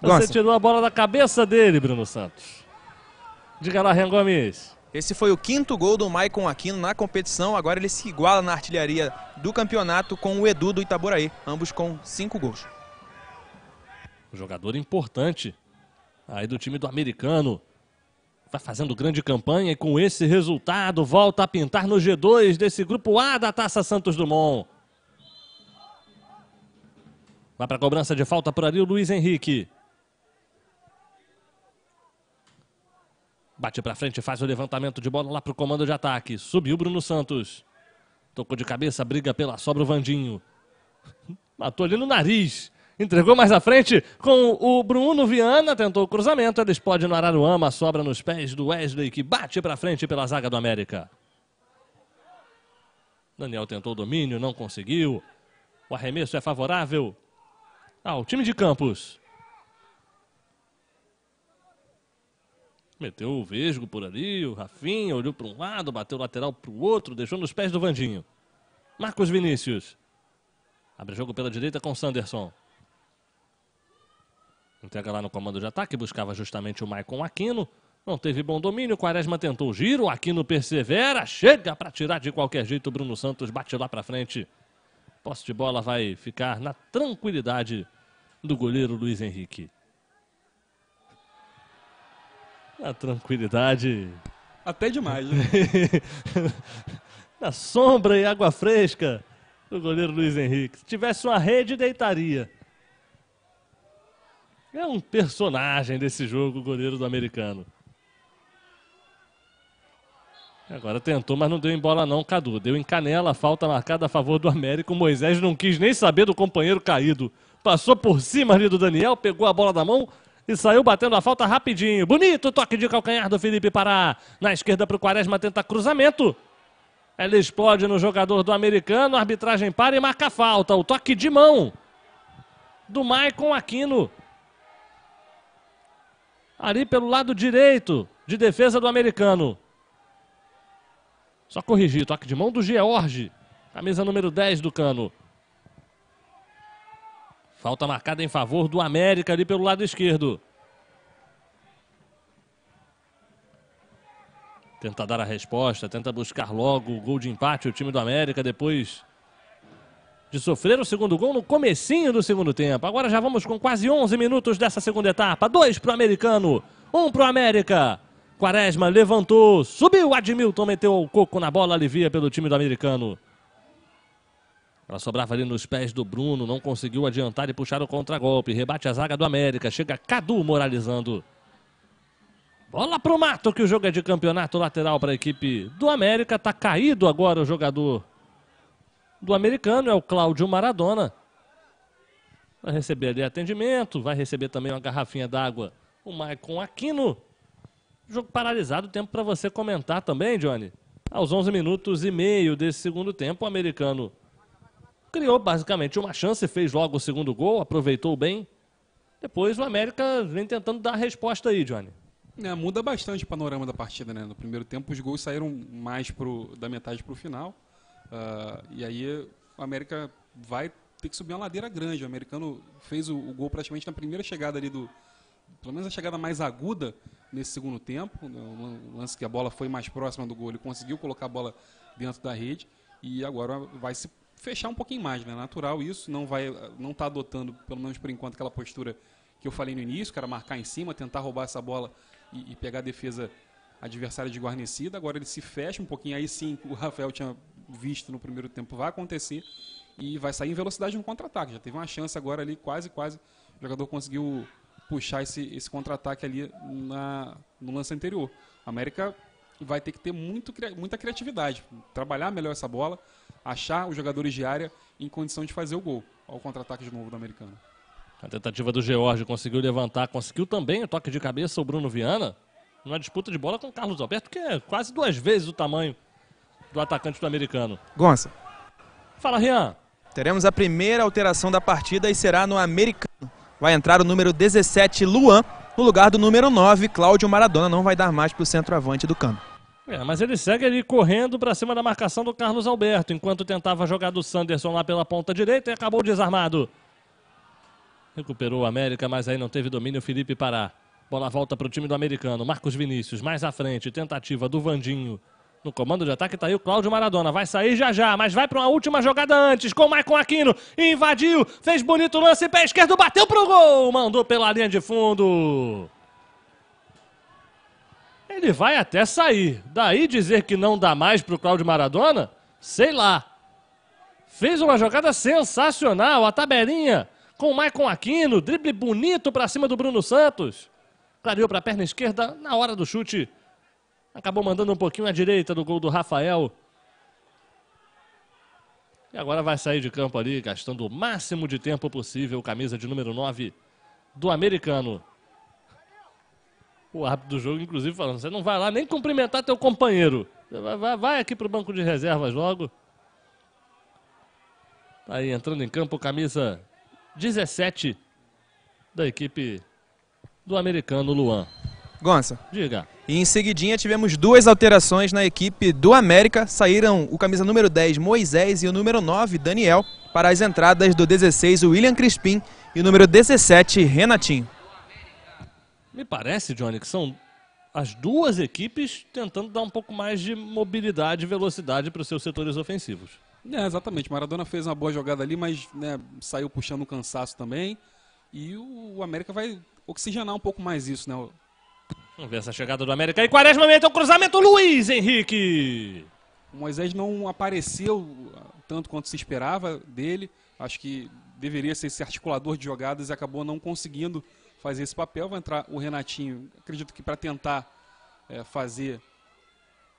C: Você Nossa. tirou a bola da cabeça dele, Bruno Santos. Diga lá, Rengomes. Esse foi o quinto gol do Maicon Aquino na competição.
B: Agora ele se iguala na artilharia do campeonato com o Edu do Itaboraí, ambos com cinco gols.
C: Jogador importante aí do time do americano. Vai fazendo grande campanha e com esse resultado volta a pintar no G2 desse grupo A da Taça Santos Dumont. Vai para a cobrança de falta por ali o Luiz Henrique. Bate para frente, faz o levantamento de bola lá para o comando de ataque. Subiu Bruno Santos. Tocou de cabeça, briga pela sobra o Vandinho. Matou ali no nariz. Entregou mais à frente com o Bruno Viana, tentou o cruzamento, ele explode no Araruama, sobra nos pés do Wesley, que bate para frente pela zaga do América. Daniel tentou o domínio, não conseguiu. O arremesso é favorável ao time de Campos. Meteu o Vesgo por ali, o Rafinha olhou para um lado, bateu o lateral para o outro, deixou nos pés do Vandinho. Marcos Vinícius. Abre jogo pela direita com Sanderson. Entrega lá no comando de ataque, buscava justamente o Maicon Aquino. Não teve bom domínio, Quaresma tentou o giro, Aquino persevera, chega para tirar de qualquer jeito o Bruno Santos, bate lá para frente. Posse de bola vai ficar na tranquilidade do goleiro Luiz Henrique na tranquilidade. Até demais, né? na sombra e água fresca do goleiro Luiz Henrique. Se tivesse uma rede, deitaria. É um personagem desse jogo, o goleiro do americano. Agora tentou, mas não deu em bola não, Cadu. Deu em canela, falta marcada a favor do Américo. Moisés não quis nem saber do companheiro caído. Passou por cima ali do Daniel, pegou a bola da mão, e saiu batendo a falta rapidinho. Bonito toque de calcanhar do Felipe Pará. Na esquerda para o Quaresma tenta cruzamento. Ela explode no jogador do americano, a arbitragem para e marca a falta. O toque de mão do Maicon Aquino. Ali pelo lado direito de defesa do americano. Só corrigir, toque de mão do George, camisa número 10 do Cano. Falta marcada em favor do América ali pelo lado esquerdo. Tenta dar a resposta, tenta buscar logo o gol de empate o time do América depois de sofrer o segundo gol no comecinho do segundo tempo. Agora já vamos com quase 11 minutos dessa segunda etapa. Dois para o americano, um para o América. Quaresma levantou, subiu, Admilton meteu o coco na bola, alivia pelo time do americano. Ela sobrava ali nos pés do Bruno, não conseguiu adiantar e puxar o contragolpe. Rebate a zaga do América, chega Cadu moralizando. Bola pro mato que o jogo é de campeonato lateral para a equipe do América. Tá caído agora o jogador do americano, é o Cláudio Maradona. Vai receber ali atendimento, vai receber também uma garrafinha d'água o Maicon Aquino. Jogo paralisado, tempo para você comentar também, Johnny. Aos 11 minutos e meio desse segundo tempo, o americano criou basicamente uma chance, fez logo o segundo gol, aproveitou bem. Depois o América vem tentando dar a resposta aí, Johnny.
A: É, muda bastante o panorama da partida, né? No primeiro tempo os gols saíram mais pro, da metade para o final. Uh, e aí o América vai ter que subir uma ladeira grande. O americano fez o, o, gol praticamente na primeira chegada ali do. Pelo menos a chegada mais aguda nesse segundo tempo. Né? Um lance que a bola foi mais próxima do gol. Ele conseguiu colocar a bola dentro da rede. E agora vai se fechar um pouquinho mais, né? Natural isso, não vai, não está adotando, pelo menos por enquanto, aquela postura que eu falei no início, que era marcar em cima, tentar roubar essa bola e, e pegar a defesa adversária de guarnecida Agora ele se fecha um pouquinho, aí sim o Rafael tinha visto no primeiro tempo, vai acontecer e vai sair em velocidade no contra-ataque. Já teve uma chance agora ali, quase, quase, o jogador conseguiu puxar esse, esse contra-ataque ali na, no lance anterior. A América vai ter que ter muito, muita criatividade, trabalhar melhor essa bola, achar os jogadores de área em condição de fazer o gol. Ao contra-ataque de novo do americano.
C: A tentativa do George conseguiu levantar, conseguiu também o toque de cabeça o Bruno Viana, numa disputa de bola com o Carlos Alberto, que é quase duas vezes o tamanho do atacante do americano.
B: Gonça. Fala, Rian. Teremos a primeira alteração da partida e será no americano. Vai entrar o número 17, Luan, no lugar do número 9, Cláudio Maradona. Não vai dar mais para o centroavante do campo.
C: É, mas ele segue ali correndo para cima da marcação do Carlos Alberto, enquanto tentava jogar do Sanderson lá pela ponta direita e acabou desarmado. Recuperou o América, mas aí não teve domínio Felipe Pará. Bola volta para o time do americano. Marcos Vinícius mais à frente, tentativa do Vandinho. No comando de ataque está aí o Cláudio Maradona. Vai sair já já, mas vai para uma última jogada antes com o Maicon Aquino. Invadiu, fez bonito lance, pé esquerdo, bateu pro gol. Mandou pela linha de fundo ele vai até sair. Daí dizer que não dá mais para o Cláudio Maradona, sei lá. Fez uma jogada sensacional, a tabelinha com o Maicon Aquino, drible bonito para cima do Bruno Santos. Clareou para a perna esquerda na hora do chute. Acabou mandando um pouquinho à direita do gol do Rafael. E agora vai sair de campo ali, gastando o máximo de tempo possível, camisa de número 9 do americano o árbitro do jogo, inclusive, falando: você não vai lá nem cumprimentar teu companheiro. Vai, vai, vai aqui para o banco de reservas logo. Tá aí entrando em campo, camisa 17 da equipe do americano Luan. Gonça.
B: Diga. E em seguidinha tivemos duas alterações na equipe do América. Saíram o camisa número 10, Moisés, e o número 9, Daniel, para as entradas do 16, William Crispim, e o número 17, Renatinho.
C: Me parece, Johnny, que são as duas equipes tentando dar um pouco mais de mobilidade e velocidade para os seus setores ofensivos.
A: É, exatamente. Maradona fez uma boa jogada ali, mas né, saiu puxando o cansaço também. E o América vai oxigenar um pouco mais isso, né?
C: Vamos ver essa chegada do América. E Quaresma meteu o cruzamento, Luiz Henrique!
A: O Moisés não apareceu ah, tanto quanto se esperava dele. Acho que deveria ser esse articulador de jogadas e acabou não conseguindo fazer esse papel. Vai entrar o Renatinho, acredito que para tentar é, fazer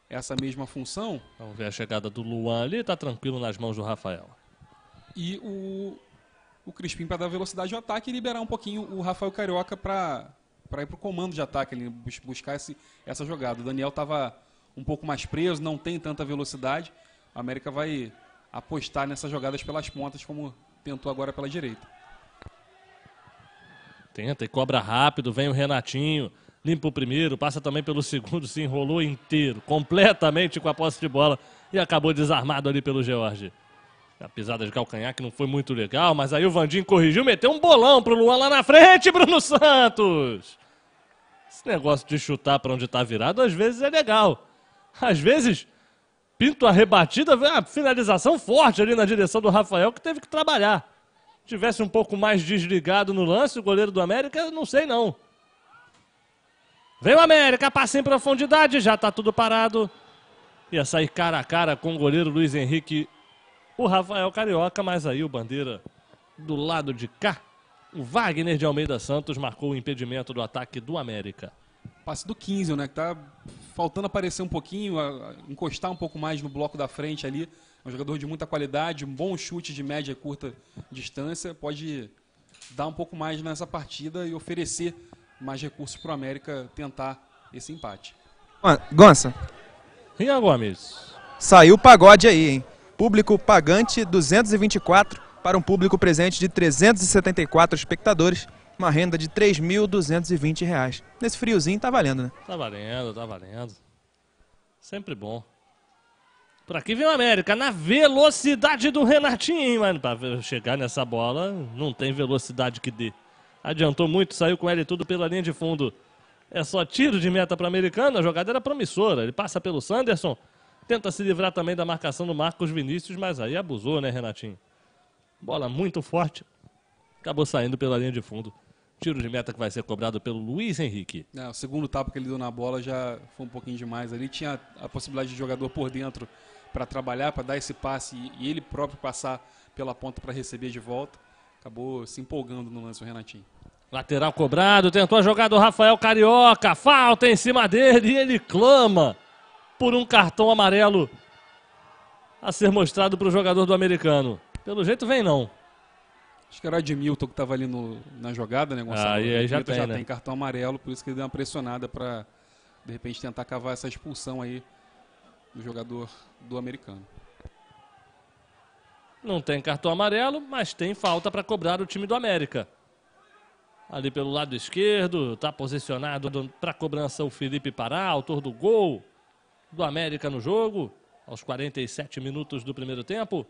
A: essa mesma função.
C: Vamos ver a chegada do Luan ali, está tranquilo nas mãos do Rafael.
A: E o, o Crispim para dar velocidade ao ataque e liberar um pouquinho o Rafael Carioca para ir para o comando de ataque, ali, buscar esse, essa jogada. O Daniel estava um pouco mais preso, não tem tanta velocidade. A América vai apostar nessas jogadas pelas pontas, como tentou agora pela direita.
C: Tenta e cobra rápido, vem o Renatinho, limpa o primeiro, passa também pelo segundo, se enrolou inteiro, completamente com a posse de bola e acabou desarmado ali pelo George. A pisada de calcanhar que não foi muito legal, mas aí o Vandinho corrigiu, meteu um bolão pro Luan lá na frente, Bruno Santos! Esse negócio de chutar para onde tá virado, às vezes é legal. Às vezes, pinto a rebatida, a finalização forte ali na direção do Rafael que teve que trabalhar tivesse um pouco mais desligado no lance, o goleiro do América, não sei não. Vem o América, passa em profundidade, já está tudo parado. Ia sair cara a cara com o goleiro Luiz Henrique, o Rafael Carioca, mas aí o Bandeira do lado de cá. O Wagner de Almeida Santos marcou o impedimento do ataque do América.
A: Passe do 15, né? Que tá faltando aparecer um pouquinho, encostar um pouco mais no bloco da frente ali um jogador de muita qualidade, um bom chute de média e curta distância. Pode dar um pouco mais nessa partida e oferecer mais recursos para o América tentar esse empate.
B: Gonça. Rian Gomes. Saiu o pagode aí, hein? Público pagante 224 para um público presente de 374 espectadores. Uma renda de R$ reais Nesse friozinho tá valendo, né?
C: Tá valendo, tá valendo. Sempre bom. Por aqui vem o América, na velocidade do Renatinho, mano. Pra chegar nessa bola, não tem velocidade que dê. Adiantou muito, saiu com ele tudo pela linha de fundo. É só tiro de meta para americano a jogada era promissora. Ele passa pelo Sanderson, tenta se livrar também da marcação do Marcos Vinícius, mas aí abusou, né, Renatinho? Bola muito forte, acabou saindo pela linha de fundo. Tiro de meta que vai ser cobrado pelo Luiz Henrique.
A: É, o segundo tapa que ele deu na bola já foi um pouquinho demais ali. Tinha a possibilidade de jogador por dentro para trabalhar, para dar esse passe e ele próprio passar pela ponta para receber de volta. Acabou se empolgando no lance o Renatinho.
C: Lateral cobrado, tentou a jogada do Rafael Carioca, falta em cima dele e ele clama por um cartão amarelo a ser mostrado para o jogador do americano. Pelo jeito vem não. Acho que era o Edmilton que estava
A: ali no, na jogada, né, Gonçalo? Ah, e aí já, tem, já né? tem cartão amarelo, por isso que ele deu uma pressionada para, de repente, tentar cavar essa expulsão aí do jogador do americano.
C: Não tem cartão amarelo, mas tem falta para cobrar o time do América. Ali pelo lado esquerdo, está posicionado para cobrança o Felipe Pará, autor do gol do América no jogo, aos 47 minutos do primeiro tempo.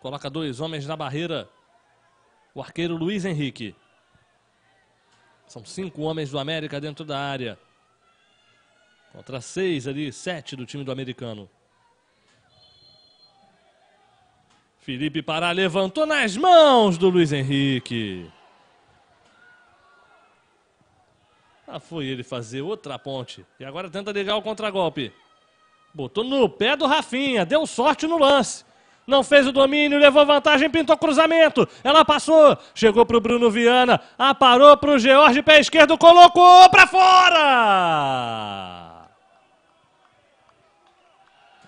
C: Coloca dois homens na barreira o arqueiro Luiz Henrique. São cinco homens do América dentro da área. Contra seis ali, sete do time do americano. Felipe Pará levantou nas mãos do Luiz Henrique. Ah, foi ele fazer outra ponte. E agora tenta ligar o contragolpe. Botou no pé do Rafinha, deu sorte no lance. Não fez o domínio, levou vantagem, pintou cruzamento. Ela passou, chegou para o Bruno Viana, aparou ah, para o George, pé esquerdo, colocou para fora!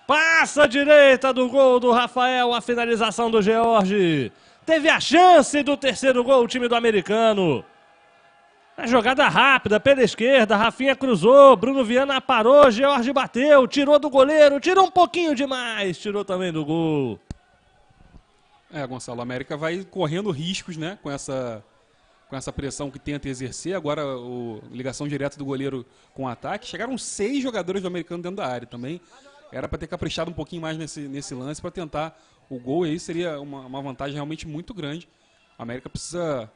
C: Passa à direita do gol do Rafael, a finalização do George. Teve a chance do terceiro gol o time do americano. A é jogada rápida pela esquerda, Rafinha cruzou, Bruno Viana parou, George bateu, tirou do goleiro, tirou um pouquinho demais, tirou também do gol. É, Gonçalo, a América vai
A: correndo riscos, né, com essa com essa pressão que tenta exercer. Agora, o, ligação direta do goleiro com o ataque. Chegaram seis jogadores do americano dentro da área também era para ter caprichado um pouquinho mais nesse, nesse lance para tentar o gol. E aí seria uma, uma vantagem realmente muito grande. A América precisa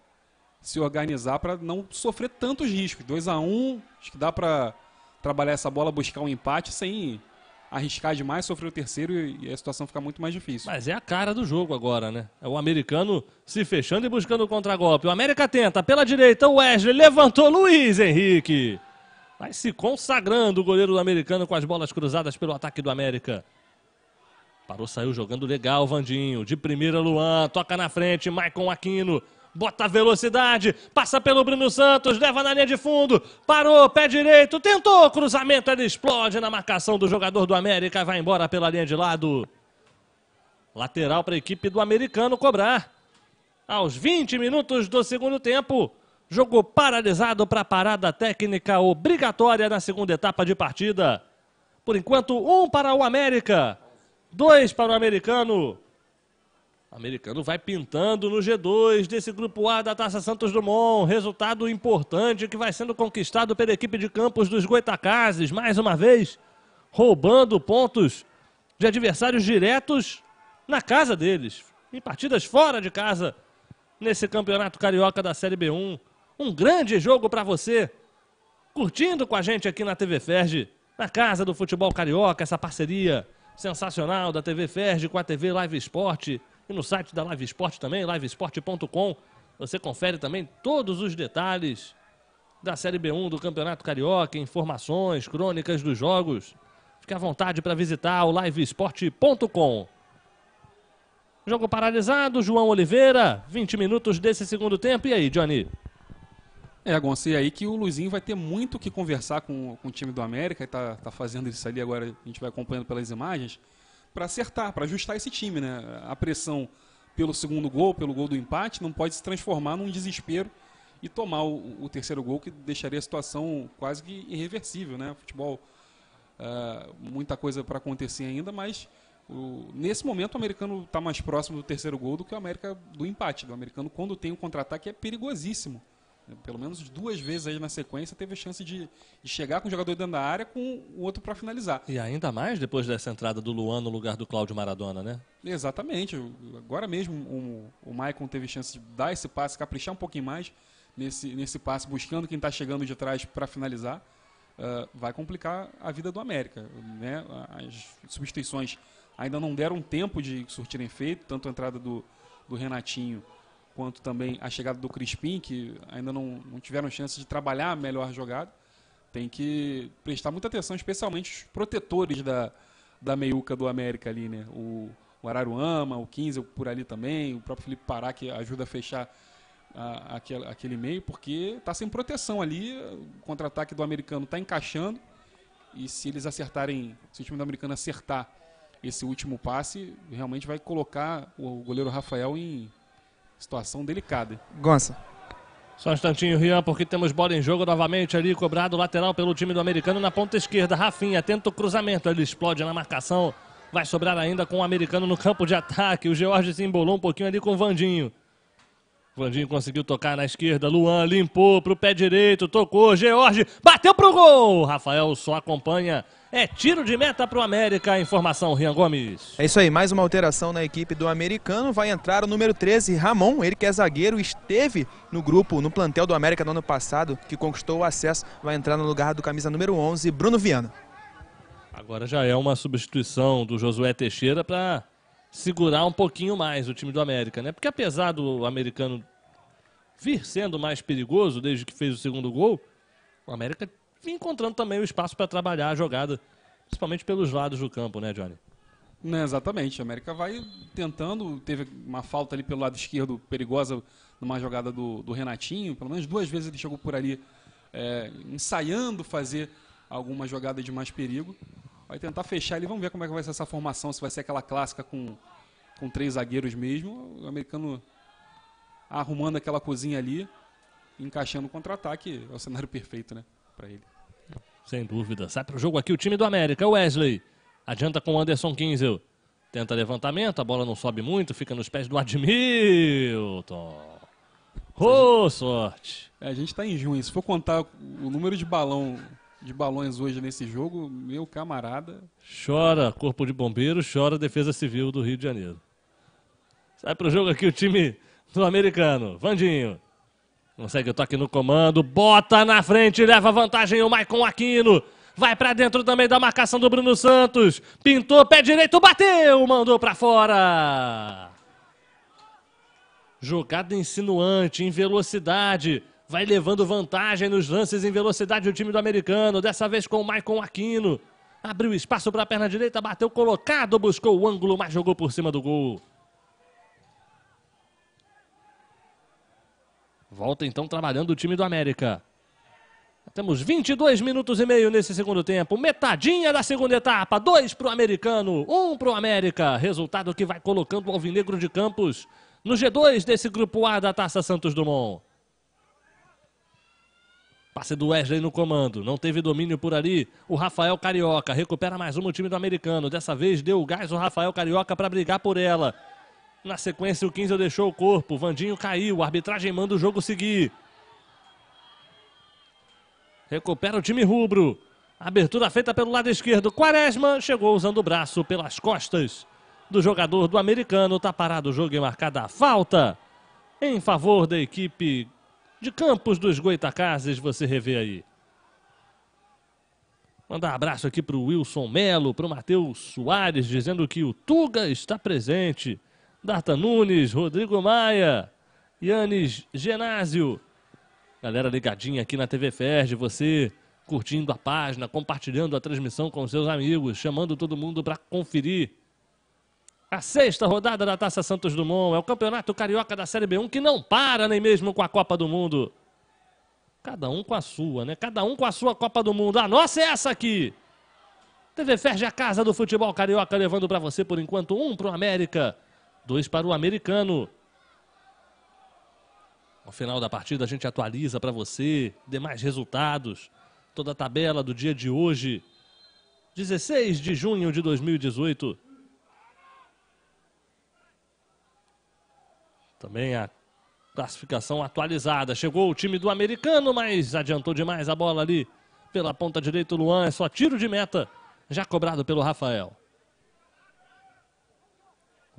A: se organizar para não sofrer tantos riscos. 2 a 1 um, acho que dá para trabalhar essa bola, buscar um empate sem arriscar demais,
C: sofrer o terceiro e a situação fica muito mais difícil. Mas é a cara do jogo agora, né? É o americano se fechando e buscando o contragolpe. O América tenta, pela direita, o Wesley levantou Luiz Henrique. Vai se consagrando o goleiro do americano com as bolas cruzadas pelo ataque do América. Parou, saiu jogando legal, Vandinho. De primeira, Luan. Toca na frente, Maicon Aquino. Bota velocidade, passa pelo Bruno Santos, leva na linha de fundo, parou, pé direito, tentou, cruzamento, ele explode na marcação do jogador do América, vai embora pela linha de lado. Lateral para a equipe do americano cobrar. Aos 20 minutos do segundo tempo, Jogo paralisado para a parada técnica obrigatória na segunda etapa de partida. Por enquanto, um para o América, dois para o americano. O americano vai pintando no G2 desse grupo A da Taça Santos Dumont. Resultado importante que vai sendo conquistado pela equipe de campos dos Goitacazes, mais uma vez, roubando pontos de adversários diretos na casa deles, em partidas fora de casa, nesse campeonato carioca da Série B1. Um grande jogo para você, curtindo com a gente aqui na TV Ferge, na Casa do Futebol Carioca, essa parceria sensacional da TV Ferge com a TV Live Esporte e no site da Live Esporte também, livesport.com. Você confere também todos os detalhes da Série B1 do Campeonato Carioca, informações, crônicas dos jogos. Fique à vontade para visitar o livesport.com. Jogo paralisado, João Oliveira, 20 minutos desse segundo tempo. E aí, Johnny? É, Gonça, aí que o Luizinho vai ter
A: muito o que conversar com, com o time do América, está tá fazendo isso ali agora, a gente vai acompanhando pelas imagens, para acertar, para ajustar esse time, né? A pressão pelo segundo gol, pelo gol do empate, não pode se transformar num desespero e tomar o, o terceiro gol, que deixaria a situação quase que irreversível, né? Futebol, uh, muita coisa para acontecer ainda, mas o, nesse momento o americano está mais próximo do terceiro gol do que o América do empate. O americano, quando tem um contra-ataque, é perigosíssimo. Pelo menos duas vezes aí na sequência teve a chance de, de chegar com o jogador dentro da área com o outro para finalizar.
C: E ainda mais depois dessa entrada do Luan no lugar do Cláudio Maradona, né?
A: Exatamente. Agora mesmo o, o Maicon teve chance de dar esse passe, caprichar um pouquinho mais nesse, nesse passe, buscando quem está chegando de trás para finalizar. Uh, vai complicar a vida do América. Né? As substituições ainda não deram tempo de surtirem efeito, tanto a entrada do, do Renatinho quanto também a chegada do Crispim, que ainda não, não tiveram chance de trabalhar melhor a jogada. Tem que prestar muita atenção, especialmente os protetores da, da meiuca do América ali, né? O, o Araruama, o 15 por ali também, o próprio Felipe Pará, que ajuda a fechar a, aquele, aquele meio, porque está sem proteção ali, o contra-ataque do americano está encaixando, e se eles acertarem, se o time do americano acertar esse último passe, realmente vai colocar o goleiro Rafael em
C: Situação delicada. Gonça. Só um instantinho, Rian, porque temos bola em jogo novamente ali, cobrado lateral pelo time do americano na ponta esquerda. Rafinha tenta o cruzamento, ele explode na marcação. Vai sobrar ainda com o americano no campo de ataque. O George se embolou um pouquinho ali com o Vandinho. Vandinho conseguiu tocar na esquerda. Luan limpou pro pé direito, tocou. George bateu pro gol. Rafael só acompanha. É tiro de meta pro América. Informação, Rian Gomes. É
B: isso aí, mais uma alteração na equipe do americano. Vai entrar o número 13, Ramon. Ele que é zagueiro, esteve no grupo, no plantel do América no ano passado, que conquistou o acesso. Vai entrar no lugar do camisa número 11, Bruno Viana.
C: Agora já é uma substituição do Josué Teixeira para segurar um pouquinho mais o time do América, né? Porque apesar do americano vir sendo mais perigoso desde que fez o segundo gol, o América vinha encontrando também o espaço para trabalhar a jogada, principalmente pelos lados do campo, né, Johnny?
A: Não, né, exatamente. O América vai tentando. Teve uma falta ali pelo lado esquerdo perigosa numa jogada do, do Renatinho. Pelo menos duas vezes ele chegou por ali é, ensaiando fazer alguma jogada de mais perigo. Vai tentar fechar ali. Vamos ver como é que vai ser essa formação. Se vai ser aquela clássica com, com três zagueiros mesmo. O americano arrumando aquela cozinha ali, encaixando o contra-ataque. É o cenário perfeito, né,
C: para ele. Sem dúvida. Sai para o jogo aqui o time do América, Wesley. Adianta com o Anderson Kinzel. Tenta levantamento, a bola não sobe muito, fica nos pés do Admilton. Ô, oh, sorte! É, a gente está em junho. Se for contar o número de
A: balão de balões hoje nesse jogo, meu camarada.
C: Chora, Corpo de Bombeiro, chora Defesa Civil do Rio de Janeiro. Sai pro jogo aqui o time do americano. Vandinho. Consegue o toque no comando. Bota na frente. Leva vantagem o Maicon Aquino. Vai para dentro também da marcação do Bruno Santos. Pintou, pé direito, bateu, mandou para fora. Jogada insinuante, em velocidade. Vai levando vantagem nos lances em velocidade o time do americano. Dessa vez com o Maicon Aquino. Abriu espaço para a perna direita, bateu colocado, buscou o ângulo, mas jogou por cima do gol. Volta então trabalhando o time do América. Temos 22 minutos e meio nesse segundo tempo, metadinha da segunda etapa, dois para o americano, um para o América. Resultado que vai colocando o Alvinegro de Campos no G2 desse grupo A da Taça Santos Dumont. Passe do Wesley no comando, não teve domínio por ali. O Rafael Carioca recupera mais uma o time do americano. Dessa vez deu o gás o Rafael Carioca para brigar por ela. Na sequência, o 15 deixou o corpo. Vandinho caiu. A arbitragem manda o jogo seguir. Recupera o time rubro. Abertura feita pelo lado esquerdo. Quaresma chegou usando o braço pelas costas do jogador do americano. Está parado o jogo e marcada a falta em favor da equipe de Campos dos Goitacazes. Você revê aí. Mandar um abraço aqui para o Wilson Melo, para o Matheus Soares, dizendo que o Tuga está presente. Darta Nunes, Rodrigo Maia, Yanis Genásio. Galera ligadinha aqui na TV Ferge, você curtindo a página, compartilhando a transmissão com seus amigos, chamando todo mundo para conferir. A sexta rodada da Taça Santos Dumont é o campeonato carioca da Série B1 que não para nem mesmo com a Copa do Mundo. Cada um com a sua, né? Cada um com a sua Copa do Mundo. A nossa é essa aqui. TV Ferge, a casa do futebol carioca, levando para você por enquanto um para o América dois para o americano. No final da partida, a gente atualiza para você demais resultados, toda a tabela do dia de hoje, 16 de junho de 2018. Também a classificação atualizada. Chegou o time do americano, mas adiantou demais a bola ali pela ponta direita. Luan é só tiro de meta, já cobrado pelo Rafael.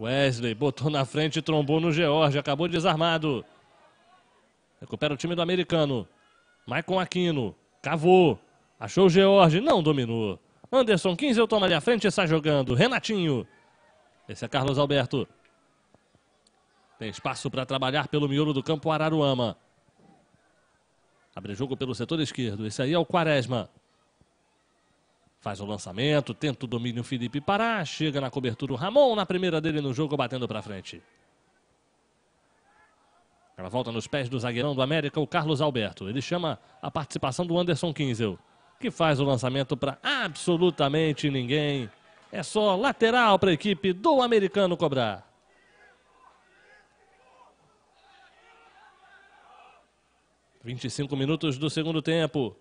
C: Wesley botou na frente e trombou no George. Acabou desarmado. Recupera o time do americano. Maicon Aquino. Cavou. Achou o George. Não dominou. Anderson 15 eu tomo ali à frente e sai jogando. Renatinho. Esse é Carlos Alberto. Tem espaço para trabalhar pelo miolo do campo Araruama. Abre jogo pelo setor esquerdo. Esse aí é o Quaresma. Faz o lançamento, tenta o domínio Felipe Pará, chega na cobertura o Ramon, na primeira dele no jogo, batendo para frente. Ela volta nos pés do zagueirão do América, o Carlos Alberto. Ele chama a participação do Anderson Kinzel, que faz o lançamento para absolutamente ninguém. É só lateral para a equipe do americano cobrar. Vinte e cinco minutos do segundo tempo.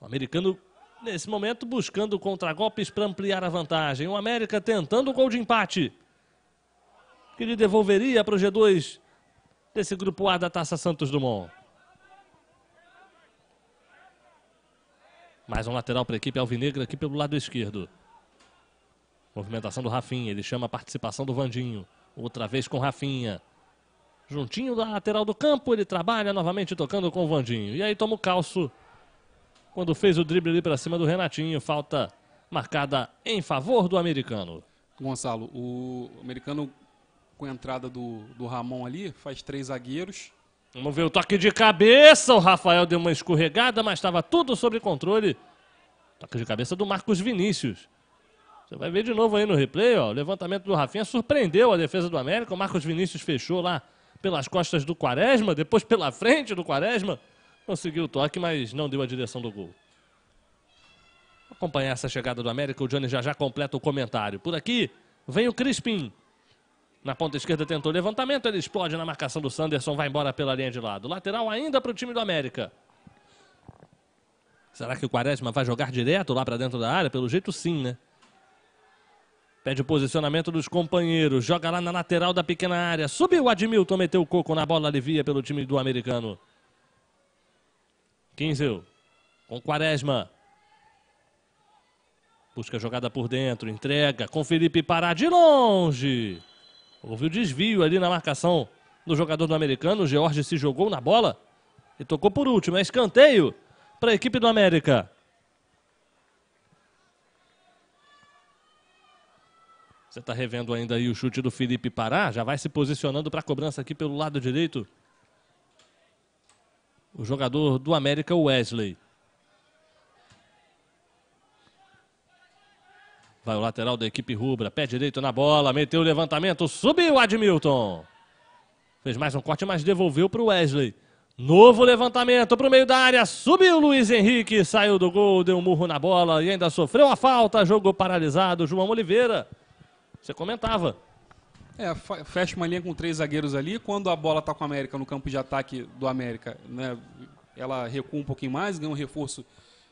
C: O americano Nesse momento, buscando contragolpes para ampliar a vantagem. O América tentando o gol de empate. Que lhe devolveria para o G2 desse grupo A da Taça Santos Dumont. Mais um lateral para a equipe alvinegra aqui pelo lado esquerdo. Movimentação do Rafinha, ele chama a participação do Vandinho. Outra vez com Rafinha. Juntinho da lateral do campo, ele trabalha novamente tocando com o Vandinho. E aí toma o calço quando fez o drible ali para cima do Renatinho. Falta marcada em favor do americano. Gonçalo, o americano com a entrada do, do Ramon ali faz três zagueiros. Vamos ver o toque de cabeça. O Rafael deu uma escorregada, mas estava tudo sob controle. Toque de cabeça do Marcos Vinícius. Você vai ver de novo aí no replay, ó. O levantamento do Rafinha surpreendeu a defesa do América. O Marcos Vinícius fechou lá pelas costas do Quaresma, depois pela frente do Quaresma. Conseguiu o toque, mas não deu a direção do gol. Acompanhar essa chegada do América, o Johnny já já completa o comentário. Por aqui, vem o Crispim. Na ponta esquerda tentou levantamento, ele explode na marcação do Sanderson, vai embora pela linha de lado. Lateral ainda para o time do América. Será que o Quaresma vai jogar direto lá para dentro da área? Pelo jeito sim, né? Pede o posicionamento dos companheiros, joga lá na lateral da pequena área. Subiu o Admilton, meteu o coco na bola, alivia pelo time do americano. Kinzel com Quaresma. Busca a jogada por dentro, entrega com Felipe Pará de longe. Houve o desvio ali na marcação do jogador do americano. O George se jogou na bola e tocou por último. É escanteio para a equipe do América. Você está revendo ainda aí o chute do Felipe Pará. Já vai se posicionando para a cobrança aqui pelo lado direito o jogador do América, Wesley. Vai o lateral da equipe rubra, pé direito na bola, meteu o levantamento, subiu o Admilton. Fez mais um corte, mas devolveu para o Wesley. Novo levantamento para o meio da área, subiu o Luiz Henrique, saiu do gol, deu um murro na bola e ainda sofreu a falta, jogo paralisado, João Oliveira. Você comentava. É, fecha uma linha com três zagueiros ali. Quando
A: a bola está com o América no campo de ataque do América, né, ela recua um pouquinho mais, ganha um reforço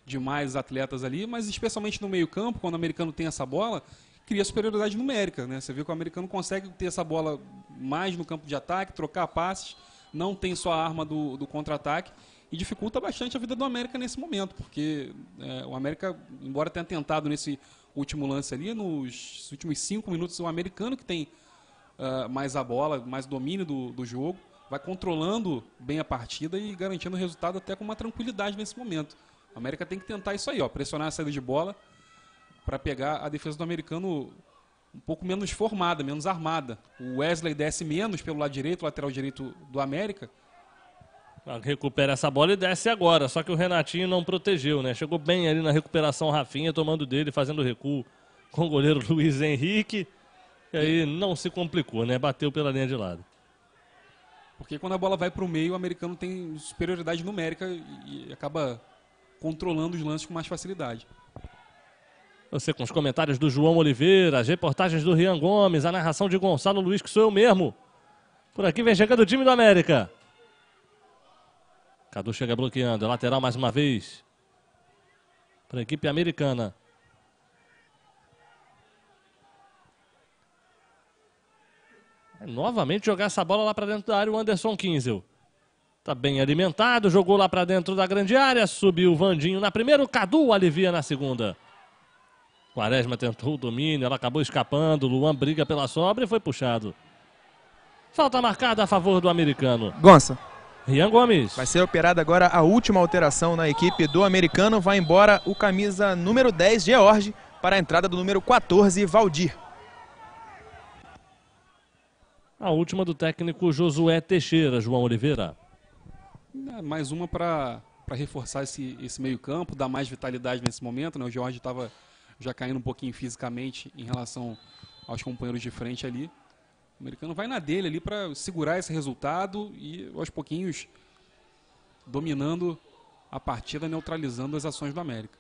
A: de mais atletas ali, mas especialmente no meio-campo, quando o americano tem essa bola, cria superioridade numérica. Né? Você vê que o americano consegue ter essa bola mais no campo de ataque, trocar passes, não tem só a arma do, do contra-ataque e dificulta bastante a vida do América nesse momento, porque é, o América, embora tenha tentado nesse último lance ali, nos últimos cinco minutos, o americano que tem uh, mais a bola, mais domínio do, do jogo, vai controlando bem a partida e garantindo o resultado até com uma tranquilidade nesse momento. A América tem que tentar isso aí, ó, pressionar a saída de bola para pegar a defesa do americano um pouco menos formada, menos armada. O Wesley desce menos pelo lado direito, lateral
C: direito do América. Ah, recupera essa bola e desce agora, só que o Renatinho não protegeu, né? Chegou bem ali na recuperação, Rafinha tomando dele, fazendo recuo com o goleiro Luiz Henrique. E aí não se complicou, né? Bateu pela linha de lado.
A: Porque quando a bola vai para o meio, o americano tem superioridade numérica e acaba controlando os lances com mais facilidade.
C: Você com os comentários do João Oliveira, as reportagens do Rian Gomes, a narração de Gonçalo Luiz, que sou eu mesmo. Por aqui vem chegando o time do América. Cadu chega bloqueando, é lateral mais uma vez. Para a equipe americana. É, novamente jogar essa bola lá para dentro da área o Anderson Kinzel. Tá bem alimentado, jogou lá para dentro da grande área, subiu o Vandinho na primeira, o Cadu alivia na segunda. Quaresma tentou o domínio, ela acabou escapando, Luan briga pela sobra e foi puxado. Falta marcada a favor do americano.
B: Gonça. Rian Gomes. Vai ser operada agora a última alteração na equipe do americano. Vai embora o camisa número 10, George, para a entrada do número 14,
C: Valdir. A última do técnico Josué Teixeira, João Oliveira.
A: É, mais uma para reforçar esse, esse meio-campo, dar mais vitalidade nesse momento. Né? O Jorge estava já caindo um pouquinho fisicamente em relação aos companheiros de frente ali. O americano vai na dele ali para segurar esse resultado e aos pouquinhos dominando a partida, neutralizando as ações do América.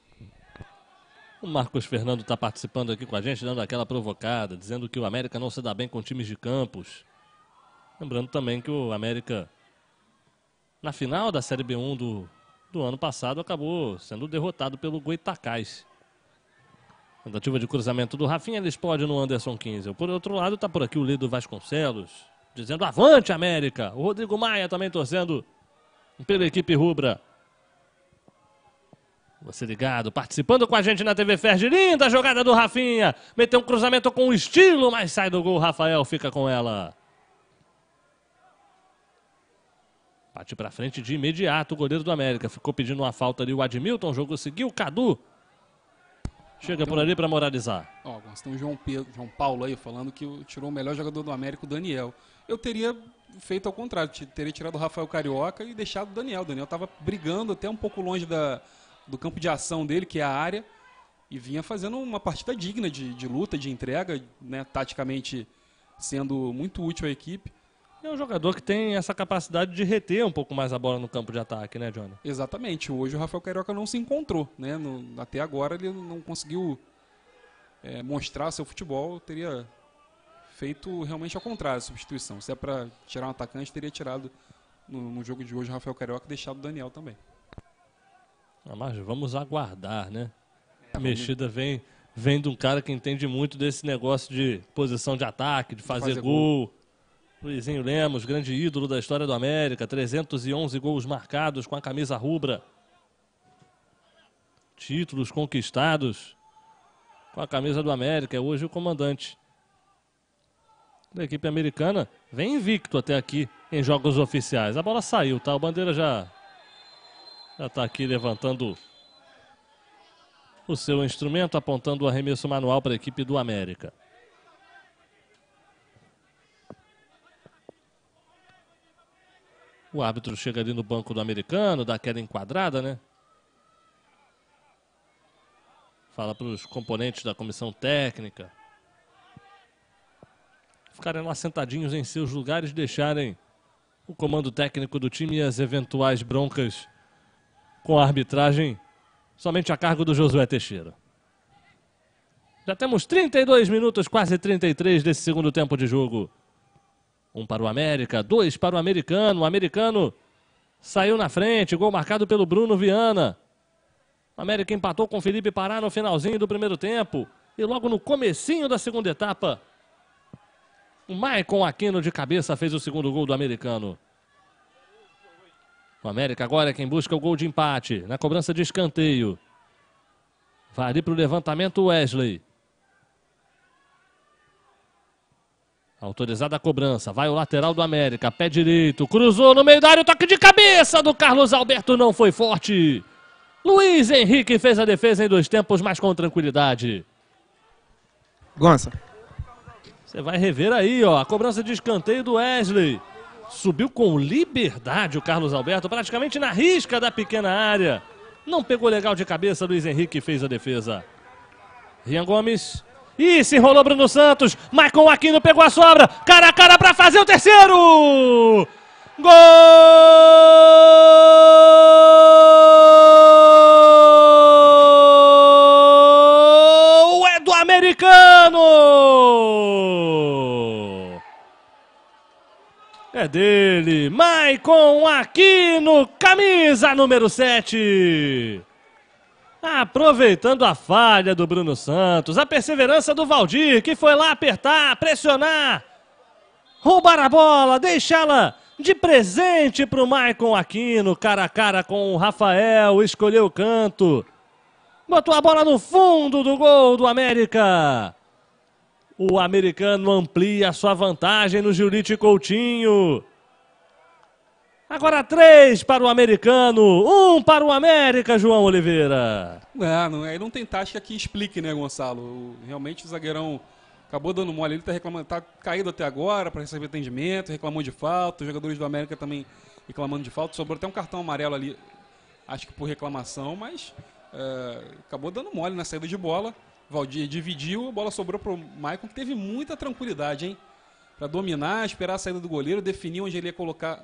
C: O Marcos Fernando está participando aqui com a gente, dando aquela provocada, dizendo que o América não se dá bem com times de campos. Lembrando também que o América, na final da Série B1 do, do ano passado, acabou sendo derrotado pelo Goitacás. Tentativa de cruzamento do Rafinha, ele explode no Anderson 15. Por outro lado, está por aqui o Lido Vasconcelos, dizendo avante América. O Rodrigo Maia também torcendo pela equipe rubra. Você ligado, participando com a gente na TV Ferdi. Linda jogada do Rafinha. Meteu um cruzamento com estilo, mas sai do gol. Rafael fica com ela. Bate para frente de imediato o goleiro do América. Ficou pedindo uma falta ali o Admilton. O jogo seguiu. Cadu. Chega então, por ali para moralizar.
A: Ó, nós temos João, Pedro, João Paulo aí falando que tirou o melhor jogador do América, o Daniel. Eu teria feito ao contrário. Teria tirado o Rafael Carioca e deixado o Daniel. O Daniel estava brigando até um pouco longe da, do campo de ação dele, que é a área. E vinha fazendo uma partida digna de, de luta, de entrega, né, taticamente sendo muito útil à equipe é um jogador que
C: tem essa capacidade de reter um pouco mais a bola no campo de ataque, né, Johnny?
A: Exatamente. Hoje o Rafael Carioca não se encontrou, né? No, até agora ele não conseguiu é, mostrar seu futebol. Teria feito realmente ao contrário a substituição. Se é para tirar um atacante, teria tirado no, no, jogo de hoje o Rafael Carioca e deixado o Daniel também.
C: Ah, mas vamos aguardar, né? É, a mexida vamos... vem, vem de um cara que entende muito desse negócio de posição de ataque, de fazer, de fazer gol. gol Luizinho Lemos, grande ídolo da história do América, 311 gols marcados com a camisa rubra. Títulos conquistados com a camisa do América, é hoje o comandante da equipe americana. Vem invicto até aqui em jogos oficiais. A bola saiu, tá? O Bandeira já já está aqui levantando o seu instrumento, apontando o arremesso manual para a equipe do América. O árbitro chega ali no banco do americano, dá aquela enquadrada, né? Fala para os componentes da comissão técnica. Ficarem lá sentadinhos em seus lugares, deixarem o comando técnico do time e as eventuais broncas com a arbitragem somente a cargo do Josué Teixeira. Já temos 32 minutos, quase 33 desse segundo tempo de jogo. Um para o América, dois para o americano. O americano saiu na frente, gol marcado pelo Bruno Viana. O América empatou com Felipe Pará no finalzinho do primeiro tempo. E logo no comecinho da segunda etapa, o Maicon Aquino de cabeça fez o segundo gol do americano. O América agora é quem busca o gol de empate na cobrança de escanteio. Vai ali para o levantamento Wesley. Autorizada a cobrança, vai o lateral do América, pé direito, cruzou no meio da área, o toque de cabeça do Carlos Alberto não foi forte. Luiz Henrique fez a defesa em dois tempos, mas com tranquilidade. Gonça. Você vai rever aí, ó, a cobrança de escanteio do Wesley. Subiu com liberdade o Carlos Alberto, praticamente na risca da pequena área. Não pegou legal de cabeça, Luiz Henrique fez a defesa. Rian Gomes e se enrolou Bruno Santos. Maicon Aquino pegou a sobra. Cara a cara para fazer o terceiro. Gol! É do americano! É dele, Maicon Aquino, camisa número 7. Aproveitando a falha do Bruno Santos, a perseverança do Valdir, que foi lá apertar, pressionar, roubar a bola, deixá-la de presente para o Maicon Aquino, cara a cara com o Rafael, escolheu o canto, botou a bola no fundo do gol do América. O americano amplia sua vantagem no Juriti Coutinho. Agora três para o americano, um para o América, João Oliveira.
A: É, não, aí não tem tática que explique, né, Gonçalo? Realmente o zagueirão acabou dando mole. Ele tá, reclamando, tá caído até agora para receber atendimento, reclamou de falta. Os jogadores do América também reclamando de falta. Sobrou até um cartão amarelo ali, acho que por reclamação, mas é, acabou dando mole na saída de bola. Valdir dividiu, a bola sobrou para o Maicon, que teve muita tranquilidade, hein? Para dominar, esperar a saída do goleiro, definir onde ele ia colocar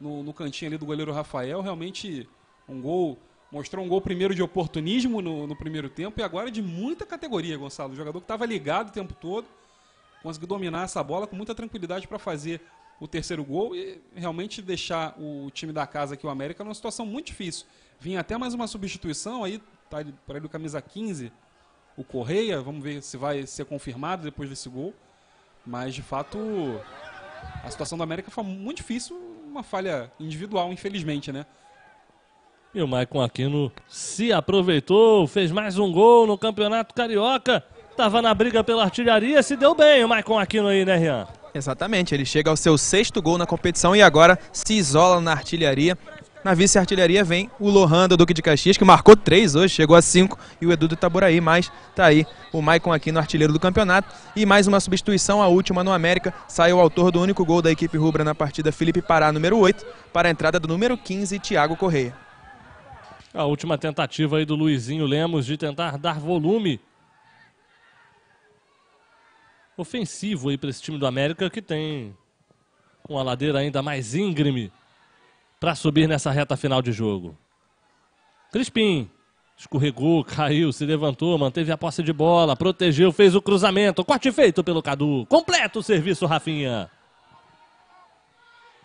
A: no, no cantinho ali do goleiro Rafael. Realmente um gol mostrou um gol primeiro de oportunismo no, no, primeiro tempo e agora de muita categoria, Gonçalo. O jogador que estava ligado o tempo todo, conseguiu dominar essa bola com muita tranquilidade para fazer o terceiro gol e realmente deixar o time da casa aqui, o América, numa situação muito difícil. Vinha até mais uma substituição aí, tá por aí no camisa 15, o Correia, vamos ver se vai ser confirmado depois desse gol. Mas de fato, a situação do América foi muito difícil uma falha individual, infelizmente, né?
C: E o Maicon Aquino se aproveitou, fez mais um gol no Campeonato Carioca. Tava na briga pela artilharia, se deu bem o Maicon Aquino aí, né, Rian? Exatamente, ele chega ao seu sexto gol na competição e
B: agora se isola na artilharia na vice-artilharia vem o Lohan do Duque de Caxias, que marcou três hoje, chegou a cinco, e o Edu do Itaboraí, mas tá aí o Maicon aqui no artilheiro do campeonato. E mais uma substituição, a última no América, saiu o autor do único gol da equipe rubra na partida, Felipe Pará,
C: número 8, para a entrada do número 15, Thiago Correia. A última tentativa aí do Luizinho Lemos de tentar dar volume ofensivo aí para esse time do América que tem uma ladeira ainda mais íngreme para subir nessa reta final de jogo. Crispim escorregou, caiu, se levantou, manteve a posse de bola, protegeu, fez o cruzamento, corte feito pelo Cadu. Completo o serviço, Rafinha.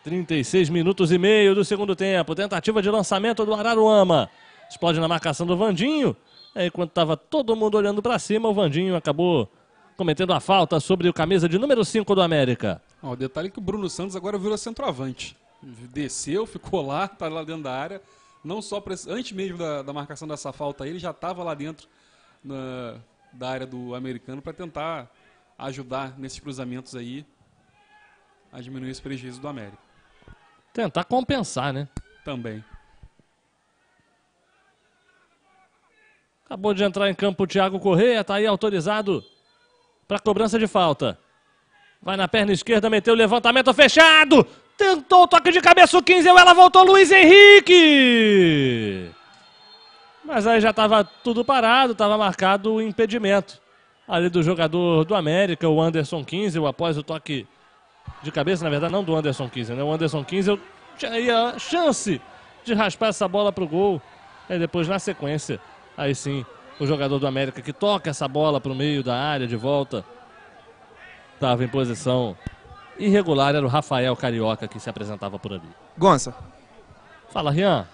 C: 36 minutos e meio do segundo tempo. Tentativa de lançamento do Araruama. Explode na marcação do Vandinho. Aí, quando estava todo mundo olhando para cima, o Vandinho acabou cometendo a falta sobre o camisa de número 5 do América.
A: Ó, o detalhe é que o Bruno Santos agora virou centroavante desceu, ficou lá, tá lá dentro da área. Não só pra, antes mesmo da, da, marcação dessa falta, ele já estava lá dentro na, da área do americano para tentar ajudar nesses cruzamentos aí a diminuir esse prejuízo do América.
C: Tentar compensar, né? Também. Acabou de entrar em campo o Thiago Correia, tá aí autorizado para cobrança de falta. Vai na perna esquerda, meteu o levantamento fechado. Tentou o toque de cabeça o 15, ela voltou Luiz Henrique. Mas aí já estava tudo parado, estava marcado o impedimento ali do jogador do América, o Anderson 15, após o toque de cabeça, na verdade não do Anderson 15, né? O Anderson 15 tinha a chance de raspar essa bola para o gol. Aí depois na sequência, aí sim, o jogador do América que toca essa bola para o meio da área de volta estava em posição irregular era o Rafael Carioca que se apresentava por ali.
B: Gonça. Fala, Rian.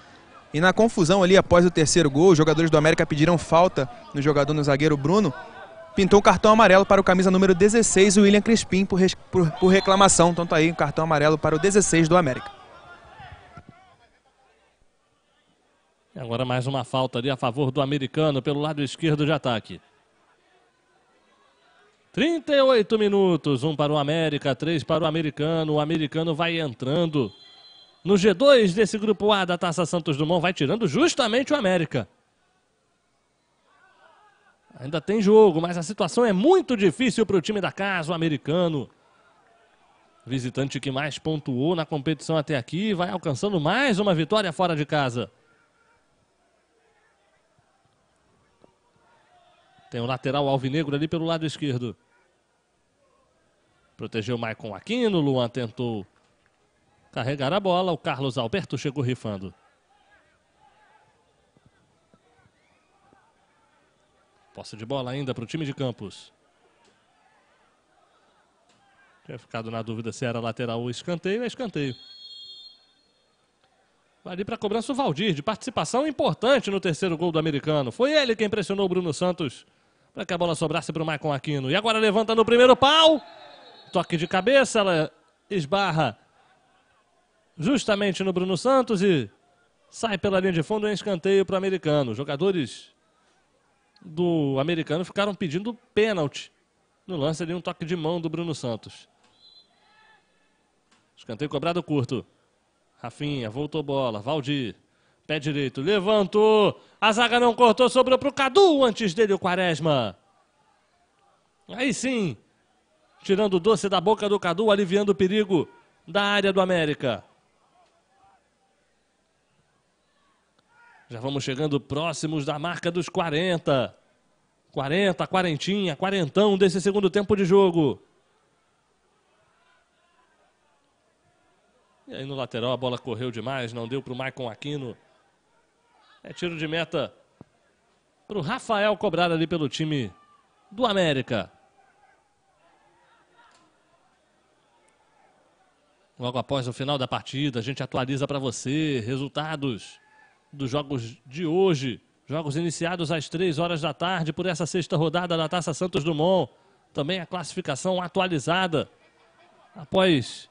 B: E na confusão ali após o terceiro gol, os jogadores do América pediram falta no jogador, no zagueiro Bruno. Pintou um cartão amarelo para o camisa número 16, o William Crispim, por, por, por reclamação. Então tá aí um cartão amarelo para o 16 do América.
C: Agora mais uma falta ali a favor do americano pelo lado esquerdo de ataque. 38 minutos, um para o América, três para o Americano. O Americano vai entrando no G2 desse grupo A da Taça Santos Dumont, vai tirando justamente o América. Ainda tem jogo, mas a situação é muito difícil para o time da casa, o americano. Visitante que mais pontuou na competição até aqui, vai alcançando mais uma vitória fora de casa. Tem o lateral alvinegro ali pelo lado esquerdo. Protegeu o Maicon Aquino, Luan tentou carregar a bola, o Carlos Alberto chegou rifando. Posse de bola ainda para o time de Campos. Tinha ficado na dúvida se era lateral ou escanteio, é escanteio. Vai ali para a cobrança o Valdir, de participação importante no terceiro gol do americano. Foi ele quem pressionou o Bruno Santos para que a bola sobrasse para o Maicon Aquino. E agora levanta no primeiro pau. Toque de cabeça, ela esbarra justamente no Bruno Santos e sai pela linha de fundo em escanteio para o americano. Jogadores do americano ficaram pedindo pênalti no lance ali, um toque de mão do Bruno Santos. Escanteio cobrado curto. Rafinha, voltou bola. Valdir, pé direito, levantou. A zaga não cortou, sobrou para o Cadu. Antes dele o Quaresma. Aí sim, tirando o doce da boca do Cadu, aliviando o perigo da área do América. Já vamos chegando próximos da marca dos 40. 40, quarentinha, quarentão desse segundo tempo de jogo. E aí no lateral a bola correu demais, não deu para o Maicon Aquino. É tiro de meta para o Rafael cobrar ali pelo time do América. Logo após o final da partida, a gente atualiza para você resultados dos jogos de hoje. Jogos iniciados às 3 horas da tarde por essa sexta rodada da Taça Santos Dumont. Também a classificação atualizada após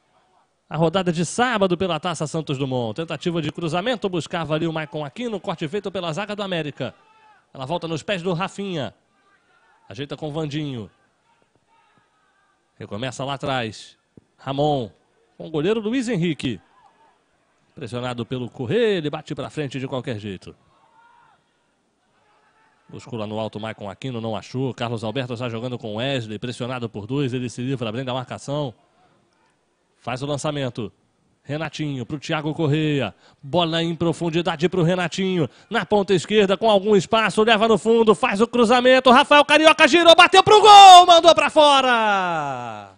C: a rodada de sábado pela Taça Santos Dumont. Tentativa de cruzamento, buscava ali o Maicon Aquino, corte feito pela zaga do América. Ela volta nos pés do Rafinha. Ajeita com o Vandinho. Recomeça lá atrás. Ramon com o goleiro Luiz Henrique. Pressionado pelo Correia, ele bate para frente de qualquer jeito. Buscou lá no alto, Maicon Aquino não achou. Carlos Alberto está jogando com Wesley, pressionado por dois, ele se livra, bem da marcação. Faz o lançamento. Renatinho para o Thiago Correia. Bola em profundidade para o Renatinho. Na ponta esquerda, com algum espaço, leva no fundo, faz o cruzamento. Rafael Carioca girou, bateu para o gol, mandou para fora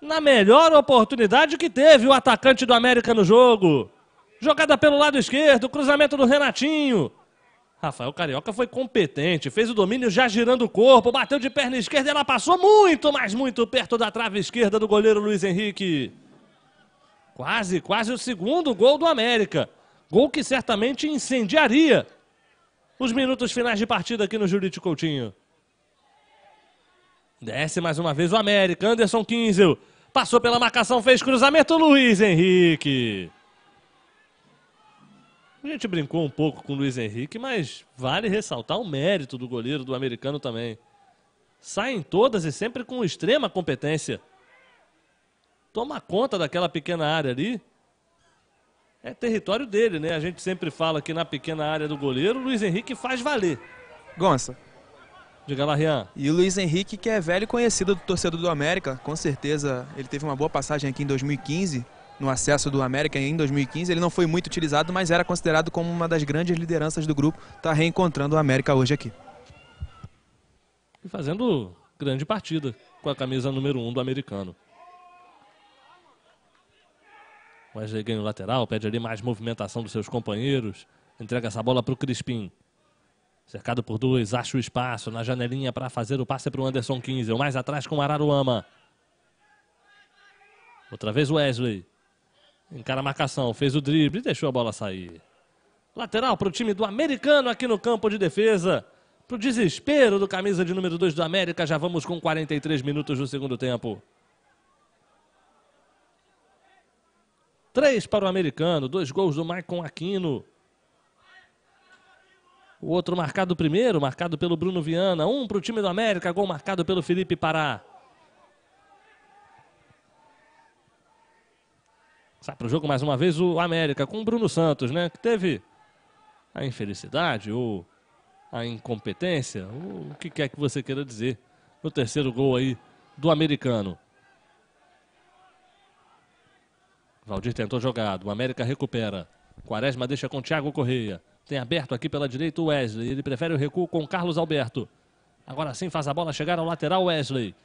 C: na melhor oportunidade que teve o atacante do América no jogo. Jogada pelo lado esquerdo, cruzamento do Renatinho. Rafael Carioca foi competente, fez o domínio já girando o corpo, bateu de perna esquerda e ela passou muito, mas muito perto da trave esquerda do goleiro Luiz Henrique. Quase, quase o segundo gol do América. Gol que certamente incendiaria os minutos finais de partida aqui no Jurídico Coutinho. Desce mais uma vez o América, Anderson Kinzel. Passou pela marcação, fez cruzamento, Luiz Henrique. A gente brincou um pouco com o Luiz Henrique, mas vale ressaltar o mérito do goleiro do americano também. Saem todas e sempre com extrema competência. Toma conta daquela pequena área ali. É território dele, né? A gente sempre fala que na pequena área do goleiro, o Luiz Henrique faz valer. Gonça, Diga lá, Rian. E o Luiz
B: Henrique, que é velho conhecido do torcedor do América, com certeza ele teve uma boa passagem aqui em 2015, no acesso do América em 2015. Ele não foi muito utilizado, mas era considerado como uma das grandes lideranças do grupo. Está reencontrando o América hoje aqui.
C: E fazendo grande partida com a camisa número 1 um do americano. Mas ganha o lateral, pede ali mais movimentação dos seus companheiros. Entrega essa bola para o Crispim. Cercado por dois, acha o espaço na janelinha para fazer o passe para o Anderson 15. Mais atrás com o Araruama. Outra vez o Wesley. Encara a marcação, fez o drible, e deixou a bola sair. Lateral para o time do americano aqui no campo de defesa. Para o desespero do camisa de número 2 do América, já vamos com 43 minutos do segundo tempo. Três para o americano, dois gols do Maicon Aquino. O outro marcado primeiro, marcado pelo Bruno Viana. Um para o time do América, gol marcado pelo Felipe Pará. Sai para o jogo mais uma vez o América com o Bruno Santos, né? Que teve a infelicidade ou a incompetência, ou o que quer que você queira dizer, no terceiro gol aí do americano. Valdir tentou jogado, o América recupera. Quaresma deixa com Thiago Correia. Tem aberto aqui pela direita o Wesley. Ele prefere o recuo com Carlos Alberto. Agora sim faz a bola chegar ao lateral Wesley.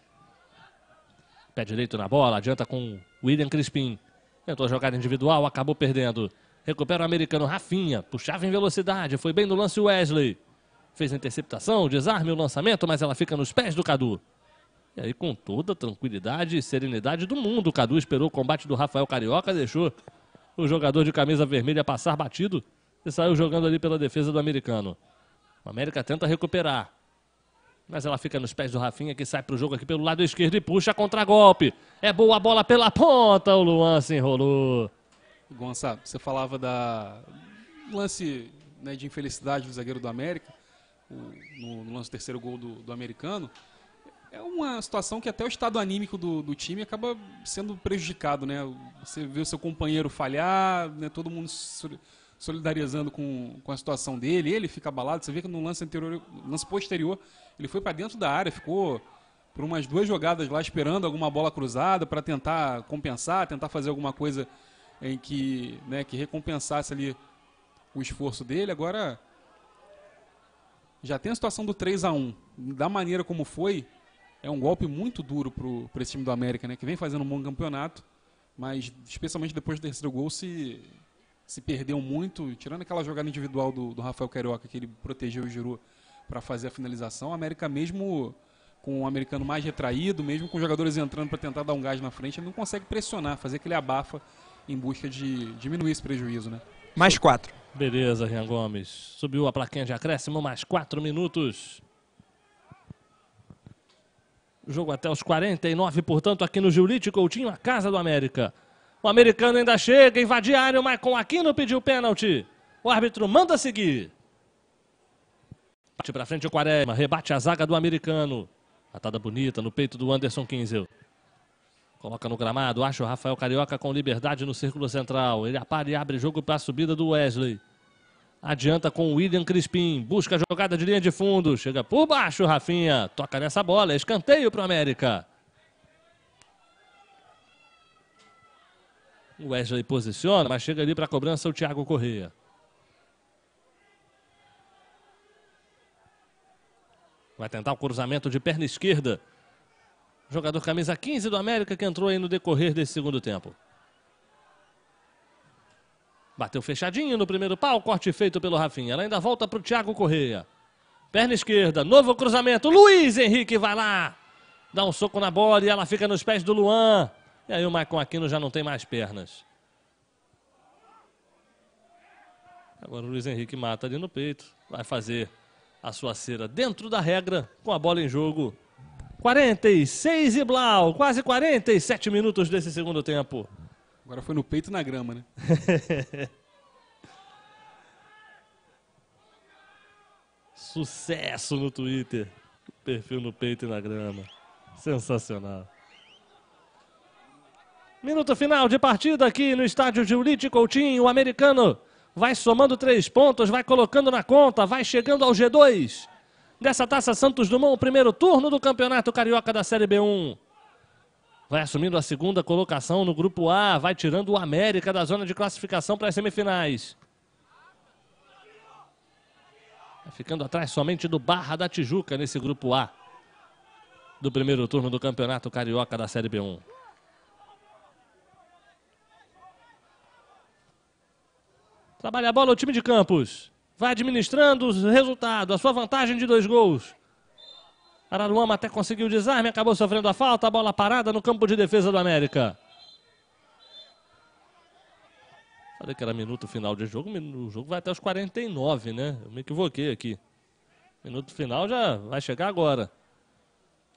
C: Pé direito na bola, adianta com William Crispim. Tentou jogada individual, acabou perdendo. Recupera o americano Rafinha, puxava em velocidade, foi bem no lance Wesley. Fez a interceptação, desarme o lançamento, mas ela fica nos pés do Cadu. E aí, com toda a tranquilidade e serenidade do mundo, o Cadu esperou o combate do Rafael Carioca, deixou o jogador de camisa vermelha passar batido e saiu jogando ali pela defesa do americano. O América tenta recuperar. Mas ela fica nos pés do Rafinha, que sai para o jogo aqui pelo lado esquerdo e puxa contra-golpe. É boa a bola pela ponta, o Luan se enrolou. Gonçalo, você falava da lance
A: né, de infelicidade do zagueiro do América, no, no lance do terceiro gol do, do, americano. É uma situação que até o estado anímico do, do time acaba sendo prejudicado, né? Você vê o seu companheiro falhar, né, todo mundo solidarizando com, com a situação dele, ele fica abalado. Você vê que no lance anterior, no lance posterior, ele foi para dentro da área, ficou por umas duas jogadas lá esperando alguma bola cruzada para tentar compensar, tentar fazer alguma coisa em que, né, que recompensasse ali o esforço dele. Agora já tem a situação do 3 a 1 Da maneira como foi, é um golpe muito duro para esse time do América, né, que vem fazendo um bom campeonato, mas especialmente depois do terceiro gol se se perdeu muito, tirando aquela jogada individual do, do Rafael Carioca, que ele protegeu o Giroud para fazer a finalização, a América mesmo com o um americano mais retraído, mesmo com jogadores entrando para tentar dar um gás na frente, não consegue pressionar, fazer aquele abafa em busca de diminuir esse prejuízo, né?
C: Mais quatro. Beleza, Rian Gomes. Subiu a plaquinha de acréscimo, mais quatro minutos. Jogo até os 49, portanto, aqui no Giulite Coutinho, a casa do América. O americano ainda chega, invadiário. a área, o Maicon Aquino pediu pênalti. O árbitro manda seguir. Bate para frente o Quaresma, rebate a zaga do americano. Atada bonita no peito do Anderson Kinzel. Coloca no gramado, acha o Rafael Carioca com liberdade no círculo central. Ele apara e abre jogo para a subida do Wesley. Adianta com o William Crispim. Busca a jogada de linha de fundo. Chega por baixo, Rafinha. Toca nessa bola. Escanteio para o América. O Wesley posiciona, mas chega ali para a cobrança o Thiago Correia. Vai tentar o cruzamento de perna esquerda. Jogador camisa 15 do América que entrou aí no decorrer desse segundo tempo. Bateu fechadinho no primeiro pau, corte feito pelo Rafinha. Ela ainda volta para o Thiago Correia. Perna esquerda, novo cruzamento. Luiz Henrique vai lá. Dá um soco na bola e ela fica nos pés do Luan. E aí o Maicon Aquino já não tem mais pernas. Agora o Luiz Henrique mata ali no peito. Vai fazer a sua cera dentro da regra, com a bola em jogo. 46 e Blau, quase 47 minutos desse segundo tempo. Agora foi no peito e na grama, né? Sucesso no Twitter. Perfil no peito e na grama. Sensacional. Minuto final de partida aqui no estádio Giulite Coutinho. O americano vai somando três pontos, vai colocando na conta, vai chegando ao G2 dessa taça Santos Dumont, o primeiro turno do Campeonato Carioca da Série B1. Vai assumindo a segunda colocação no grupo A, vai tirando o América da zona de classificação para as semifinais. Tá ficando atrás somente do Barra da Tijuca nesse grupo A do primeiro turno do Campeonato Carioca da Série B1. Trabalha a bola o time de Campos. Vai administrando o resultado, a sua vantagem de dois gols. Araruama até conseguiu o desarme, acabou sofrendo a falta, a bola parada no campo de defesa do América. Falei que era minuto final de jogo, o jogo vai até os 49, né? Eu me equivoquei aqui. Minuto final já vai chegar agora.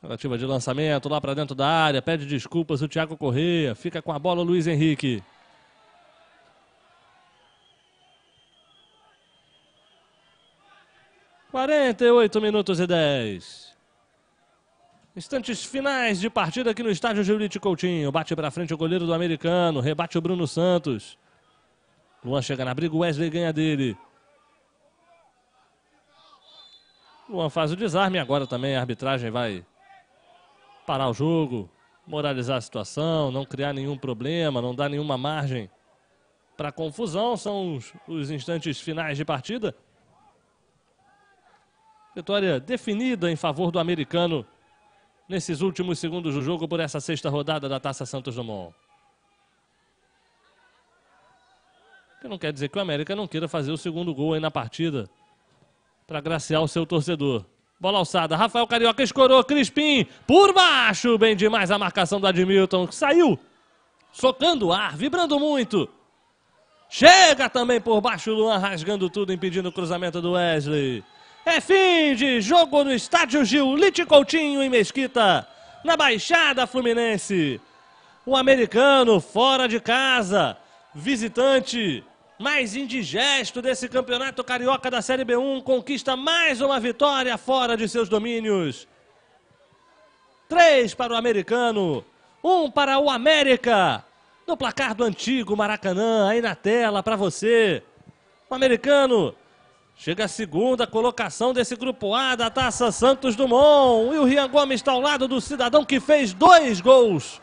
C: ativa de lançamento lá para dentro da área, pede desculpas o Thiago Correia, fica com a bola o Luiz Henrique. 48 minutos e 10. Instantes finais de partida aqui no estádio Giulite Coutinho. Bate para frente o goleiro do americano. Rebate o Bruno Santos. Luan chega na briga, Wesley ganha dele. Luan faz o desarme agora também. A arbitragem vai parar o jogo, moralizar a situação, não criar nenhum problema, não dar nenhuma margem para confusão. São os, os instantes finais de partida. Vitória definida em favor do americano nesses últimos segundos do jogo por essa sexta rodada da Taça Santos Dumont. Que não quer dizer que o América não queira fazer o segundo gol aí na partida para graciar o seu torcedor. Bola alçada, Rafael Carioca escorou, Crispim por baixo, bem demais a marcação do Admilton, que saiu socando o ar, vibrando muito. Chega também por baixo, Luan rasgando tudo, impedindo o cruzamento do Wesley. É fim de jogo no estádio Gil Coutinho em Mesquita, na Baixada Fluminense. O americano fora de casa, visitante mais indigesto desse campeonato carioca da Série B1, conquista mais uma vitória fora de seus domínios. Três para o americano, um para o América. No placar do antigo Maracanã, aí na tela para você. O americano Chega a segunda colocação desse grupo A da Taça Santos Dumont. E o Rian Gomes está ao lado do cidadão que fez dois gols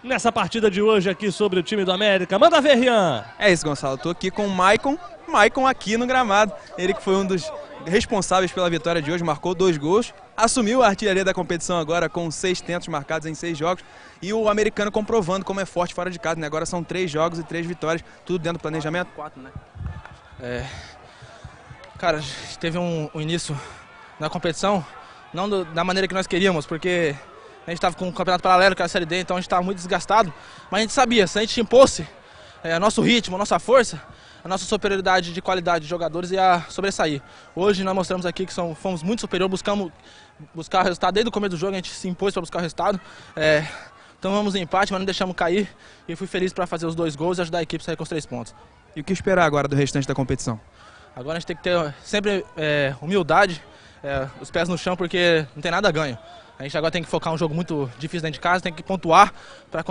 C: nessa partida de hoje aqui sobre o time do América. Manda ver, Rian. É isso, Gonçalo. Estou aqui com o Maicon. Maicon aqui no gramado.
B: Ele que foi um dos responsáveis pela vitória de hoje, marcou dois gols. Assumiu a artilharia da competição agora com seis tentos marcados em seis jogos. E o americano comprovando como é forte fora de casa. Né? Agora são três jogos e três vitórias. Tudo dentro do planejamento. Quatro, né? É, Cara, teve um, um início na competição, não do, da maneira que nós queríamos, porque a gente estava com um campeonato paralelo, que era a Série D, então a gente estava muito desgastado, mas a gente sabia, se a gente impôs é, nosso ritmo, nossa força, a nossa superioridade de qualidade de jogadores ia sobressair. Hoje nós mostramos aqui que são, fomos muito superiores, buscamos buscar resultado desde o começo do jogo, a gente se impôs para buscar resultado. É, tomamos empate, mas não deixamos cair e fui feliz para fazer os dois gols e ajudar a equipe a sair com os três pontos. E o que esperar agora do restante da competição? Agora a gente tem que ter sempre é, humildade, é, os pés no chão, porque não tem nada a ganho. A gente agora tem que focar um jogo muito difícil dentro de casa, tem que pontuar para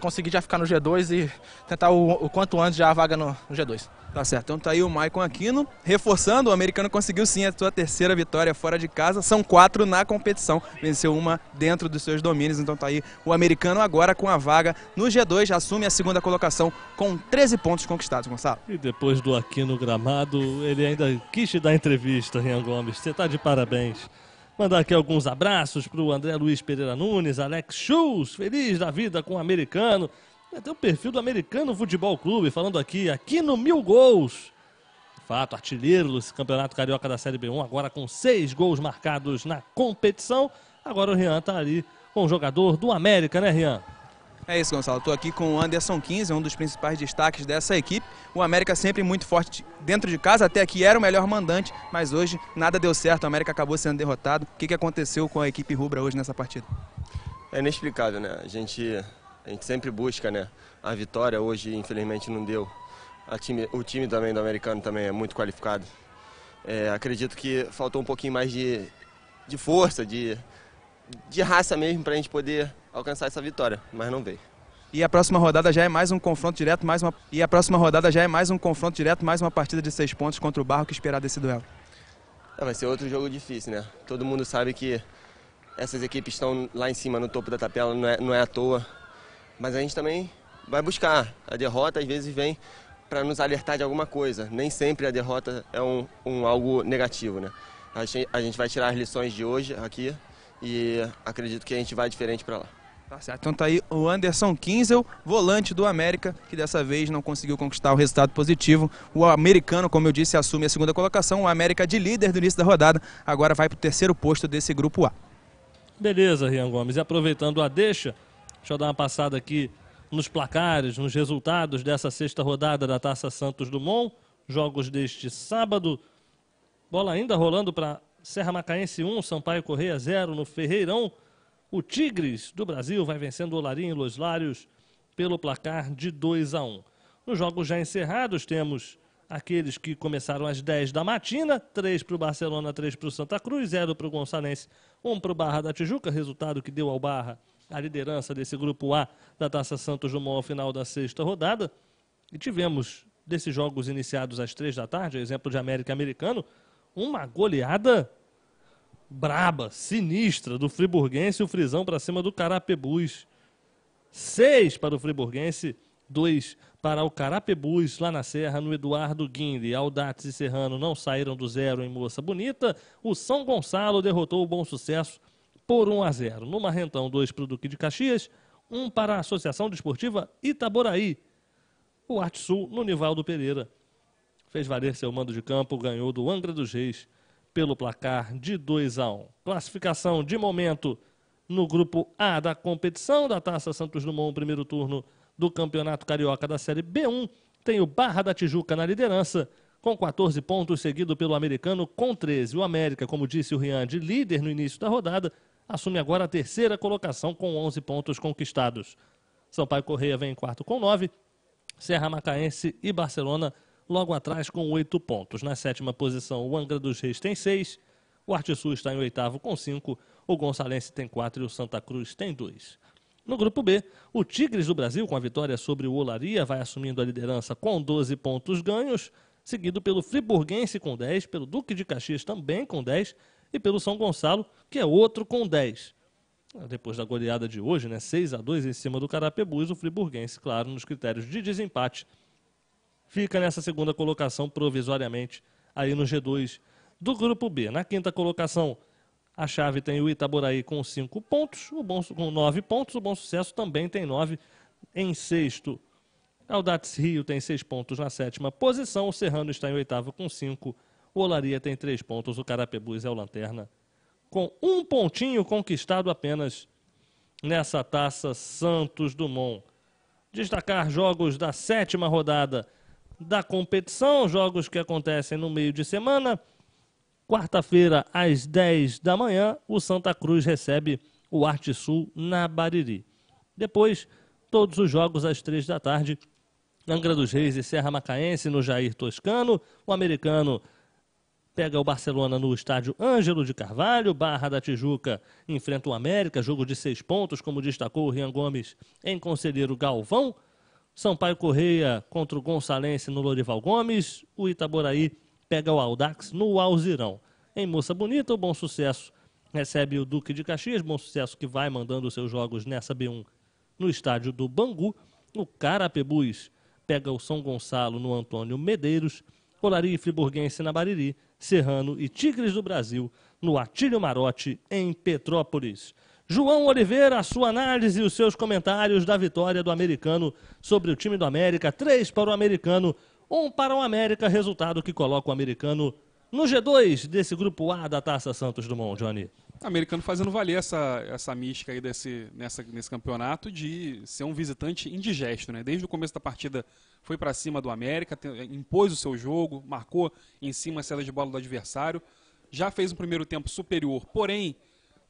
B: conseguir já ficar no G2 e tentar o, o quanto antes já a vaga no, no, G2. Tá certo, então tá aí o Maicon Aquino, reforçando, o americano conseguiu sim a sua terceira vitória fora de casa, são quatro na competição, venceu uma dentro dos seus domínios, então tá aí o americano agora com a vaga no G2, assume a segunda
C: colocação com 13 pontos conquistados, Gonçalo. E depois do Aquino gramado, ele ainda quis te dar entrevista, Rian Gomes, você tá de parabéns. Mandar aqui alguns abraços para o André Luiz Pereira Nunes, Alex Schultz, feliz da vida com o americano. Até o perfil do Americano Futebol Clube, falando aqui, aqui no Mil Gols. De fato, artilheiro do Campeonato Carioca da Série B1, agora com seis gols marcados na competição. Agora o Rian está ali com o jogador do América, né, Rian? É isso, Gonçalo. Estou aqui com o Anderson 15,
B: um dos principais destaques dessa equipe. O América sempre muito forte dentro de casa, até aqui era o melhor mandante, mas hoje nada deu certo, o América acabou sendo derrotado. O que, que aconteceu com a equipe rubra hoje nessa partida? É inexplicável, né? A gente, a gente sempre busca né? a vitória, hoje infelizmente não deu. Time, o time também do americano também é muito qualificado. É, acredito que faltou um pouquinho mais de, de força, de, de raça mesmo, para a gente poder alcançar essa vitória, mas não veio. E a próxima rodada já é mais um confronto direto, mais uma e a próxima rodada já é mais um confronto direto, mais uma partida de seis pontos contra o Barro que esperar desse duelo. É, vai ser outro jogo difícil, né? Todo mundo sabe que essas equipes estão lá em cima no topo da tabela, não é, não é à toa. Mas a gente também vai buscar. A derrota às vezes vem para nos alertar de alguma coisa. Nem sempre a derrota é um, um algo negativo, né? A gente, a gente vai tirar as lições de hoje aqui e acredito que a gente vai diferente para lá. Tá certo. Então tá aí o Anderson Kinzel, volante do América, que dessa vez não conseguiu conquistar o resultado positivo. O americano, como eu disse, assume a segunda colocação. O América de líder do início da rodada, agora vai para o terceiro posto desse grupo A.
C: Beleza, Rian Gomes. E aproveitando a deixa, deixa eu dar uma passada aqui nos placares, nos resultados dessa sexta rodada da Taça Santos Dumont. Jogos deste sábado. Bola ainda rolando para Serra Macaense 1, Sampaio Correia 0 no Ferreirão. O Tigres do Brasil vai vencendo o Olarim e Los Lários pelo placar de 2 a 1. Nos jogos já encerrados, temos aqueles que começaram às 10 da matina, 3 para o Barcelona, 3 para o Santa Cruz, 0 para o Gonçalense, 1 para o Barra da Tijuca, resultado que deu ao Barra a liderança desse grupo A da Taça Santos Dumont ao final da sexta rodada. E tivemos, desses jogos iniciados às 3 da tarde, exemplo de América Americano, uma goleada braba, sinistra do Friburguense, o Frisão para cima do Carapebus. seis para o Friburguense, dois para o Carapebus, lá na Serra, no Eduardo Guinde. Aldates e Serrano não saíram do zero em Moça Bonita. O São Gonçalo derrotou o Bom Sucesso por 1 a 0. No Marrentão, dois para o Duque de Caxias, um para a Associação Desportiva Itaboraí. O Arte Sul, no Nivaldo Pereira. Fez valer seu mando de campo, ganhou do Angra dos Reis pelo placar de 2 a 1. Um. Classificação de momento no grupo A da competição da Taça Santos Dumont, primeiro turno do Campeonato Carioca da Série B1, tem o Barra da Tijuca na liderança com 14 pontos, seguido pelo americano com 13. O América, como disse o Rian, de líder no início da rodada, assume agora a terceira colocação com 11 pontos conquistados. Sampaio Correia vem em quarto com 9, Serra Macaense e Barcelona logo atrás com oito pontos. Na sétima posição, o Angra dos Reis tem seis, o Arte Sul está em oitavo com cinco, o Gonçalense tem quatro e o Santa Cruz tem dois. No grupo B, o Tigres do Brasil, com a vitória sobre o Olaria, vai assumindo a liderança com 12 pontos ganhos, seguido pelo Friburguense com 10, pelo Duque de Caxias também com 10 e pelo São Gonçalo, que é outro com 10. Depois da goleada de hoje, né, 6 a 2 em cima do Carapebus, o Friburguense, claro, nos critérios de desempate, fica nessa segunda colocação provisoriamente aí no G2 do grupo B. Na quinta colocação, a chave tem o Itaboraí com cinco pontos, o bom, com nove pontos, o Bom Sucesso também tem nove em sexto. Aldates Rio tem seis pontos na sétima posição, o Serrano está em oitavo com cinco. o Olaria tem três pontos, o Carapebus é o Lanterna com um pontinho conquistado apenas nessa taça Santos Dumont. Destacar jogos da sétima rodada da competição, jogos que acontecem no meio de semana. Quarta-feira, às 10 da manhã, o Santa Cruz recebe o Arte Sul na Bariri. Depois, todos os jogos às 3 da tarde. Angra dos Reis e Serra Macaense no Jair Toscano. O americano pega o Barcelona no estádio Ângelo de Carvalho, Barra da Tijuca enfrenta o América, jogo de seis pontos, como destacou o Rian Gomes em Conselheiro Galvão. Sampaio Correia contra o Gonçalense no Lorival Gomes. O Itaboraí pega o Aldax no Alzirão. Em Moça Bonita, o Bom Sucesso recebe o Duque de Caxias. Bom Sucesso que vai mandando seus jogos nessa B1 no estádio do Bangu. O Carapebus pega o São Gonçalo no Antônio Medeiros. Colari e Friburguense na Bariri. Serrano e Tigres do Brasil no Atílio Marote, em Petrópolis. João Oliveira, a sua análise e os seus comentários da vitória do americano sobre o time do América. Três para o americano, um para o América, resultado que coloca o americano no G2 desse grupo A da Taça Santos Dumont, Johnny. O americano fazendo valer essa,
A: essa mística aí desse, nessa, nesse campeonato de ser um visitante indigesto, né? Desde o começo da partida foi para cima do América, impôs o seu jogo, marcou em cima a cela de bola do adversário, já fez um primeiro tempo superior, porém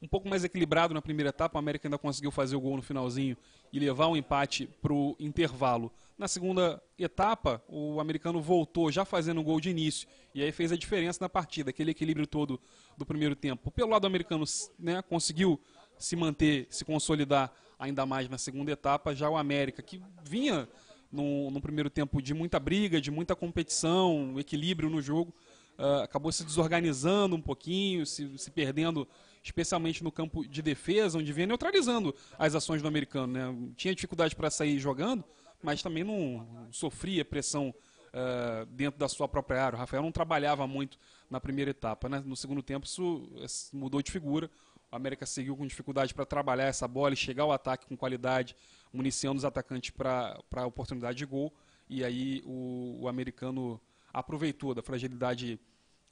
A: um pouco mais equilibrado na primeira etapa. O América ainda conseguiu fazer o gol no finalzinho e levar um empate para o intervalo. Na segunda etapa, o americano voltou já fazendo um gol de início e aí fez a diferença na partida, aquele equilíbrio todo do primeiro tempo. Pelo lado americano, né, conseguiu se manter, se consolidar ainda mais na segunda etapa. Já o América, que vinha no, no primeiro tempo de muita briga, de muita competição, equilíbrio no jogo, uh, acabou se desorganizando um pouquinho, se, se perdendo especialmente no campo de defesa, onde vinha neutralizando as ações do americano. Né? Tinha dificuldade para sair jogando, mas também não sofria pressão uh, dentro da sua própria área. O Rafael não trabalhava muito na primeira etapa. Né? No segundo tempo, isso mudou de figura. O América seguiu com dificuldade para trabalhar essa bola e chegar ao ataque com qualidade, municiando os atacantes para a oportunidade de gol. E aí o, o americano aproveitou da fragilidade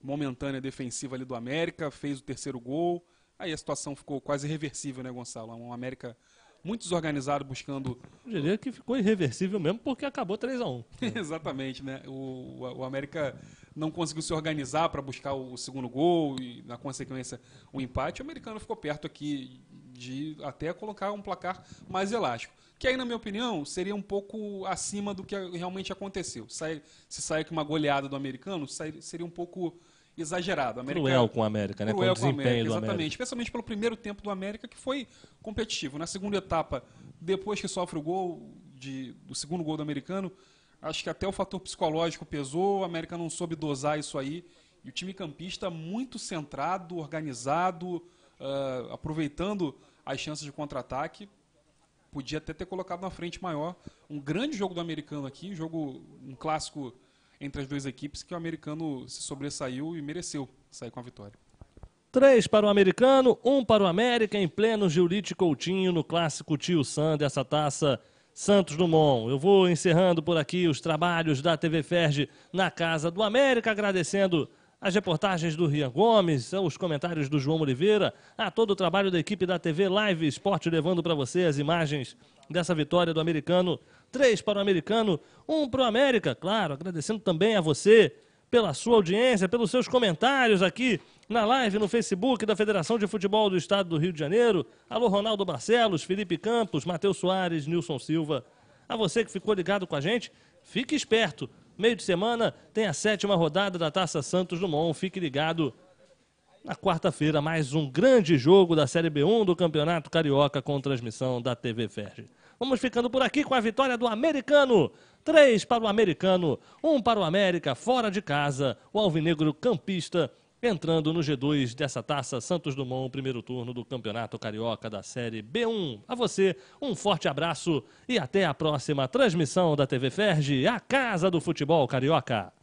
A: momentânea defensiva ali do América, fez o terceiro gol. Aí a situação ficou quase irreversível, né, Gonçalo? É um América muito desorganizado buscando.
C: Eu diria que ficou irreversível mesmo porque
A: acabou 3 a 1 Exatamente, né? O, o, América não conseguiu se organizar para buscar o, segundo gol e, na consequência, o empate. O americano ficou perto aqui de até colocar um placar mais elástico que aí, na minha opinião, seria um pouco acima do que realmente aconteceu. Sai, se sair com uma goleada do americano, sai, seria um pouco exagerado. cruel com a América, né? Cruel com o desempenho com a América, do América. Exatamente, especialmente pelo primeiro tempo do América, que foi competitivo. Na segunda etapa, depois que sofre o gol, de, do segundo gol do americano, acho que até o fator psicológico pesou, o América não soube dosar isso aí. E o time campista muito centrado, organizado, uh, aproveitando as chances de contra-ataque podia até ter colocado na frente maior um grande jogo do americano aqui, um jogo, um clássico entre as duas equipes que o americano se sobressaiu e mereceu sair com a vitória.
C: Três para o americano, um para o América, em pleno Giulite Coutinho, no clássico Tio Sam dessa taça Santos Dumont. Eu vou encerrando por aqui os trabalhos da TV Ferge na Casa do América, agradecendo as reportagens do Ria Gomes, os comentários do João Oliveira, a todo o trabalho da equipe da TV Live Esporte levando para você as imagens dessa vitória do americano, três para o americano, um para o América, claro, agradecendo também a você pela sua audiência, pelos seus comentários aqui na live no Facebook da Federação de Futebol do Estado do Rio de Janeiro. Alô Ronaldo Barcelos, Felipe Campos, Matheus Soares, Nilson Silva. A você que ficou ligado com a gente, fique esperto Meio de semana tem a sétima rodada da Taça Santos Dumont. Fique ligado. Na quarta-feira, mais um grande jogo da Série B1 do Campeonato Carioca com transmissão da TV Ferge. Vamos ficando por aqui com a vitória do americano. Três para o americano, um para o América, fora de casa. O alvinegro campista entrando no G2 dessa taça Santos Dumont, primeiro turno do Campeonato Carioca da Série B1. A você, um forte abraço e até a próxima transmissão da TV Ferge, a casa do futebol carioca.